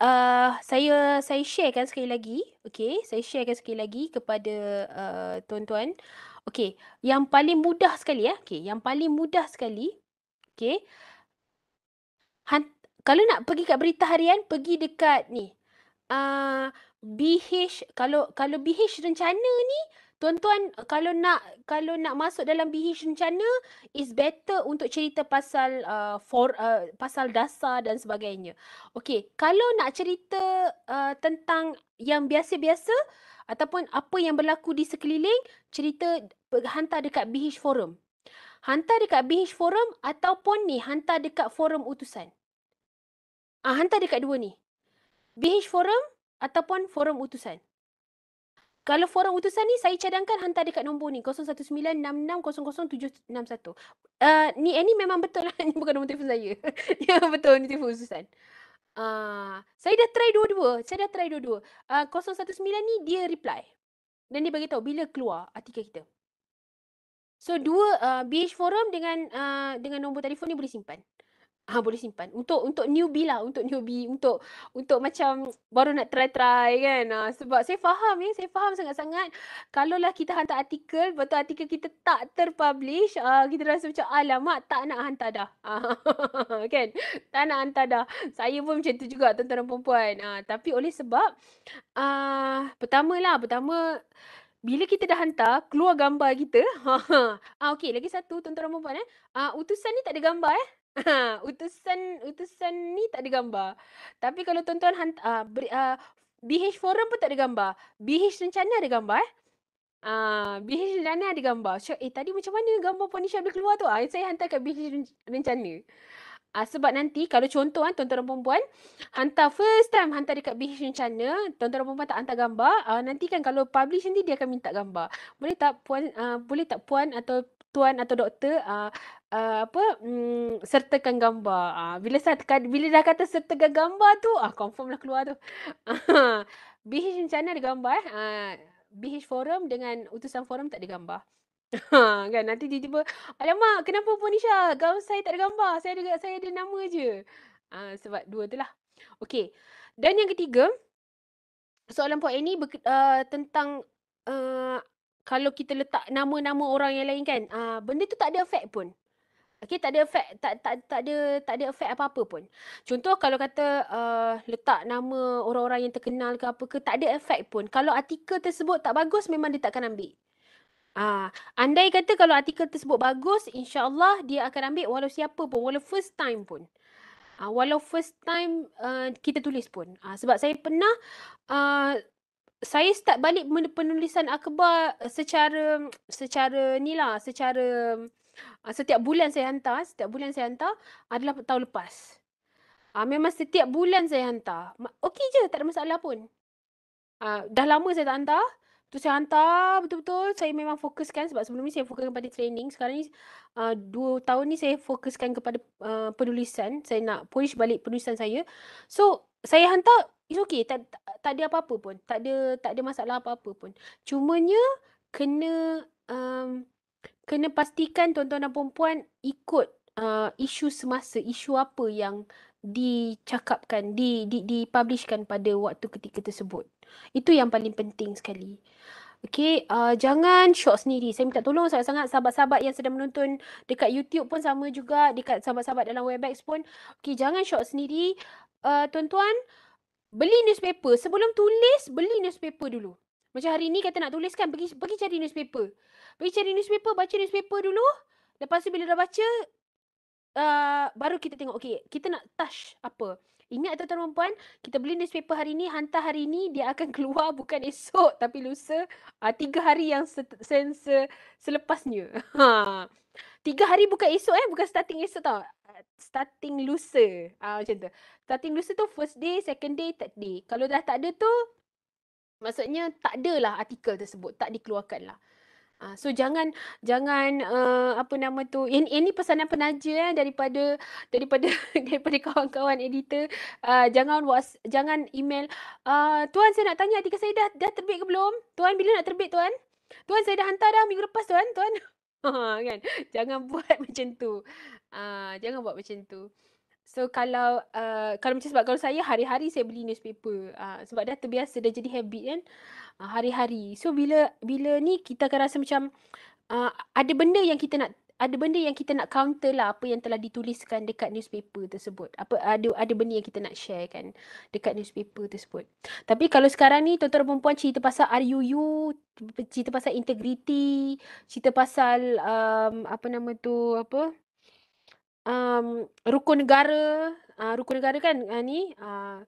[SPEAKER 3] uh, saya saya sharekan sekali lagi. Okey, saya sharekan sekali lagi kepada uh, tuan-tuan. Okey, yang paling mudah sekali ya. Eh. Okey, yang paling mudah sekali. Okey. kalau nak pergi kat berita harian, pergi dekat ni. Uh, BH, kalau kalau BH rencana ni, Tuan-tuan, kalau nak kalau nak masuk dalam behavior rencana, is better untuk cerita pasal uh, for uh, pasal dasar dan sebagainya. Okey, kalau nak cerita uh, tentang yang biasa-biasa ataupun apa yang berlaku di sekeliling, cerita hantar dekat BH forum. Hantar dekat BH forum ataupun ni hantar dekat forum utusan. Ah uh, hantar dekat dua ni. BH forum ataupun forum utusan kalau forum utusan ni saya cadangkan hantar dekat nombor ni 0196600761. Uh, eh, ni ini eh, memang betul lah. ni bukan nombor telefon saya. ya betul ni telefon utusan. Uh, saya dah try dua-dua. Saya dah try dua-dua. Uh, ah, 019 ni dia reply. Dan dia bagi tahu bila keluar artikel kita. So dua uh, ah, BH forum dengan uh, dengan nombor telefon ni boleh simpan. Ha boleh simpan. Untuk untuk newbie lah, untuk newbie, untuk untuk macam baru nak try-try kan. Ha, sebab saya faham ya, eh? saya faham sangat-sangat kalau lah kita hantar artikel, lepas artikel kita tak terpublish, ha, kita rasa macam alamak tak nak hantar dah. Ha, kan? Tak nak hantar dah. Saya pun macam tu juga tuan-tuan dan puan-puan. Ha, tapi oleh sebab ah uh, pertamalah, pertama bila kita dah hantar, keluar gambar kita. ah, okay, lagi satu tuan-tuan dan puan-puan. Eh. Uh, utusan ni tak ada gambar eh. Ha, utusan utusan ni tak ada gambar. Tapi kalau tuan-tuan uh, uh, BH forum pun tak ada gambar. BH rencana ada gambar eh. Uh, ah, BH rencana ada gambar. So, eh tadi macam mana gambar Pony Shop dia keluar tu? Ah, saya hantar kat BH rencana. Uh, sebab nanti kalau contoh kan tuan-tuan perempuan hantar first time hantar dekat BH rencana, tuan-tuan perempuan tak hantar gambar, uh, nanti kan kalau publish nanti dia akan minta gambar. Boleh tak puan uh, boleh tak puan atau tuan atau doktor uh, uh, apa mm, sertakan gambar. Uh, bila saya bila dah kata sertakan gambar tu, ah uh, confirmlah keluar tu. BH channel ada gambar eh. Uh, BH forum dengan utusan forum tak ada gambar. kan nanti dia tiba alamak kenapa Puan Nisha gaun saya tak ada gambar saya ada saya ada nama aje. uh, sebab dua tu lah okey dan yang ketiga soalan Puan ini uh, tentang kalau kita letak nama-nama orang yang lain kan uh, benda tu tak ada efek pun okey tak ada efek tak tak tak ada tak ada efek apa-apa pun contoh kalau kata uh, letak nama orang-orang yang terkenal ke apa ke tak ada efek pun kalau artikel tersebut tak bagus memang dia takkan ambil Ah, uh, andai kata kalau artikel tersebut bagus, insyaAllah dia akan ambil walau siapa pun, walau first time pun. Uh, walau first time uh, kita tulis pun. Uh, sebab saya pernah uh, saya start balik penulisan akhbar secara secara ni lah secara ah, setiap bulan saya hantar setiap bulan saya hantar adalah tahun lepas ah memang setiap bulan saya hantar okey je tak ada masalah pun ah dah lama saya tak hantar tu saya hantar betul-betul saya memang fokuskan sebab sebelum ni saya fokuskan kepada training sekarang ni ah dua tahun ni saya fokuskan kepada uh, penulisan saya nak polish balik penulisan saya so saya hantar it's okay tak, tak tak ada apa-apa pun tak ada tak ada masalah apa-apa pun cumanya kena um, kena pastikan tuan-tuan dan puan ikut uh, isu semasa isu apa yang dicakapkan di di dipublishkan pada waktu ketika tersebut itu yang paling penting sekali Okay, uh, jangan shock sendiri. Saya minta tolong sangat-sangat sahabat-sahabat yang sedang menonton dekat YouTube pun sama juga, dekat sahabat-sahabat dalam Webex pun. Okay, jangan shock sendiri. Uh, tuan-tuan, uh, beli newspaper sebelum tulis beli newspaper dulu macam hari ni kata nak tuliskan, pergi pergi cari newspaper pergi cari newspaper baca newspaper dulu lepas tu bila dah baca uh, baru kita tengok Okay, kita nak touch apa ingat tuan-tuan dan puan kita beli newspaper hari ni hantar hari ni dia akan keluar bukan esok tapi lusa uh, tiga hari yang se- sense uh, selepasnya ha Tiga hari bukan esok eh Bukan starting esok tau Starting lusa ah, Macam tu Starting lusa tu First day Second day Third day Kalau dah tak ada tu Maksudnya Tak lah artikel tersebut Tak dikeluarkan lah ah, So jangan Jangan uh, Apa nama tu Ini, ini pesanan penaja eh Daripada Daripada Daripada kawan-kawan editor uh, Jangan was, Jangan email uh, Tuan saya nak tanya Artikel saya dah Dah terbit ke belum Tuan bila nak terbit tuan Tuan saya dah hantar dah minggu lepas tuan, tuan. kan jangan buat macam tu uh, jangan buat macam tu so kalau uh, kalau macam sebab kalau saya hari-hari saya beli newspaper uh, sebab dah terbiasa dah jadi habit kan uh, hari-hari so bila bila ni kita akan rasa macam uh, ada benda yang kita nak ada benda yang kita nak counter lah apa yang telah dituliskan dekat newspaper tersebut. Apa ada ada benda yang kita nak share kan dekat newspaper tersebut. Tapi kalau sekarang ni tuan-tuan perempuan cerita pasal RUU, cerita pasal integriti, cerita pasal um, apa nama tu apa? Um, rukun negara, uh, rukun negara kan uh, ni uh,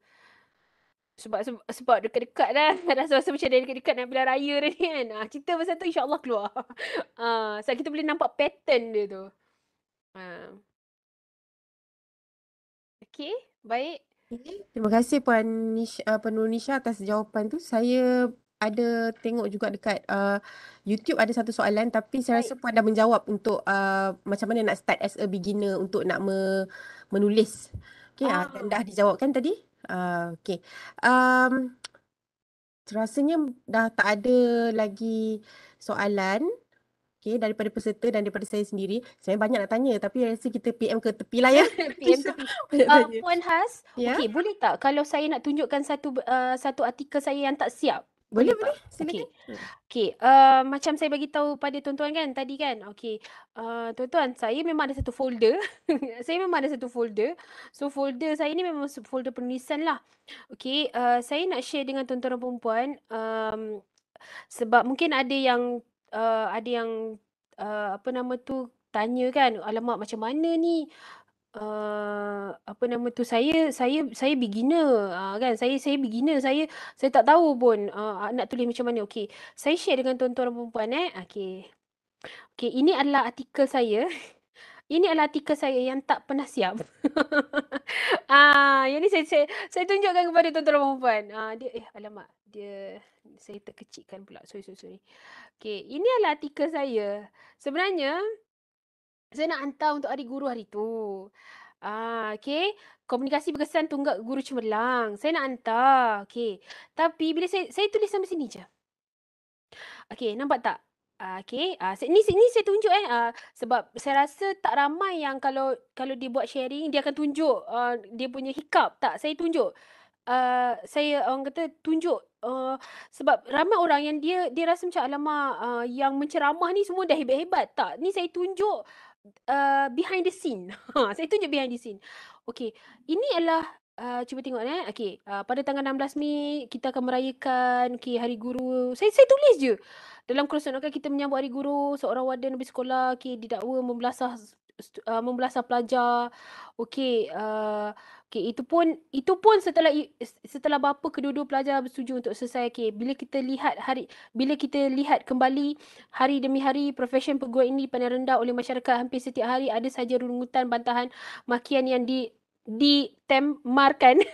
[SPEAKER 3] sebab sebab dekat-dekat lah. dah rasa rasa macam dah dekat-dekat nak bila raya dah ni kan. Ah cerita pasal tu insya-Allah keluar. Ah sebab kita boleh nampak pattern dia tu. Ah. Okey, baik.
[SPEAKER 2] Terima kasih puan Nisha, ah, puan Nisha atas jawapan tu. Saya ada tengok juga dekat uh, YouTube ada satu soalan tapi saya rasa puan dah menjawab untuk uh, macam mana nak start as a beginner untuk nak me- menulis. Okay, ah. Uh, dah dijawabkan tadi? Ah, okay. Um, rasanya dah tak ada lagi soalan okay, daripada peserta dan daripada saya sendiri. Saya banyak nak tanya tapi rasa kita PM ke tepi lah ya. PM tepi. Uh,
[SPEAKER 1] Puan
[SPEAKER 3] Has, yeah? okay, boleh tak kalau saya nak tunjukkan satu uh, satu artikel saya yang tak siap? boleh boleh silakan okey okay. uh, eh, macam saya bagi tahu pada tuan-tuan kan tadi kan okey uh, tuan-tuan saya memang ada satu folder saya memang ada satu folder so folder saya ni memang folder penulisan lah okey uh, saya nak share dengan tuan-tuan perempuan um, sebab mungkin ada yang uh, ada yang uh, apa nama tu tanya kan alamak macam mana ni uh, apa nama tu saya saya saya beginner uh, kan saya saya beginner saya saya tak tahu pun uh, nak tulis macam mana okey saya share dengan tuan-tuan perempuan eh okey okey ini adalah artikel saya ini adalah artikel saya yang tak pernah siap. ah, yang ni saya, saya saya tunjukkan kepada tuan-tuan perempuan. Ah, dia eh alamak, dia saya terkecikkan pula. Sorry, sorry, sorry. Okey, ini adalah artikel saya. Sebenarnya, saya nak hantar untuk hari guru hari tu. Ah, okay. Komunikasi berkesan tunggak guru cemerlang. Saya nak hantar. Okay. Tapi bila saya, saya tulis sampai sini je. Okay, nampak tak? Uh, ah, okay, uh, ah, ni, ni saya tunjuk eh uh, sebab saya rasa tak ramai yang kalau kalau dia buat sharing dia akan tunjuk uh, dia punya hikap Tak, saya tunjuk. Uh, saya orang kata tunjuk uh, sebab ramai orang yang dia dia rasa macam alamak uh, yang menceramah ni semua dah hebat-hebat. Tak, ni saya tunjuk uh, behind the scene. Ha, saya tunjuk behind the scene. Okay, ini adalah Uh, cuba tengok eh. Okey, uh, pada tanggal 16 Mei kita akan merayakan okay, Hari Guru. Saya saya tulis je. Dalam kerusuhan okay, kita menyambut Hari Guru, seorang warden di sekolah okey didakwa membelasah uh, membelasah pelajar. Okay. uh, Okay, itu pun itu pun setelah setelah bapa kedua-dua pelajar bersetuju untuk selesai okay, bila kita lihat hari bila kita lihat kembali hari demi hari profesion peguam ini pandang rendah oleh masyarakat hampir setiap hari ada saja rungutan bantahan makian yang di di ditemarkan.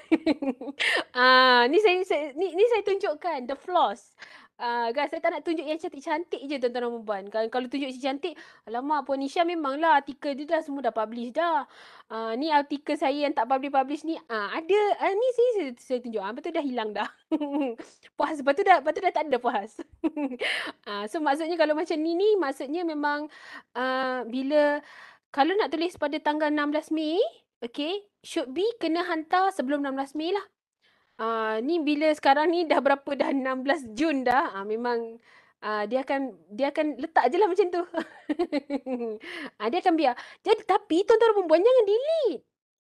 [SPEAKER 3] ah, ni saya, saya ni ni saya tunjukkan the flaws. Uh, guys, saya tak nak tunjuk yang cantik-cantik je tuan-tuan dan puan kalau, kalau tunjuk yang cantik, alamak Puan Nisha memanglah artikel dia dah semua dah publish dah. Uh, ni artikel saya yang tak publish-publish ni, uh, ada. Uh, ni sini saya, saya tunjuk. Uh, lepas tu dah hilang dah. puas. Lepas tu dah, lepas tu dah tak ada puas. uh, so maksudnya kalau macam ni ni, maksudnya memang uh, bila kalau nak tulis pada tanggal 16 Mei, okay, should be kena hantar sebelum 16 Mei lah. Uh, ni bila sekarang ni dah berapa dah 16 Jun dah uh, memang uh, dia akan dia akan letak je lah macam tu. uh, dia akan biar. Jadi tapi tuan-tuan perempuan jangan delete.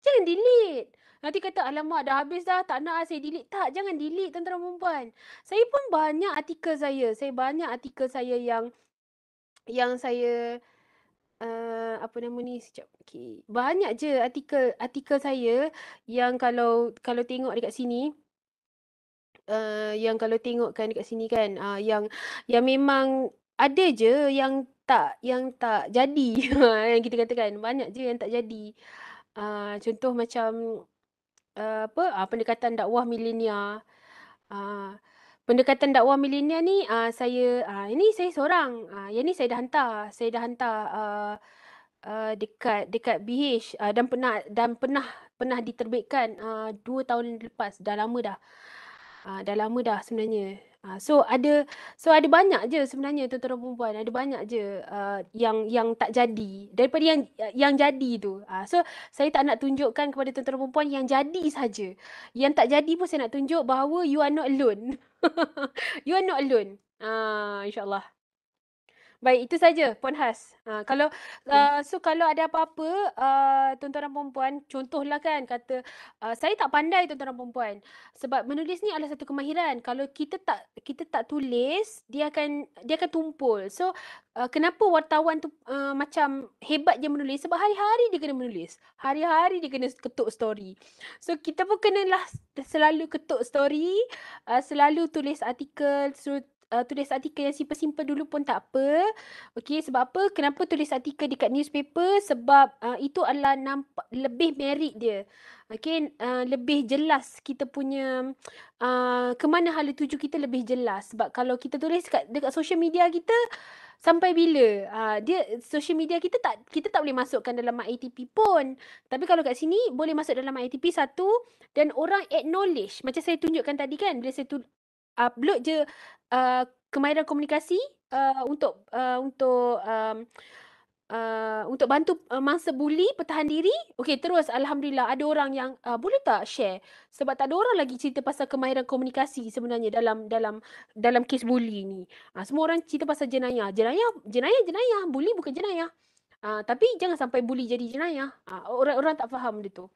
[SPEAKER 3] Jangan delete. Nanti kata alamak dah habis dah tak nak lah saya delete. Tak jangan delete tuan-tuan perempuan. Saya pun banyak artikel saya. Saya banyak artikel saya yang yang saya uh, apa nama ni sekejap okey banyak je artikel artikel saya yang kalau kalau tengok dekat sini uh, yang kalau tengok kan dekat sini kan uh, yang yang memang ada je yang tak yang tak jadi yang kita katakan banyak je yang tak jadi uh, contoh macam uh, apa uh, pendekatan dakwah milenial uh, pendekatan dakwah milenial ni uh, saya uh, ini saya seorang uh, yang ni saya dah hantar saya dah hantar uh, uh, dekat dekat BH uh, dan pernah dan pernah pernah diterbitkan uh, dua tahun lepas dah lama dah uh, dah lama dah sebenarnya Uh, so ada so ada banyak je sebenarnya tuan-tuan dan puan-puan ada banyak je uh, yang yang tak jadi daripada yang yang jadi tu. Uh, so saya tak nak tunjukkan kepada tuan-tuan dan puan-puan yang jadi saja. Yang tak jadi pun saya nak tunjuk bahawa you are not alone. you are not alone. Ah uh, insya-Allah. Baik, itu saja Puan Has. Ha, kalau uh, so kalau ada apa-apa uh, tuan-tuan dan puan contohlah kan kata uh, saya tak pandai tuan-tuan dan puan Sebab menulis ni adalah satu kemahiran. Kalau kita tak kita tak tulis, dia akan dia akan tumpul. So uh, kenapa wartawan tu uh, macam hebat dia menulis? Sebab hari-hari dia kena menulis. Hari-hari dia kena ketuk story. So kita pun kenalah selalu ketuk story, uh, selalu tulis artikel, uh, tulis artikel yang simple-simple dulu pun tak apa. Okey, sebab apa? Kenapa tulis artikel dekat newspaper? Sebab uh, itu adalah nampak, lebih merit dia. Okey, uh, lebih jelas kita punya uh, ke mana hala tuju kita lebih jelas. Sebab kalau kita tulis dekat, dekat social media kita, sampai bila uh, dia social media kita tak kita tak boleh masukkan dalam ATP pun tapi kalau kat sini boleh masuk dalam ATP satu dan orang acknowledge macam saya tunjukkan tadi kan bila saya tu, upload je uh, kemahiran komunikasi uh, untuk uh, untuk um, Uh, untuk bantu uh, mangsa buli pertahan diri okey terus alhamdulillah ada orang yang uh, boleh tak share sebab tak ada orang lagi cerita pasal kemahiran komunikasi sebenarnya dalam dalam dalam kes buli ni uh, semua orang cerita pasal jenayah jenayah jenayah jenayah buli bukan jenayah uh, tapi jangan sampai buli jadi jenayah uh, orang orang tak faham dia tu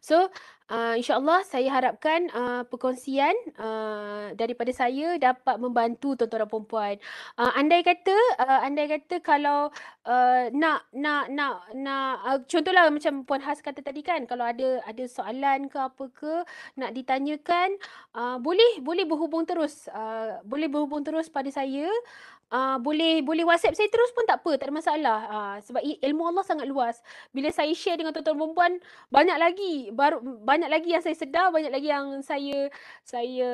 [SPEAKER 3] So uh, insyaAllah saya harapkan uh, perkongsian uh, daripada saya dapat membantu tuan-tuan dan perempuan. Uh, andai kata, uh, andai kata kalau uh, nak, nak, nak, nak, uh, contohlah macam Puan Has kata tadi kan, kalau ada ada soalan ke apa ke nak ditanyakan, uh, boleh, boleh berhubung terus. Uh, boleh berhubung terus pada saya. Uh, Uh, boleh boleh WhatsApp saya terus pun tak apa, tak ada masalah. Uh, sebab ilmu Allah sangat luas. Bila saya share dengan tuan-tuan perempuan, banyak lagi baru banyak lagi yang saya sedar, banyak lagi yang saya saya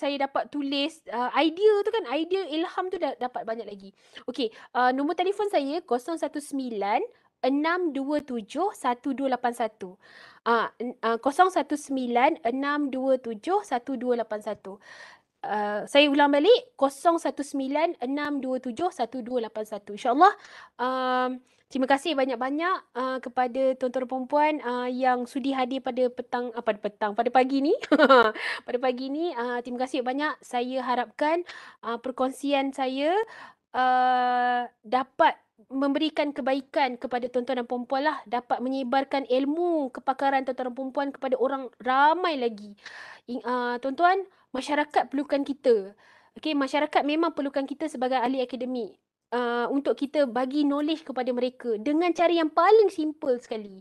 [SPEAKER 3] saya dapat tulis uh, idea tu kan, idea ilham tu dapat banyak lagi. Okey, uh, nombor telefon saya 019 627 1281. Ah uh, uh, 019 627 1281 uh, saya ulang balik 019-627-1281. InsyaAllah. Um, terima kasih banyak-banyak uh, kepada tuan-tuan dan perempuan uh, yang sudi hadir pada petang, apa uh, pada petang, pada pagi ni. pada pagi ni, uh, terima kasih banyak. Saya harapkan uh, perkongsian saya uh, dapat memberikan kebaikan kepada tuan-tuan dan perempuan lah dapat menyebarkan ilmu kepakaran tuan-tuan dan perempuan kepada orang ramai lagi. Uh, tuan-tuan, masyarakat perlukan kita. Okay, masyarakat memang perlukan kita sebagai ahli akademik uh, untuk kita bagi knowledge kepada mereka dengan cara yang paling simple sekali.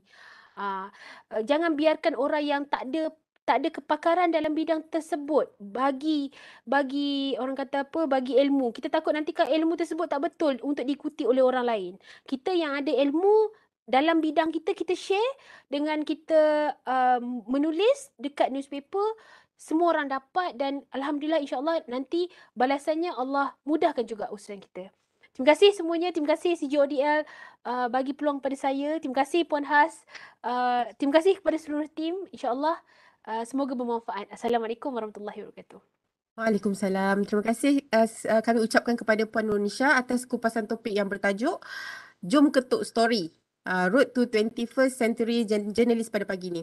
[SPEAKER 3] Uh, uh, jangan biarkan orang yang tak ada tak ada kepakaran dalam bidang tersebut bagi bagi orang kata apa bagi ilmu kita takut nanti kalau ilmu tersebut tak betul untuk diikuti oleh orang lain kita yang ada ilmu dalam bidang kita kita share dengan kita um, menulis dekat newspaper semua orang dapat dan alhamdulillah insyaallah nanti balasannya Allah mudahkan juga usaha kita. Terima kasih semuanya, terima kasih CJODL uh, bagi peluang pada saya. Terima kasih Puan Has. Uh, terima kasih kepada seluruh tim. Insyaallah uh, semoga bermanfaat. Assalamualaikum warahmatullahi wabarakatuh.
[SPEAKER 2] Waalaikumsalam. Terima kasih uh, uh kami ucapkan kepada Puan Nurnisha atas kupasan topik yang bertajuk Jom Ketuk Story. Uh, Road to 21st Century Journalist pada pagi ini.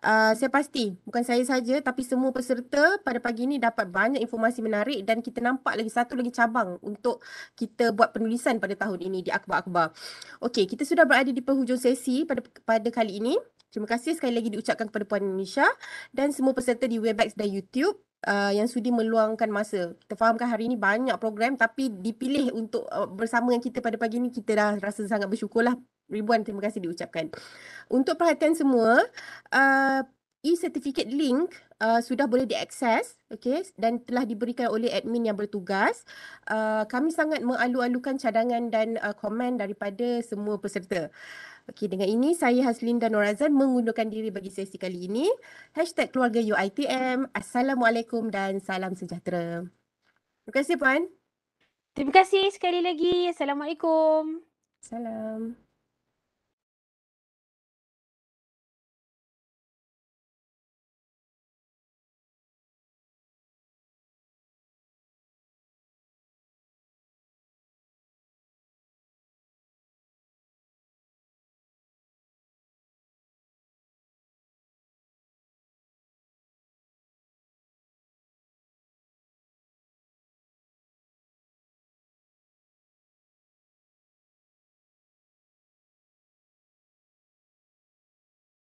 [SPEAKER 2] Eh, saya pasti bukan saya saja tapi semua peserta pada pagi ini dapat banyak informasi menarik dan kita nampak lagi satu lagi cabang untuk kita buat penulisan pada tahun ini di akhbar-akhbar. Okey, kita sudah berada di penghujung sesi pada pada kali ini. Terima kasih sekali lagi diucapkan kepada Puan Nisha dan semua peserta di Webex dan YouTube. Uh, yang sudi meluangkan masa. Kita fahamkan hari ini banyak program tapi dipilih untuk uh, bersama dengan kita pada pagi ini kita dah rasa sangat bersyukur lah ribuan terima kasih diucapkan. Untuk perhatian semua, uh, e-certificate link uh, sudah boleh diakses okay, dan telah diberikan oleh admin yang bertugas. Uh, kami sangat mengalu-alukan cadangan dan uh, komen daripada semua peserta. Okay, dengan ini, saya Haslin dan Norazan mengundurkan diri bagi sesi kali ini. Hashtag keluarga UITM. Assalamualaikum dan salam sejahtera. Terima kasih Puan. Terima kasih sekali lagi. Assalamualaikum.
[SPEAKER 1] Salam.